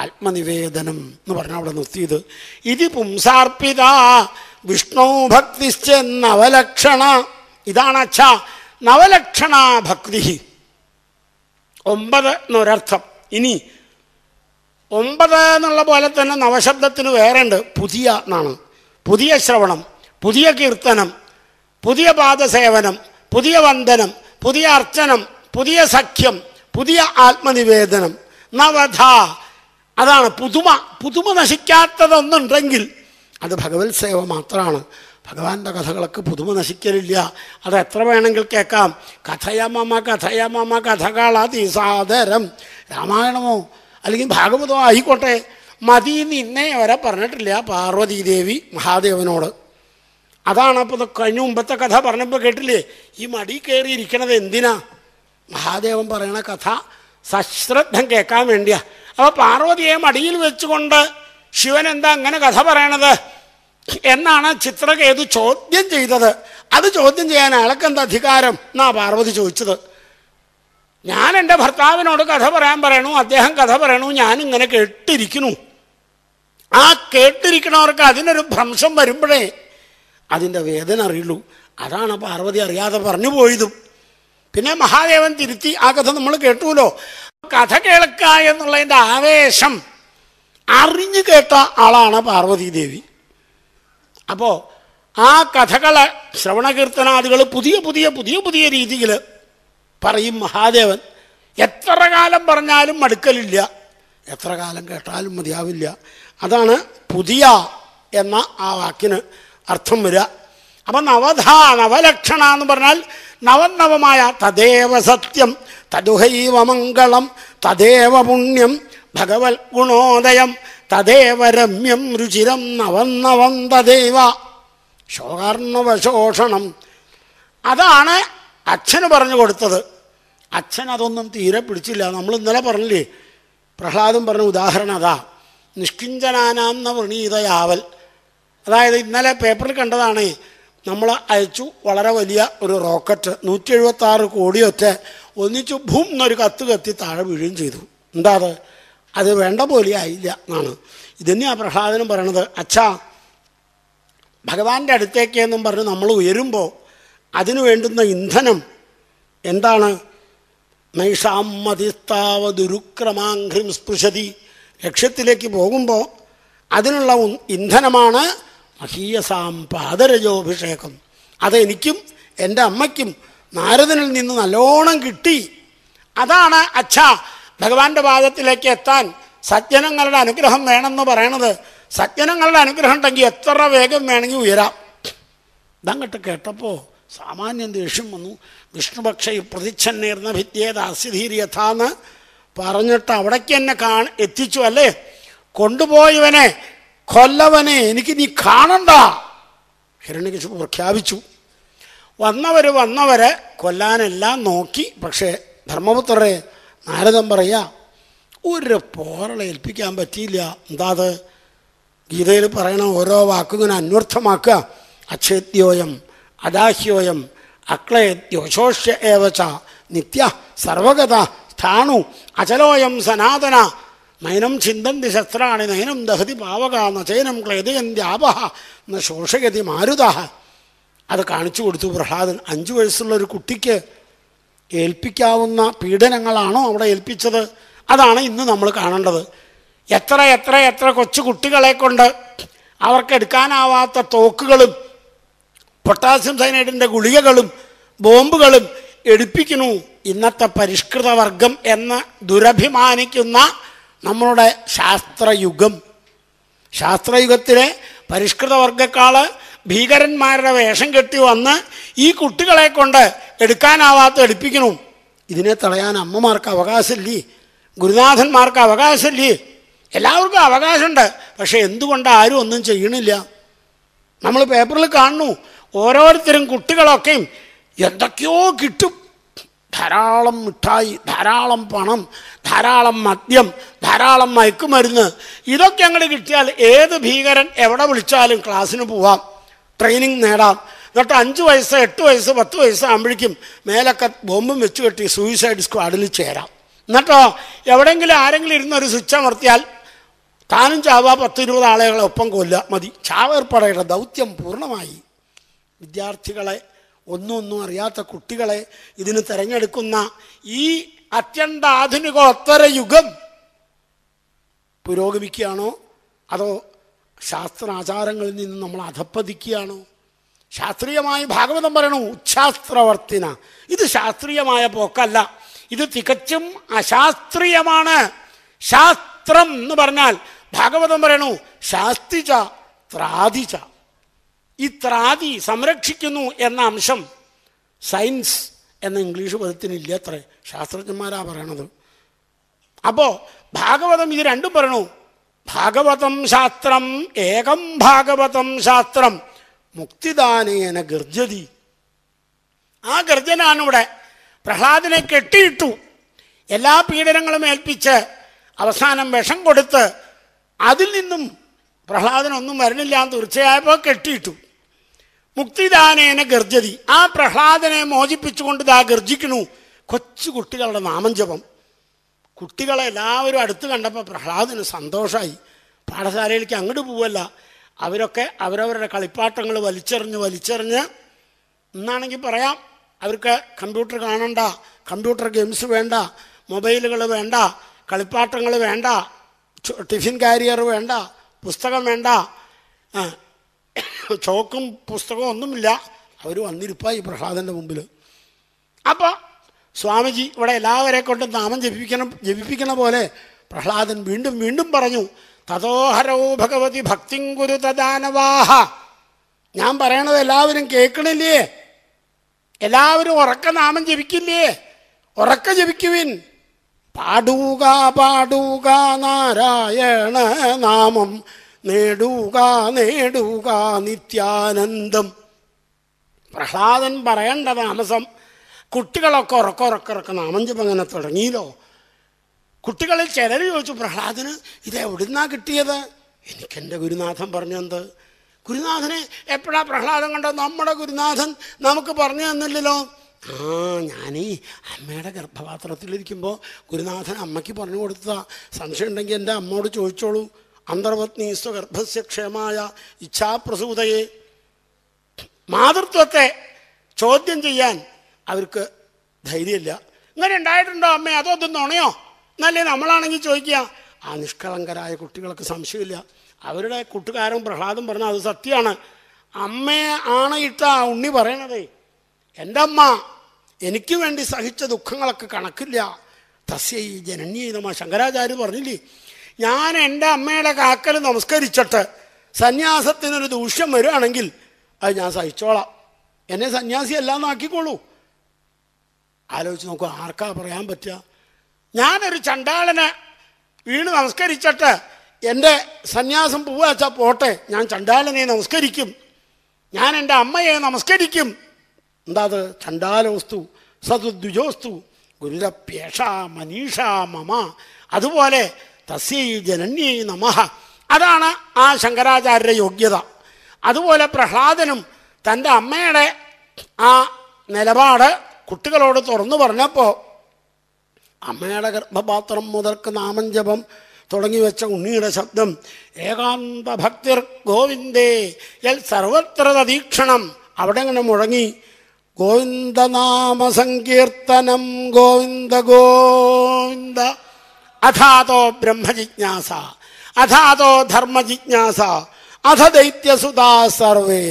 ആത്മനിവേദനം എന്ന് പറഞ്ഞാൽ അവിടെ നിർത്തിയത് ഇത് പുംസാർപ്പിത വിഷ്ണു ഭക്തിശ്ച നവലക്ഷണ ഇതാണ് അച്ഛ നവലക്ഷണ ഭക്തി ഒമ്പത് എന്നൊരർത്ഥം ഇനി ഒമ്പത് എന്നുള്ള പോലെ തന്നെ നവശബ്ദത്തിന് വേറെ ഉണ്ട് പുതിയ എന്നാണ് പുതിയ ശ്രവണം പുതിയ കീർത്തനം പുതിയ പാദസേവനം പുതിയ വന്ദനം പുതിയ അർച്ചനം പുതിയ സഖ്യം പുതിയ ആത്മനിവേദനം നവധ അതാണ് പുതുമ പുതുമ നശിക്കാത്തതൊന്നുണ്ടെങ്കിൽ അത് ഭഗവത് സേവ മാത്രമാണ് ഭഗവാന്റെ കഥകളൊക്കെ പുതുമ നശിക്കലില്ല അത് എത്ര വേണമെങ്കിൽ കേൾക്കാം കഥയാമാമ കഥയാമാമ കഥകളാതി സാദരം രാമായണമോ അല്ലെങ്കിൽ ഭാഗവതം ആയിക്കോട്ടെ മതി നിന്നെ വരെ പറഞ്ഞിട്ടില്ല പാർവതീദേവി മഹാദേവനോട് അതാണ് അപ്പോൾ കഴിഞ്ഞ മുമ്പത്തെ കഥ പറഞ്ഞപ്പോൾ കേട്ടില്ലേ ഈ മടി കയറിയിരിക്കണത് എന്തിനാ മഹാദേവൻ പറയണ കഥ സശ്രദ്ധം കേൾക്കാൻ വേണ്ടിയാ അപ്പോൾ പാർവതിയെ മടിയിൽ വെച്ചുകൊണ്ട് ശിവൻ എന്താ അങ്ങനെ കഥ പറയണത് എന്നാണ് ചിത്രകേതു ചോദ്യം ചെയ്തത് അത് ചോദ്യം ചെയ്യാൻ അയാൾക്ക് എന്താ അധികാരം എന്നാ പാർവതി ചോദിച്ചത് ഞാൻ എൻ്റെ ഭർത്താവിനോട് കഥ പറയാൻ പറയണു അദ്ദേഹം കഥ പറയണു ഞാനിങ്ങനെ കേട്ടിരിക്കുന്നു ആ കേട്ടിരിക്കണവർക്ക് അതിനൊരു ഭ്രംശം വരുമ്പോഴേ അതിൻ്റെ വേദന അറിയുള്ളൂ അതാണ് പാർവതി അറിയാതെ പറഞ്ഞു പോയതും പിന്നെ മഹാദേവൻ തിരുത്തി ആ കഥ നമ്മൾ കേട്ടുമല്ലോ കഥ കേൾക്ക എന്നുള്ളതിൻ്റെ ആവേശം അറിഞ്ഞു കേട്ട ആളാണ് പാർവതി ദേവി അപ്പോൾ ആ കഥകളെ ശ്രവണകീർത്തനാദികൾ പുതിയ പുതിയ പുതിയ പുതിയ രീതിയിൽ പറയും മഹാദേവൻ എത്ര കാലം പറഞ്ഞാലും മടുക്കലില്ല എത്ര കാലം കേട്ടാലും മതിയാവില്ല അതാണ് പുതിയ എന്ന ആ വാക്കിന് അർത്ഥം വരിക അപ്പം നവധാ നവലക്ഷണ എന്ന് പറഞ്ഞാൽ നവനവമായ തദേവ സത്യം തദുഹൈവ മംഗളം തദേവ പുണ്യം ഭഗവത് ഗുണോദയം തദേവ രമ്യം രുചിരം നവന്നവം തദൈവ ശോകർണവശോഷണം അതാണ് അച്ഛന് പറഞ്ഞു കൊടുത്തത് അച്ഛൻ അതൊന്നും തീരെ പിടിച്ചില്ല നമ്മൾ ഇന്നലെ പറഞ്ഞില്ലേ പ്രഹ്ലാദം പറഞ്ഞ ഉദാഹരണം അതാ നിഷ്കിഞ്ചനാനാന്ന വൃണീതയാവൽ അതായത് ഇന്നലെ പേപ്പറിൽ കണ്ടതാണ് നമ്മൾ അയച്ചു വളരെ വലിയ ഒരു റോക്കറ്റ് നൂറ്റി എഴുപത്താറ് കോടിയൊറ്റ ഒന്നിച്ച് ഭൂം എന്നൊരു കത്ത് കത്തി താഴെ വീഴുകയും ചെയ്തു എന്താ അത് അത് വേണ്ട പോലെ ആയില്ല എന്നാണ് ഇതന്നെയാണ് പ്രഹ്ലാദനും പറയണത് അച്ഛാ ഭഗവാന്റെ അടുത്തേക്ക് എന്നും പറഞ്ഞ് നമ്മൾ ഉയരുമ്പോൾ അതിനു വേണ്ടുന്ന ഇന്ധനം എന്താണ് നൈഷാം മതിസ്താവ ദുരുക്രമാഘ്രിം സ്പൃശതി ലക്ഷ്യത്തിലേക്ക് പോകുമ്പോൾ അതിനുള്ള ഇന്ധനമാണ് മഹീയസാം പാദരജോഭിഷേകം അതെനിക്കും എൻ്റെ അമ്മയ്ക്കും നാരദനിൽ നിന്ന് നല്ലോണം കിട്ടി അതാണ് അച്ഛ ഭഗവാന്റെ പാദത്തിലേക്ക് എത്താൻ സജ്ജനങ്ങളുടെ അനുഗ്രഹം വേണമെന്ന് പറയണത് സജ്ജനങ്ങളുടെ അനുഗ്രഹം ഉണ്ടെങ്കിൽ എത്ര വേഗം വേണമെങ്കിൽ ഉയരാം ഇതങ്ങട്ട് കേട്ടപ്പോൾ സാമാന്യം ദേഷ്യം വന്നു വിഷ്ണുപക്ഷ ഈ പ്രതിച്ഛന്നേർന്ന ഭിത്യേത് അസ്ഥിധീര്യഥാന്ന് പറഞ്ഞിട്ട് അവിടേക്ക് എന്നെ കാ എത്തിച്ചു അല്ലേ കൊണ്ടുപോയവനെ കൊല്ലവനെ എനിക്ക് നീ കാണണ്ട ഹിരണ്യകശു പ്രഖ്യാപിച്ചു വന്നവർ വന്നവരെ കൊല്ലാനെല്ലാം നോക്കി പക്ഷേ ധർമ്മപുത്രരെ നാരദം പറയാ ഒരു പോറളെ ഏൽപ്പിക്കാൻ പറ്റിയില്ല എന്താ അത് ഗീതയിൽ പറയണ ഓരോ വാക്കും ഇങ്ങനെ അന്വർത്ഥമാക്കുക അച്ഛേദ്യോയം അദാഹ്യോയം അക്ലയദ്യോശോഷ്യ ഏവച്ച നിത്യ സർവഗത സ്ഥാണു അചലോയം സനാതന നൈനം ചിന്തന്തി ശസ്ത്രാണി നൈനം ദഹതി പാവക ക്ലേദയന്തി ആപഹ ന ശോഷഗതി മാരുത അത് കാണിച്ചു കൊടുത്തു പ്രഹ്ലാദൻ അഞ്ചു വയസ്സുള്ള ഒരു കുട്ടിക്ക് ഏൽപ്പിക്കാവുന്ന പീഡനങ്ങളാണോ അവിടെ ഏൽപ്പിച്ചത് അതാണ് ഇന്ന് നമ്മൾ കാണേണ്ടത് എത്ര എത്ര എത്ര കൊച്ചു കുട്ടികളെ കൊണ്ട് അവർക്ക് എടുക്കാനാവാത്ത തോക്കുകളും പൊട്ടാസ്യം സൈനൈഡിൻ്റെ ഗുളികകളും ബോംബുകളും എടുപ്പിക്കുന്നു ഇന്നത്തെ പരിഷ്കൃത വർഗം എന്ന് ദുരഭിമാനിക്കുന്ന നമ്മളുടെ ശാസ്ത്രയുഗം ശാസ്ത്രയുഗത്തിലെ പരിഷ്കൃത വർഗക്കാൾ ഭീകരന്മാരുടെ വേഷം കെട്ടി വന്ന് ഈ കുട്ടികളെ കൊണ്ട് എടുക്കാനാവാത്ത എടുപ്പിക്കുന്നു ഇതിനെ തടയാൻ അമ്മമാർക്ക് അവകാശമില്ലേ ഗുരുനാഥന്മാർക്ക് അവകാശമില്ലേ എല്ലാവർക്കും അവകാശമുണ്ട് പക്ഷേ എന്തുകൊണ്ട് ആരും ഒന്നും ചെയ്യണില്ല നമ്മൾ പേപ്പറിൽ കാണുന്നു ഓരോരുത്തരും കുട്ടികളൊക്കെയും എന്തൊക്കെയോ കിട്ടും ധാരാളം മിഠായി ധാരാളം പണം ധാരാളം മദ്യം ധാരാളം മയക്കുമരുന്ന് ഇതൊക്കെ അങ്ങോട്ട് കിട്ടിയാൽ ഏത് ഭീകരൻ എവിടെ വിളിച്ചാലും ക്ലാസ്സിന് പോവാം ട്രെയിനിങ് നേടാം എന്നിട്ട് അഞ്ച് വയസ്സ് എട്ട് വയസ്സ് പത്ത് ആകുമ്പോഴേക്കും മേലൊക്കെ ബോംബും വെച്ച് കെട്ടി സൂയിസൈഡ് സ്ക്വാഡിൽ ചേരാം എന്നിട്ടോ എവിടെയെങ്കിലും ആരെങ്കിലും ഇരുന്നൊരു ഒരു സ്വിച്ച് അമർത്തിയാൽ താനും ചാവ പത്ത് ഇരുപത് ആളുകളെ ഒപ്പം കൊല്ലുക മതി ചാവേർപ്പടയുടെ ദൗത്യം പൂർണ്ണമായി വിദ്യാർത്ഥികളെ ഒന്നൊന്നും അറിയാത്ത കുട്ടികളെ ഇതിന് തിരഞ്ഞെടുക്കുന്ന ഈ അത്യന്താധുനികോത്തര യുഗം പുരോഗമിക്കുകയാണോ അതോ ശാസ്ത്രാചാരങ്ങളിൽ നിന്ന് നമ്മൾ അധപ്പതിക്കുകയാണോ ശാസ്ത്രീയമായി ഭാഗവതം പറയണു ഉച്ഛാസ്ത്രവർത്തിന ഇത് ശാസ്ത്രീയമായ പോക്കല്ല ഇത് തികച്ചും അശാസ്ത്രീയമാണ് ശാസ്ത്രം എന്ന് പറഞ്ഞാൽ ഭാഗവതം പറയണു ശാസ്തിച ത്രാതിച ഈ ത്രാതി സംരക്ഷിക്കുന്നു എന്ന അംശം സയൻസ് എന്ന ഇംഗ്ലീഷ് പദത്തിനില്ല അത്രേ ശാസ്ത്രജ്ഞന്മാരാ പറയണത് അപ്പോൾ ഭാഗവതം ഇത് രണ്ടും പറയണു ഭാഗവതം ശാസ്ത്രം ഏകം ഭാഗവതം ശാസ്ത്രം മുക്തിദാനേന ഗർജതി ആ ഗർജനാണ് ഇവിടെ പ്രഹ്ലാദിനെ കെട്ടിയിട്ടു എല്ലാ പീഡനങ്ങളും ഏൽപ്പിച്ച് അവസാനം വിഷം കൊടുത്ത് അതിൽ നിന്നും പ്രഹ്ലാദനൊന്നും വരണില്ല എന്ന് തീർച്ചയായപ്പോൾ കെട്ടിയിട്ടു മുക്തിദാനേന ഗർജതി ആ പ്രഹ്ലാദനെ മോചിപ്പിച്ചുകൊണ്ട് ഇതാ ഗർജിക്കണു കൊച്ചു കുട്ടികളുടെ നാമം ജപം കുട്ടികളെ എല്ലാവരും അടുത്ത് കണ്ടപ്പോൾ പ്രഹ്ലാദിന് സന്തോഷമായി പാഠശാലയിലേക്ക് അങ്ങോട്ട് പോവല്ല അവരൊക്കെ അവരവരുടെ കളിപ്പാട്ടങ്ങൾ വലിച്ചെറിഞ്ഞ് വലിച്ചെറിഞ്ഞ് എന്നാണെങ്കിൽ പറയാം അവർക്ക് കമ്പ്യൂട്ടർ കാണണ്ട കമ്പ്യൂട്ടർ ഗെയിംസ് വേണ്ട മൊബൈലുകൾ വേണ്ട കളിപ്പാട്ടങ്ങൾ വേണ്ട ടിഫിൻ കാരിയർ വേണ്ട പുസ്തകം വേണ്ട ചോക്കും പുസ്തകവും ഒന്നുമില്ല അവർ വന്നിരിപ്പായി പ്രഹ്ലാദൻ്റെ മുമ്പിൽ അപ്പോൾ സ്വാമിജി ഇവിടെ എല്ലാവരെ കൊണ്ടും നാമം ജപിപ്പിക്കണം ജപിപ്പിക്കണ പോലെ പ്രഹ്ലാദൻ വീണ്ടും വീണ്ടും പറഞ്ഞു തഥോഹരോ ഭഗവതി ഭക്തി ഗുരു തദാനവാഹ ഞാൻ പറയണത് എല്ലാവരും കേൾക്കണില്ലേ എല്ലാവരും ഉറക്ക നാമം ജപിക്കില്ലേ ഉറക്ക ജപിക്കുവിൻ പാടുക പാടുക നാരായണ നാമം നേടുക നേടുക നിത്യാനന്ദം പ്രഹ്ലാദൻ പറയേണ്ട താമസം കുട്ടികളൊക്കെ ഉറക്കുറക്കുറക്ക് നാമം അങ്ങനെ തുടങ്ങിയല്ലോ കുട്ടികളിൽ ചിലർ ചോദിച്ചു പ്രഹ്ലാദന് ഇത് എവിടുന്നാ കിട്ടിയത് എനിക്കെൻ്റെ ഗുരുനാഥൻ പറഞ്ഞെന്ത് ഗുരുനാഥനെ എപ്പോഴാ പ്രഹ്ലാദം കണ്ടോ നമ്മുടെ ഗുരുനാഥൻ നമുക്ക് പറഞ്ഞു തന്നില്ലല്ലോ ആ ഞാനീ അമ്മയുടെ ഗർഭപാത്രത്തിലിരിക്കുമ്പോൾ ഗുരുനാഥൻ അമ്മയ്ക്ക് പറഞ്ഞു കൊടുത്തതാണ് സംശയം ഉണ്ടെങ്കിൽ എൻ്റെ അമ്മയോട് ചോദിച്ചോളൂ അന്തർവത്നി സ്വഗർഭസ്യ ക്ഷേമായ ഇച്ഛാപ്രസൂതയെ മാതൃത്വത്തെ ചോദ്യം ചെയ്യാൻ അവർക്ക് ധൈര്യമില്ല ഇങ്ങനെ ഉണ്ടായിട്ടുണ്ടോ അമ്മേ അതോ ഇത് നുണയോ എന്നല്ലേ നമ്മളാണെങ്കിൽ ചോദിക്കുക ആ നിഷ്കളങ്കരായ കുട്ടികൾക്ക് സംശയമില്ല അവരുടെ കൂട്ടുകാരും പ്രഹ്ലാദം പറഞ്ഞാൽ അത് സത്യമാണ് അമ്മയെ ആണ് ഇട്ട ഉണ്ണി പറയണതേ എൻ്റെ അമ്മ എനിക്ക് വേണ്ടി സഹിച്ച ദുഃഖങ്ങളൊക്കെ കണക്കില്ല തസ്യ ഈ ജനന്യ ശങ്കരാചാര്യ പറഞ്ഞില്ലേ ഞാൻ എൻ്റെ അമ്മയുടെ കാക്കൽ നമസ്കരിച്ചിട്ട് സന്യാസത്തിനൊരു ദൂഷ്യം വരികയാണെങ്കിൽ അത് ഞാൻ സഹിച്ചോളാം എന്നെ സന്യാസി അല്ലാന്നാക്കിക്കോളൂ ആലോചിച്ച് നോക്കൂ ആർക്കാ പറയാൻ പറ്റുക ഞാനൊരു ചണ്ടാളനെ വീണ് നമസ്കരിച്ചിട്ട് എൻ്റെ സന്യാസം പൂവാച്ചാൽ പോട്ടെ ഞാൻ ചണ്ടാലനെ നമസ്കരിക്കും ഞാൻ എൻ്റെ അമ്മയെ നമസ്കരിക്കും എന്താ അത് ചണ്ടാലവസ്തു സതുദ്വിജോസ്തു ഗുരുതപ്യേഷ മനീഷ മമ അതുപോലെ തസീ ജനന്യേ നമ അതാണ് ആ ശങ്കരാചാര്യ യോഗ്യത അതുപോലെ പ്രഹ്ലാദനും തൻ്റെ അമ്മയുടെ ആ നിലപാട് കുട്ടികളോട് തുറന്നു പറഞ്ഞപ്പോൾ അമ്മയുടെ ഗർഭപാത്രം മുതൽക്ക് നാമം ജപം തുടങ്ങി വെച്ച ഉണ്ണിയുടെ ശബ്ദം ഏകാന്ത ഭക്തിർ ഗോവിന്ദേ എൽ സർവത്ര തീക്ഷണം അവിടെ ഇങ്ങനെ മുഴങ്ങി ഗോവിന്ദനാമ സങ്കീർത്തനം ഗോവിന്ദ ഗോവിന്ദ അഥാതോ ബ്രഹ്മജിജ്ഞാസ അഥാതോ ധർമ്മജിജ്ഞാസ അഥ ദൈത്യസുതാ സർവേ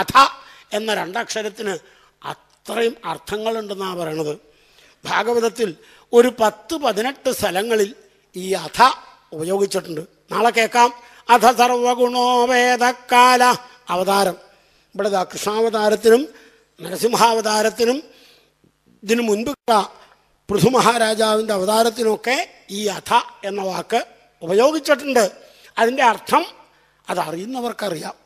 അഥ എന്ന രണ്ടക്ഷരത്തിന് അത്രയും അർത്ഥങ്ങളുണ്ടെന്നാണ് പറയണത് ഭാഗവതത്തിൽ ഒരു പത്ത് പതിനെട്ട് സ്ഥലങ്ങളിൽ ഈ അഥ ഉപയോഗിച്ചിട്ടുണ്ട് നാളെ കേൾക്കാം അഥ സർവഗുണോവേദക്കാല അവതാരം ഇവിടെ കൃഷ്ണാവതാരത്തിനും നരസിംഹാവതാരത്തിനും ഇതിനു മുൻപ് പൃഥു മഹാരാജാവിൻ്റെ അവതാരത്തിനൊക്കെ ഈ അഥ എന്ന വാക്ക് ഉപയോഗിച്ചിട്ടുണ്ട് അതിൻ്റെ അർത്ഥം അതറിയുന്നവർക്കറിയാം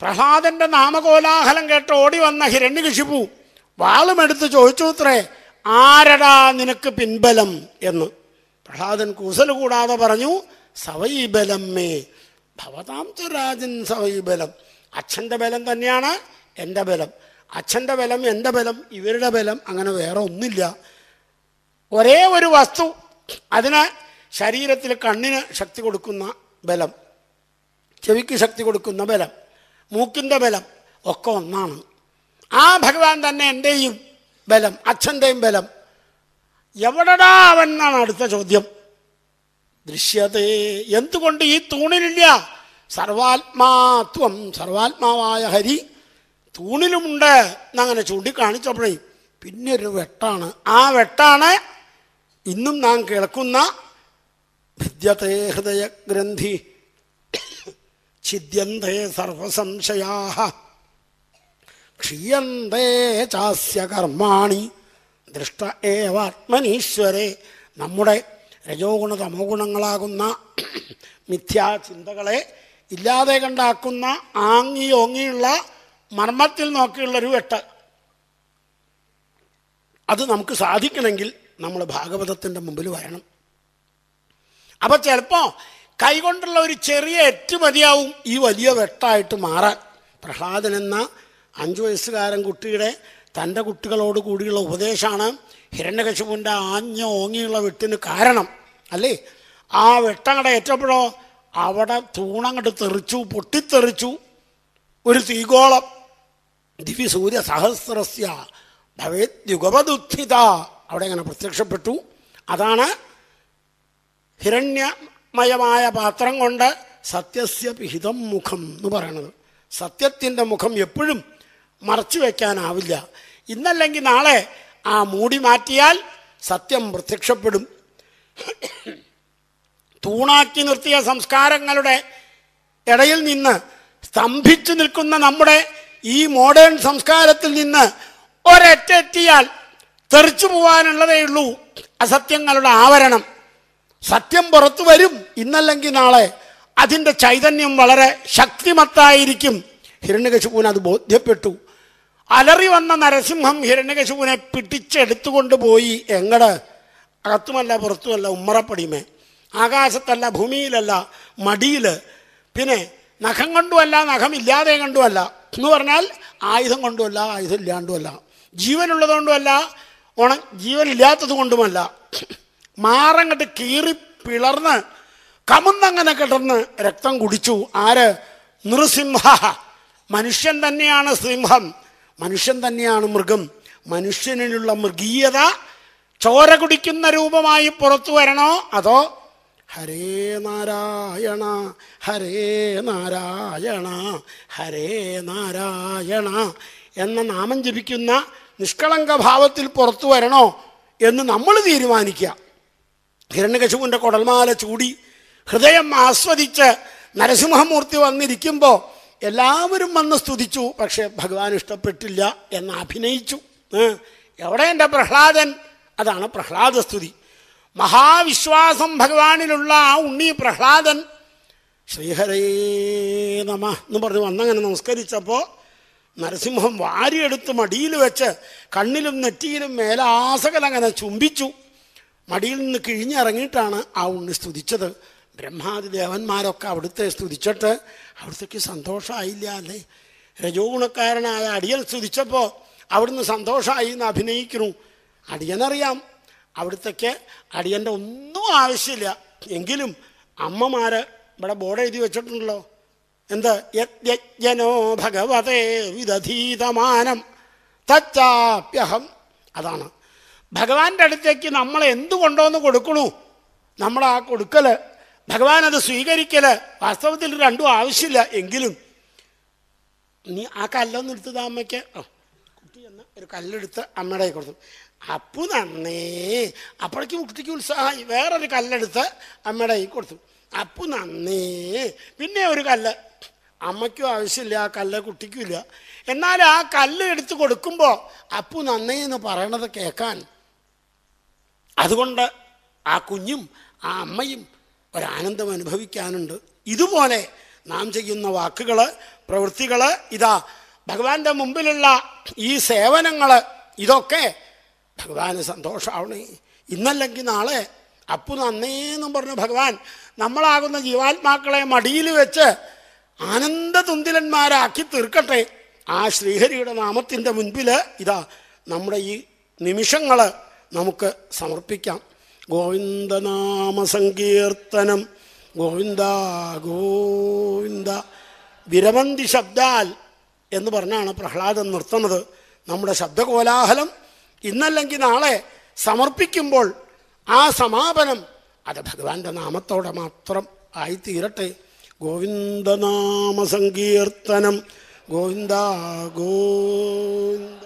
പ്രഹ്ലാദൻ്റെ നാമകോലാഹലം കേട്ട് ഓടി വന്ന ഹിരണ്യകശിപു വാളുമെടുത്ത് ചോദിച്ചു ഇത്രേ ആരടാ നിനക്ക് പിൻബലം എന്ന് പ്രഹ്ലാദൻ കൂസൽ കൂടാതെ പറഞ്ഞു സവൈബലം മേ ഭവതാം ച രാജൻ സവൈബലം അച്ഛൻ്റെ ബലം തന്നെയാണ് എൻ്റെ ബലം അച്ഛൻ്റെ ബലം എൻ്റെ ബലം ഇവരുടെ ബലം അങ്ങനെ വേറെ ഒന്നുമില്ല ഒരേ ഒരു വസ്തു അതിന് ശരീരത്തിൽ കണ്ണിന് ശക്തി കൊടുക്കുന്ന ബലം ചെവിക്ക് ശക്തി കൊടുക്കുന്ന ബലം മൂക്കിൻ്റെ ബലം ഒക്കെ ഒന്നാണ് ആ ഭഗവാൻ തന്നെ എൻ്റെയും ബലം അച്ഛൻ്റെയും ബലം എവിടടാ അവൻ എന്നാണ് അടുത്ത ചോദ്യം ദൃശ്യത്തെ എന്തുകൊണ്ട് ഈ തൂണിലില്ല സർവാത്മാത്വം സർവാത്മാവായ ഹരി തൂണിലുമുണ്ട് എന്നങ്ങനെ ചൂണ്ടിക്കാണിച്ചപ്പോഴേ പിന്നെ ഒരു വെട്ടാണ് ആ വെട്ടാണ് ഇന്നും നാം കേൾക്കുന്ന ഭിദ്യത്തെ ഹൃദയഗ്രന്ഥി ഛിദ്യന്തേ സർവസംശയാ ക്ഷീയന്തേ ചാസ്യ കർമാണി ദൃഷ്ട ഏവാത്മനീശ്വരെ നമ്മുടെ രജോഗുണ തമോഗുണങ്ങളാകുന്ന മിഥ്യാചിന്തകളെ ഇല്ലാതെ കണ്ടാക്കുന്ന ആങ്ങി ഓങ്ങിയുള്ള മർമ്മത്തിൽ നോക്കിയുള്ളൊരു വെട്ട് അത് നമുക്ക് സാധിക്കണമെങ്കിൽ നമ്മൾ ഭാഗവതത്തിൻ്റെ മുമ്പിൽ വരണം അപ്പം ചിലപ്പോൾ കൈകൊണ്ടുള്ള ഒരു ചെറിയ എറ്റ് മതിയാവും ഈ വലിയ വെട്ടായിട്ട് മാറാൻ പ്രഹ്ലാദൻ എന്ന അഞ്ചു വയസ്സുകാരൻ കുട്ടിയുടെ തൻ്റെ കുട്ടികളോട് കൂടിയുള്ള ഉപദേശമാണ് ഹിരണ്യകശുപുവിൻ്റെ ആഞ്ഞ ഓങ്ങിയുള്ള വെട്ടിന് കാരണം അല്ലേ ആ വെട്ടങ്ങടെ ഏറ്റപ്പോഴോ അവിടെ തൂണങ്ങട്ട് തെറിച്ചു പൊട്ടിത്തെറിച്ചു ഒരു തീഗോളം ദിവ്യ സൂര്യ സഹസ്രസ്യ ഭവേദ്യുഗപദുദ്ധിത അവിടെ അങ്ങനെ പ്രത്യക്ഷപ്പെട്ടു അതാണ് ഹിരണ്യമയമായ പാത്രം കൊണ്ട് സത്യസ്യ പിഹിതം മുഖം എന്ന് പറയണത് സത്യത്തിൻ്റെ മുഖം എപ്പോഴും മറച്ചു വയ്ക്കാനാവില്ല ഇന്നല്ലെങ്കിൽ നാളെ ആ മൂടി മാറ്റിയാൽ സത്യം പ്രത്യക്ഷപ്പെടും തൂണാക്കി നിർത്തിയ സംസ്കാരങ്ങളുടെ ഇടയിൽ നിന്ന് സ്തംഭിച്ചു നിൽക്കുന്ന നമ്മുടെ ഈ മോഡേൺ സംസ്കാരത്തിൽ നിന്ന് ഒരറ്റെത്തിയാൽ തെറിച്ചു പോവാനുള്ളതേ ഉള്ളൂ അസത്യങ്ങളുടെ ആവരണം സത്യം പുറത്തു വരും ഇന്നല്ലെങ്കിൽ നാളെ അതിൻ്റെ ചൈതന്യം വളരെ ശക്തിമത്തായിരിക്കും ഹിരണ്യകശുപൂന് അത് ബോധ്യപ്പെട്ടു അലറി വന്ന നരസിംഹം ഹിരണ്യകശുപൂനെ പിടിച്ചെടുത്തുകൊണ്ട് പോയി എങ്ങട് അകത്തുമല്ല പുറത്തുമല്ല ഉമ്മറപ്പടിമേ ആകാശത്തല്ല ഭൂമിയിലല്ല മടിയിൽ പിന്നെ നഖം കൊണ്ടുമല്ല നഖം ഇല്ലാതെ കണ്ടുമല്ല എന്ന് പറഞ്ഞാൽ ആയുധം കൊണ്ടുമല്ല ആയുധം ഇല്ലാണ്ടുമല്ല ജീവനുള്ളതുകൊണ്ടുമല്ല ഉണ ജീവനില്ലാത്തത് കൊണ്ടുമല്ല മാറങ്ങട്ട് കീറി പിളർന്ന് കമുന്നങ്ങനെ കിടന്ന് രക്തം കുടിച്ചു ആര് നൃസിംഹ മനുഷ്യൻ തന്നെയാണ് സിംഹം മനുഷ്യൻ തന്നെയാണ് മൃഗം മനുഷ്യനിലുള്ള മൃഗീയത ചോര കുടിക്കുന്ന രൂപമായി പുറത്തു വരണോ അതോ ഹരേ നാരായണ ഹരേ നാരായണ ഹരേ നാരായണ എന്ന നാമം ജപിക്കുന്ന നിഷ്കളങ്ക ഭാവത്തിൽ പുറത്തു വരണോ എന്ന് നമ്മൾ തീരുമാനിക്കുക ഹിരണ്യകശുവിൻ്റെ കുടൽമാല ചൂടി ഹൃദയം ആസ്വദിച്ച് നരസിംഹമൂർത്തി വന്നിരിക്കുമ്പോൾ എല്ലാവരും വന്ന് സ്തുതിച്ചു പക്ഷേ ഭഗവാൻ ഇഷ്ടപ്പെട്ടില്ല എന്ന് അഭിനയിച്ചു എവിടെ എൻ്റെ പ്രഹ്ലാദൻ അതാണ് പ്രഹ്ലാദ സ്തുതി മഹാവിശ്വാസം ഭഗവാനിലുള്ള ആ ഉണ്ണി പ്രഹ്ലാദൻ ശ്രീഹരേ നമ എന്ന് പറഞ്ഞ് വന്നങ്ങനെ നമസ്കരിച്ചപ്പോൾ നരസിംഹം വാരിയെടുത്ത് മടിയിൽ വെച്ച് കണ്ണിലും നെറ്റിയിലും മേലാസകൽ അങ്ങനെ ചുംബിച്ചു മടിയിൽ നിന്ന് കിഴിഞ്ഞിറങ്ങിയിട്ടാണ് ആ ഉണ്ണി സ്തുതിച്ചത് ബ്രഹ്മാതി ദേവന്മാരൊക്കെ അവിടുത്തെ സ്തുതിച്ചിട്ട് അവിടുത്തേക്ക് സന്തോഷമായില്ല അല്ലേ രജോഗുണക്കാരനായ അടിയൽ സ്തുതിച്ചപ്പോൾ അവിടുന്ന് സന്തോഷമായി എന്ന് അഭിനയിക്കുന്നു അടിയനറിയാം അവിടുത്തേക്ക് അടിയൻ്റെ ഒന്നും ആവശ്യമില്ല എങ്കിലും അമ്മമാർ ഇവിടെ ബോർഡ് എഴുതി വെച്ചിട്ടുണ്ടല്ലോ എന്താ യജ്ഞനോ ഭഗവതേ വിദധീതമാനം തച്ചാപ്യഹം അതാണ് ഭഗവാന്റെ അടുത്തേക്ക് നമ്മൾ എന്ത് കൊണ്ടുവന്ന് കൊടുക്കണു നമ്മൾ ആ കൊടുക്കൽ ഭഗവാൻ അത് സ്വീകരിക്കൽ വാസ്തവത്തിൽ രണ്ടും ആവശ്യമില്ല എങ്കിലും നീ ആ കല്ലൊന്നും എടുത്തത് അമ്മയ്ക്ക് കുട്ടി എന്ന ഒരു കല്ലെടുത്ത് അമ്മയുടെ കൊടുത്തു അപ്പു നന്നേ അപ്പോഴേക്കും കുട്ടിക്ക് ഉത്സാഹമായി വേറൊരു കല്ലെടുത്ത് അമ്മയുടെ കൊടുത്തു അപ്പു നന്നേ പിന്നെ ഒരു കല്ല് അമ്മയ്ക്കും ആവശ്യമില്ല ആ കല്ല് കുട്ടിക്കും ഇല്ല എന്നാൽ ആ കല്ല് എടുത്ത് കൊടുക്കുമ്പോൾ അപ്പു നന്നേ എന്ന് പറയണത് കേൾക്കാൻ അതുകൊണ്ട് ആ കുഞ്ഞും ആ അമ്മയും ഒരാനന്ദം അനുഭവിക്കാനുണ്ട് ഇതുപോലെ നാം ചെയ്യുന്ന വാക്കുകൾ പ്രവൃത്തികൾ ഇതാ ഭഗവാന്റെ മുമ്പിലുള്ള ഈ സേവനങ്ങൾ ഇതൊക്കെ ഭഗവാന് സന്തോഷമാവണേ ഇന്നല്ലെങ്കിൽ നാളെ അപ്പു നന്നേന്നും പറഞ്ഞു ഭഗവാൻ നമ്മളാകുന്ന ജീവാത്മാക്കളെ മടിയിൽ വെച്ച് ആനന്ദതുന്തിലന്മാരാക്കി തീർക്കട്ടെ ആ ശ്രീഹരിയുടെ നാമത്തിൻ്റെ മുൻപിൽ ഇതാ നമ്മുടെ ഈ നിമിഷങ്ങൾ നമുക്ക് സമർപ്പിക്കാം ഗോവിന്ദനാമ സങ്കീർത്തനം ഗോവിന്ദ ഗോവിന്ദ വിരവന്തി ശബ്ദാൽ എന്ന് പറഞ്ഞാണ് പ്രഹ്ലാദൻ നിർത്തുന്നത് നമ്മുടെ ശബ്ദകോലാഹലം ഇന്നല്ലെങ്കിൽ നാളെ സമർപ്പിക്കുമ്പോൾ ആ സമാപനം അത് ഭഗവാന്റെ നാമത്തോടെ മാത്രം ആയിത്തീരട്ടെ ഗോവിന്ദനാമസങ്കീർത്തനം ഗോവിന്ദ ഗോവിന്ദ